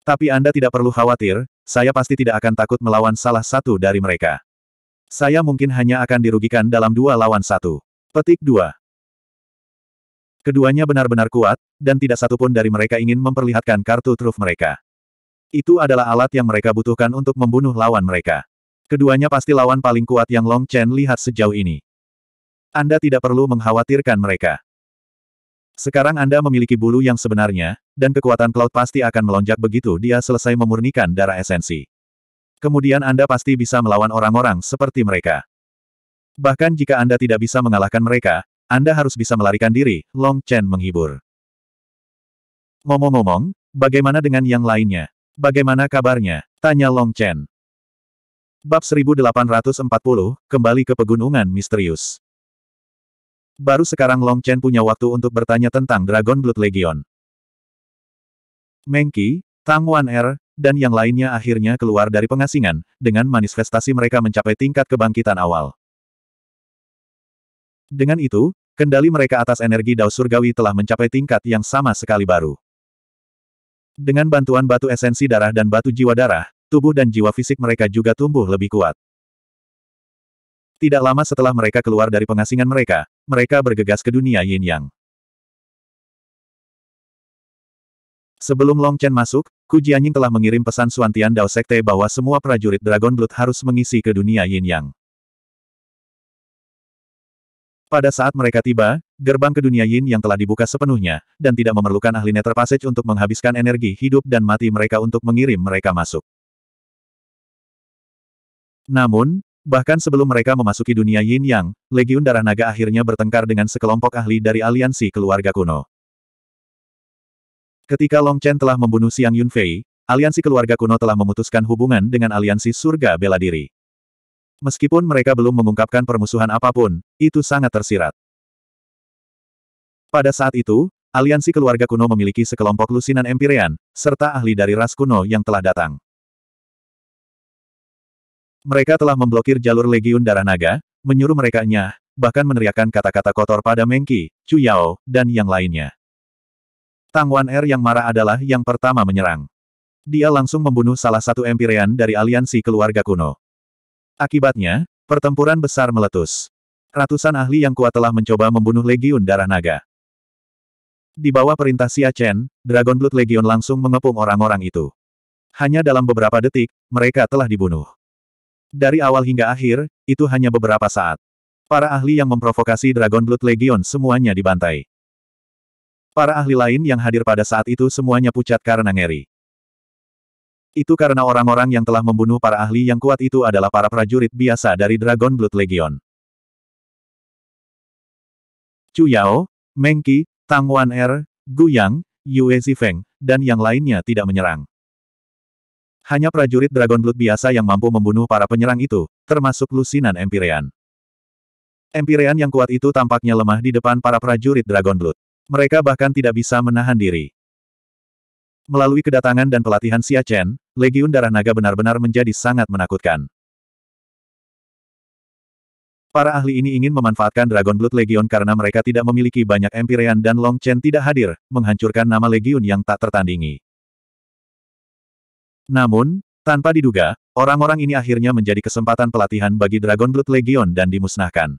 Tapi Anda tidak perlu khawatir, saya pasti tidak akan takut melawan salah satu dari mereka. Saya mungkin hanya akan dirugikan dalam dua lawan satu. Petik dua. Keduanya benar-benar kuat, dan tidak satupun dari mereka ingin memperlihatkan kartu truf mereka. Itu adalah alat yang mereka butuhkan untuk membunuh lawan mereka. Keduanya pasti lawan paling kuat yang Long Chen lihat sejauh ini. Anda tidak perlu mengkhawatirkan mereka. Sekarang Anda memiliki bulu yang sebenarnya, dan kekuatan Cloud pasti akan melonjak begitu dia selesai memurnikan darah esensi. Kemudian Anda pasti bisa melawan orang-orang seperti mereka. Bahkan jika Anda tidak bisa mengalahkan mereka, Anda harus bisa melarikan diri, Long Chen menghibur. Ngomong-ngomong, bagaimana dengan yang lainnya? Bagaimana kabarnya? Tanya Long Chen. Bab 1840, kembali ke pegunungan misterius. Baru sekarang Long Chen punya waktu untuk bertanya tentang Dragon Blood Legion. Mengki, Tang Wan Er, dan yang lainnya akhirnya keluar dari pengasingan, dengan manifestasi mereka mencapai tingkat kebangkitan awal. Dengan itu, kendali mereka atas energi Dao Surgawi telah mencapai tingkat yang sama sekali baru. Dengan bantuan batu esensi darah dan batu jiwa darah, tubuh dan jiwa fisik mereka juga tumbuh lebih kuat. Tidak lama setelah mereka keluar dari pengasingan mereka, mereka bergegas ke dunia Yin Yang. Sebelum Long Chen masuk, Ku Jianying telah mengirim pesan Suantian Dao Sekte bahwa semua prajurit Dragon Blood harus mengisi ke dunia Yin Yang. Pada saat mereka tiba, gerbang ke dunia yin yang telah dibuka sepenuhnya, dan tidak memerlukan ahli nether passage untuk menghabiskan energi hidup dan mati mereka untuk mengirim mereka masuk. Namun, bahkan sebelum mereka memasuki dunia yin yang, Legiun Darah Naga akhirnya bertengkar dengan sekelompok ahli dari aliansi keluarga kuno. Ketika Long Chen telah membunuh Xiang Yunfei, aliansi keluarga kuno telah memutuskan hubungan dengan aliansi surga bela diri. Meskipun mereka belum mengungkapkan permusuhan apapun, itu sangat tersirat. Pada saat itu, aliansi keluarga kuno memiliki sekelompok lusinan Empirean serta ahli dari ras kuno yang telah datang. Mereka telah memblokir jalur Legiun Darah Naga, menyuruh mereka nyah, bahkan meneriakkan kata-kata kotor pada Mengki, Chu Yao, dan yang lainnya. Tang Wan Er yang marah adalah yang pertama menyerang. Dia langsung membunuh salah satu Empirean dari aliansi keluarga kuno. Akibatnya, pertempuran besar meletus. Ratusan ahli yang kuat telah mencoba membunuh Legiun Darah Naga. Di bawah perintah Xia Chen, Dragon Blood Legion langsung mengepung orang-orang itu. Hanya dalam beberapa detik, mereka telah dibunuh. Dari awal hingga akhir, itu hanya beberapa saat. Para ahli yang memprovokasi Dragon Blood Legion semuanya dibantai. Para ahli lain yang hadir pada saat itu semuanya pucat karena ngeri. Itu karena orang-orang yang telah membunuh para ahli yang kuat itu adalah para prajurit biasa dari Dragon Blood Legion. Chu Yao, Mengki, Tang Wan Er, Gu Yang, Yue Zifeng, dan yang lainnya tidak menyerang. Hanya prajurit Dragon Blood biasa yang mampu membunuh para penyerang itu, termasuk lusinan Empyrean. Empyrean yang kuat itu tampaknya lemah di depan para prajurit Dragon Blood. Mereka bahkan tidak bisa menahan diri. Melalui kedatangan dan pelatihan Xia Chen, Legiun Darah Naga benar-benar menjadi sangat menakutkan. Para ahli ini ingin memanfaatkan Dragon Blood Legion karena mereka tidak memiliki banyak Empyrean dan Long Chen tidak hadir, menghancurkan nama Legion yang tak tertandingi. Namun, tanpa diduga, orang-orang ini akhirnya menjadi kesempatan pelatihan bagi Dragon Blood Legion dan dimusnahkan.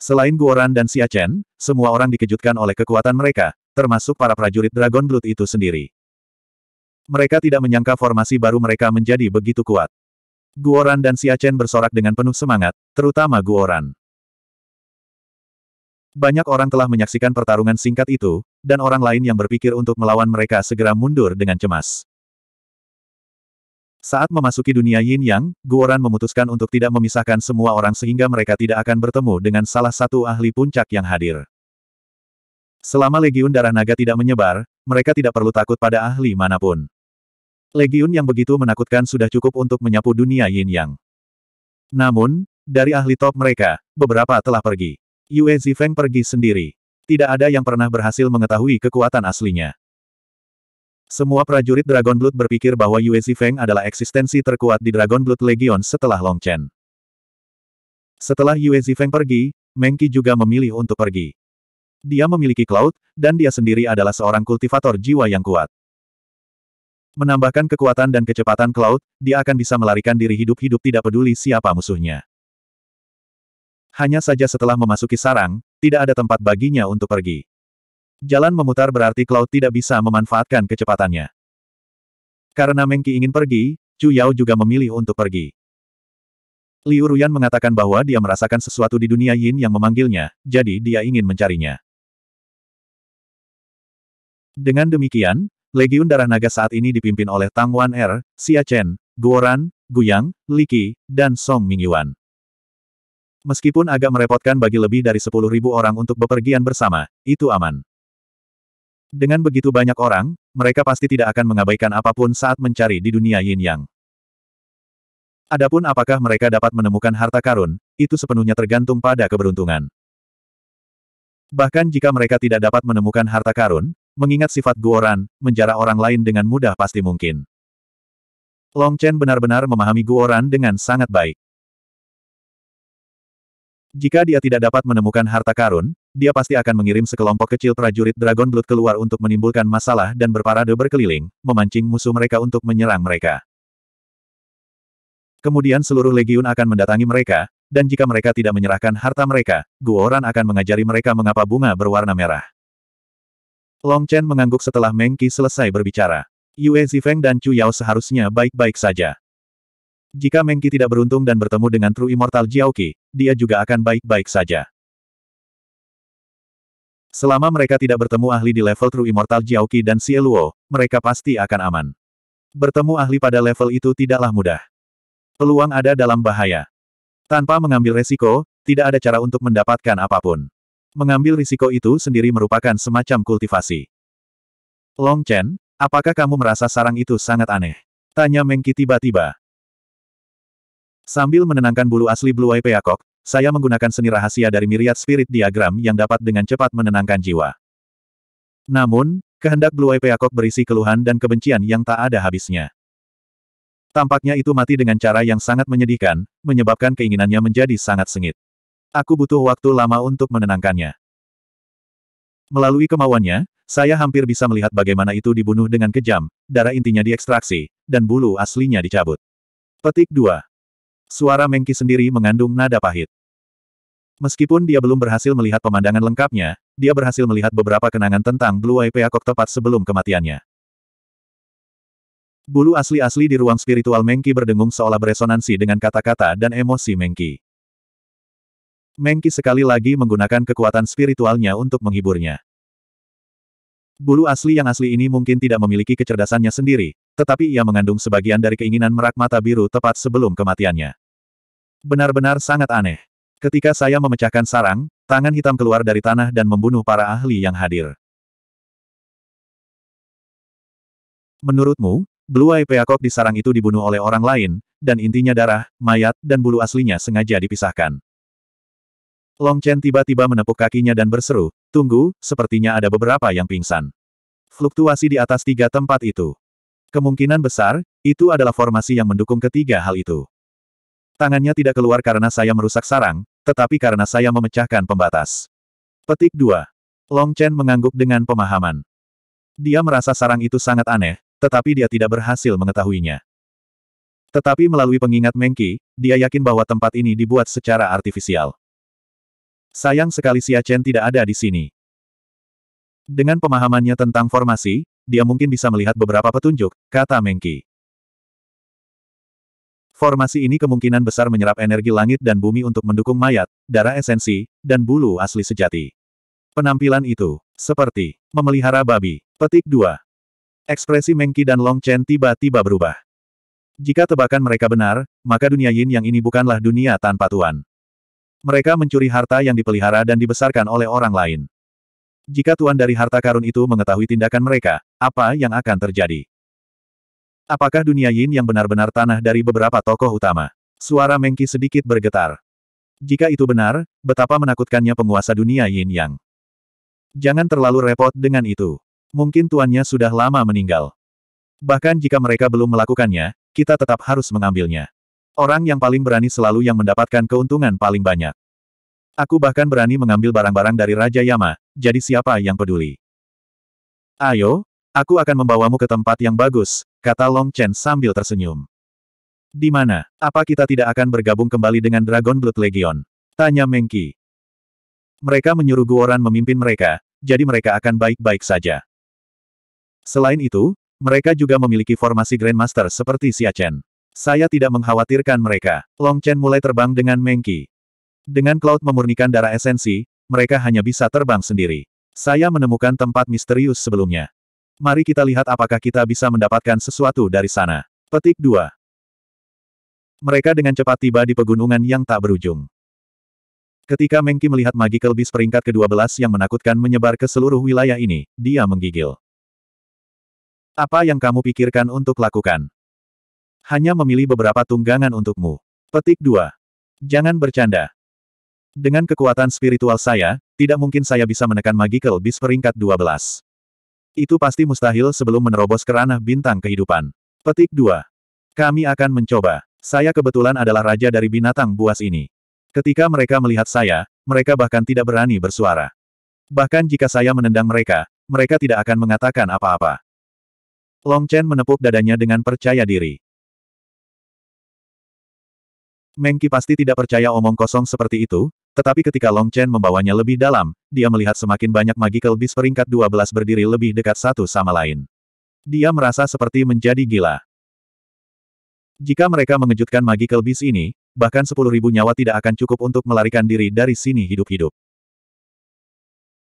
Selain Guoran dan Xia Chen, semua orang dikejutkan oleh kekuatan mereka, termasuk para prajurit Dragon Blood itu sendiri. Mereka tidak menyangka formasi baru mereka menjadi begitu kuat. Guoran dan Siachen bersorak dengan penuh semangat, terutama Guoran. Banyak orang telah menyaksikan pertarungan singkat itu, dan orang lain yang berpikir untuk melawan mereka segera mundur dengan cemas. Saat memasuki dunia Yin Yang, Guoran memutuskan untuk tidak memisahkan semua orang sehingga mereka tidak akan bertemu dengan salah satu ahli puncak yang hadir. Selama Legiun Darah Naga tidak menyebar, mereka tidak perlu takut pada ahli manapun. Legiun yang begitu menakutkan sudah cukup untuk menyapu dunia yin yang. Namun, dari ahli top mereka, beberapa telah pergi. Yue Zifeng pergi sendiri. Tidak ada yang pernah berhasil mengetahui kekuatan aslinya. Semua prajurit Dragon Blood berpikir bahwa Yue Zifeng adalah eksistensi terkuat di Dragon Blood Legion setelah Long Chen. Setelah Yue Zifeng pergi, Mengki juga memilih untuk pergi. Dia memiliki Cloud, dan dia sendiri adalah seorang kultivator jiwa yang kuat menambahkan kekuatan dan kecepatan Cloud, dia akan bisa melarikan diri hidup-hidup tidak peduli siapa musuhnya. Hanya saja setelah memasuki sarang, tidak ada tempat baginya untuk pergi. Jalan memutar berarti Cloud tidak bisa memanfaatkan kecepatannya. Karena Mengki ingin pergi, Chu Yao juga memilih untuk pergi. Liu Ruyan mengatakan bahwa dia merasakan sesuatu di dunia Yin yang memanggilnya, jadi dia ingin mencarinya. Dengan demikian, Legiun Darah Naga saat ini dipimpin oleh Tang Wan Er, Xia Chen, Guoran, Guyang, Qi, dan Song Mingyuan. Meskipun agak merepotkan bagi lebih dari 10.000 orang untuk bepergian bersama, itu aman. Dengan begitu banyak orang, mereka pasti tidak akan mengabaikan apapun saat mencari di dunia yin yang. Adapun apakah mereka dapat menemukan harta karun, itu sepenuhnya tergantung pada keberuntungan. Bahkan jika mereka tidak dapat menemukan harta karun, Mengingat sifat Guoran, menjara orang lain dengan mudah pasti mungkin. Long Chen benar-benar memahami Guoran dengan sangat baik. Jika dia tidak dapat menemukan harta karun, dia pasti akan mengirim sekelompok kecil prajurit Dragon Blood keluar untuk menimbulkan masalah dan berparade berkeliling, memancing musuh mereka untuk menyerang mereka. Kemudian seluruh legiun akan mendatangi mereka, dan jika mereka tidak menyerahkan harta mereka, Guoran akan mengajari mereka mengapa bunga berwarna merah. Long Chen mengangguk setelah Mengki selesai berbicara. Yue Zifeng dan Chu Yao seharusnya baik-baik saja. Jika Mengki tidak beruntung dan bertemu dengan True Immortal Jiao Qi, dia juga akan baik-baik saja. Selama mereka tidak bertemu ahli di level True Immortal Jiao Qi dan Xie Luo, mereka pasti akan aman. Bertemu ahli pada level itu tidaklah mudah. Peluang ada dalam bahaya. Tanpa mengambil resiko, tidak ada cara untuk mendapatkan apapun. Mengambil risiko itu sendiri merupakan semacam kultivasi. Long Chen, apakah kamu merasa sarang itu sangat aneh? Tanya Mengki tiba-tiba. Sambil menenangkan bulu asli Blue Eye Peacock, saya menggunakan seni rahasia dari miriat spirit diagram yang dapat dengan cepat menenangkan jiwa. Namun, kehendak Blue Eye Peacock berisi keluhan dan kebencian yang tak ada habisnya. Tampaknya itu mati dengan cara yang sangat menyedihkan, menyebabkan keinginannya menjadi sangat sengit. Aku butuh waktu lama untuk menenangkannya. Melalui kemauannya, saya hampir bisa melihat bagaimana itu dibunuh dengan kejam, darah intinya diekstraksi, dan bulu aslinya dicabut. Petik 2. Suara Mengki sendiri mengandung nada pahit. Meskipun dia belum berhasil melihat pemandangan lengkapnya, dia berhasil melihat beberapa kenangan tentang Blue Eye Peacock tepat sebelum kematiannya. Bulu asli-asli di ruang spiritual Mengki berdengung seolah beresonansi dengan kata-kata dan emosi Mengki. Mengki sekali lagi menggunakan kekuatan spiritualnya untuk menghiburnya. Bulu asli yang asli ini mungkin tidak memiliki kecerdasannya sendiri, tetapi ia mengandung sebagian dari keinginan merak mata biru tepat sebelum kematiannya. Benar-benar sangat aneh. Ketika saya memecahkan sarang, tangan hitam keluar dari tanah dan membunuh para ahli yang hadir. Menurutmu, Blue Eye Peacock di sarang itu dibunuh oleh orang lain, dan intinya darah, mayat, dan bulu aslinya sengaja dipisahkan. Long Chen tiba-tiba menepuk kakinya dan berseru, tunggu, sepertinya ada beberapa yang pingsan. Fluktuasi di atas tiga tempat itu. Kemungkinan besar, itu adalah formasi yang mendukung ketiga hal itu. Tangannya tidak keluar karena saya merusak sarang, tetapi karena saya memecahkan pembatas. Petik 2. Long Chen mengangguk dengan pemahaman. Dia merasa sarang itu sangat aneh, tetapi dia tidak berhasil mengetahuinya. Tetapi melalui pengingat Mengki, dia yakin bahwa tempat ini dibuat secara artifisial. Sayang sekali Xia Chen tidak ada di sini. Dengan pemahamannya tentang formasi, dia mungkin bisa melihat beberapa petunjuk, kata Mengki. Formasi ini kemungkinan besar menyerap energi langit dan bumi untuk mendukung mayat, darah esensi, dan bulu asli sejati. Penampilan itu, seperti memelihara babi. Petik 2. Ekspresi Mengki dan Long Chen tiba-tiba berubah. Jika tebakan mereka benar, maka dunia yin yang ini bukanlah dunia tanpa tuan. Mereka mencuri harta yang dipelihara dan dibesarkan oleh orang lain. Jika tuan dari harta karun itu mengetahui tindakan mereka, apa yang akan terjadi? Apakah dunia yin yang benar-benar tanah dari beberapa tokoh utama? Suara Mengki sedikit bergetar. Jika itu benar, betapa menakutkannya penguasa dunia yin yang. Jangan terlalu repot dengan itu. Mungkin tuannya sudah lama meninggal. Bahkan jika mereka belum melakukannya, kita tetap harus mengambilnya. Orang yang paling berani selalu yang mendapatkan keuntungan paling banyak. Aku bahkan berani mengambil barang-barang dari Raja Yama, jadi siapa yang peduli? Ayo, aku akan membawamu ke tempat yang bagus, kata Long Chen sambil tersenyum. Di mana? Apa kita tidak akan bergabung kembali dengan Dragon Blood Legion? Tanya Mengki. Mereka menyuruh Guoran memimpin mereka, jadi mereka akan baik-baik saja. Selain itu, mereka juga memiliki formasi Grandmaster seperti Siachen. Saya tidak mengkhawatirkan mereka. Long Chen mulai terbang dengan Mengki. Dengan Cloud memurnikan darah esensi, mereka hanya bisa terbang sendiri. Saya menemukan tempat misterius sebelumnya. Mari kita lihat apakah kita bisa mendapatkan sesuatu dari sana. Petik 2. Mereka dengan cepat tiba di pegunungan yang tak berujung. Ketika Mengki melihat Magical Beast peringkat ke-12 yang menakutkan menyebar ke seluruh wilayah ini, dia menggigil. Apa yang kamu pikirkan untuk lakukan? Hanya memilih beberapa tunggangan untukmu. Petik 2. Jangan bercanda. Dengan kekuatan spiritual saya, tidak mungkin saya bisa menekan magical bis peringkat 12. Itu pasti mustahil sebelum menerobos kerana bintang kehidupan. Petik 2. Kami akan mencoba. Saya kebetulan adalah raja dari binatang buas ini. Ketika mereka melihat saya, mereka bahkan tidak berani bersuara. Bahkan jika saya menendang mereka, mereka tidak akan mengatakan apa-apa. Long Chen menepuk dadanya dengan percaya diri. Mengki pasti tidak percaya omong kosong seperti itu, tetapi ketika Long Chen membawanya lebih dalam, dia melihat semakin banyak magical beast peringkat 12 berdiri lebih dekat satu sama lain. Dia merasa seperti menjadi gila. Jika mereka mengejutkan magical beast ini, bahkan 10.000 nyawa tidak akan cukup untuk melarikan diri dari sini hidup-hidup.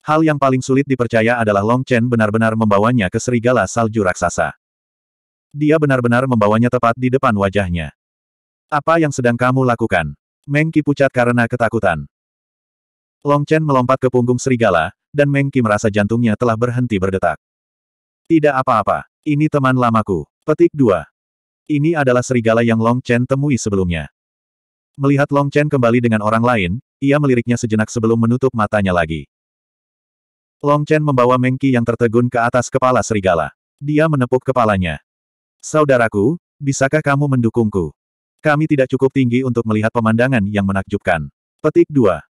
Hal yang paling sulit dipercaya adalah Long Chen benar-benar membawanya ke serigala salju raksasa. Dia benar-benar membawanya tepat di depan wajahnya. Apa yang sedang kamu lakukan? Mengki pucat karena ketakutan. Long Chen melompat ke punggung serigala, dan Mengki merasa jantungnya telah berhenti berdetak. Tidak apa-apa. Ini teman lamaku. Petik 2. Ini adalah serigala yang Long Chen temui sebelumnya. Melihat Long Chen kembali dengan orang lain, ia meliriknya sejenak sebelum menutup matanya lagi. Long Chen membawa Mengki yang tertegun ke atas kepala serigala. Dia menepuk kepalanya. Saudaraku, bisakah kamu mendukungku? Kami tidak cukup tinggi untuk melihat pemandangan yang menakjubkan. Petik 2.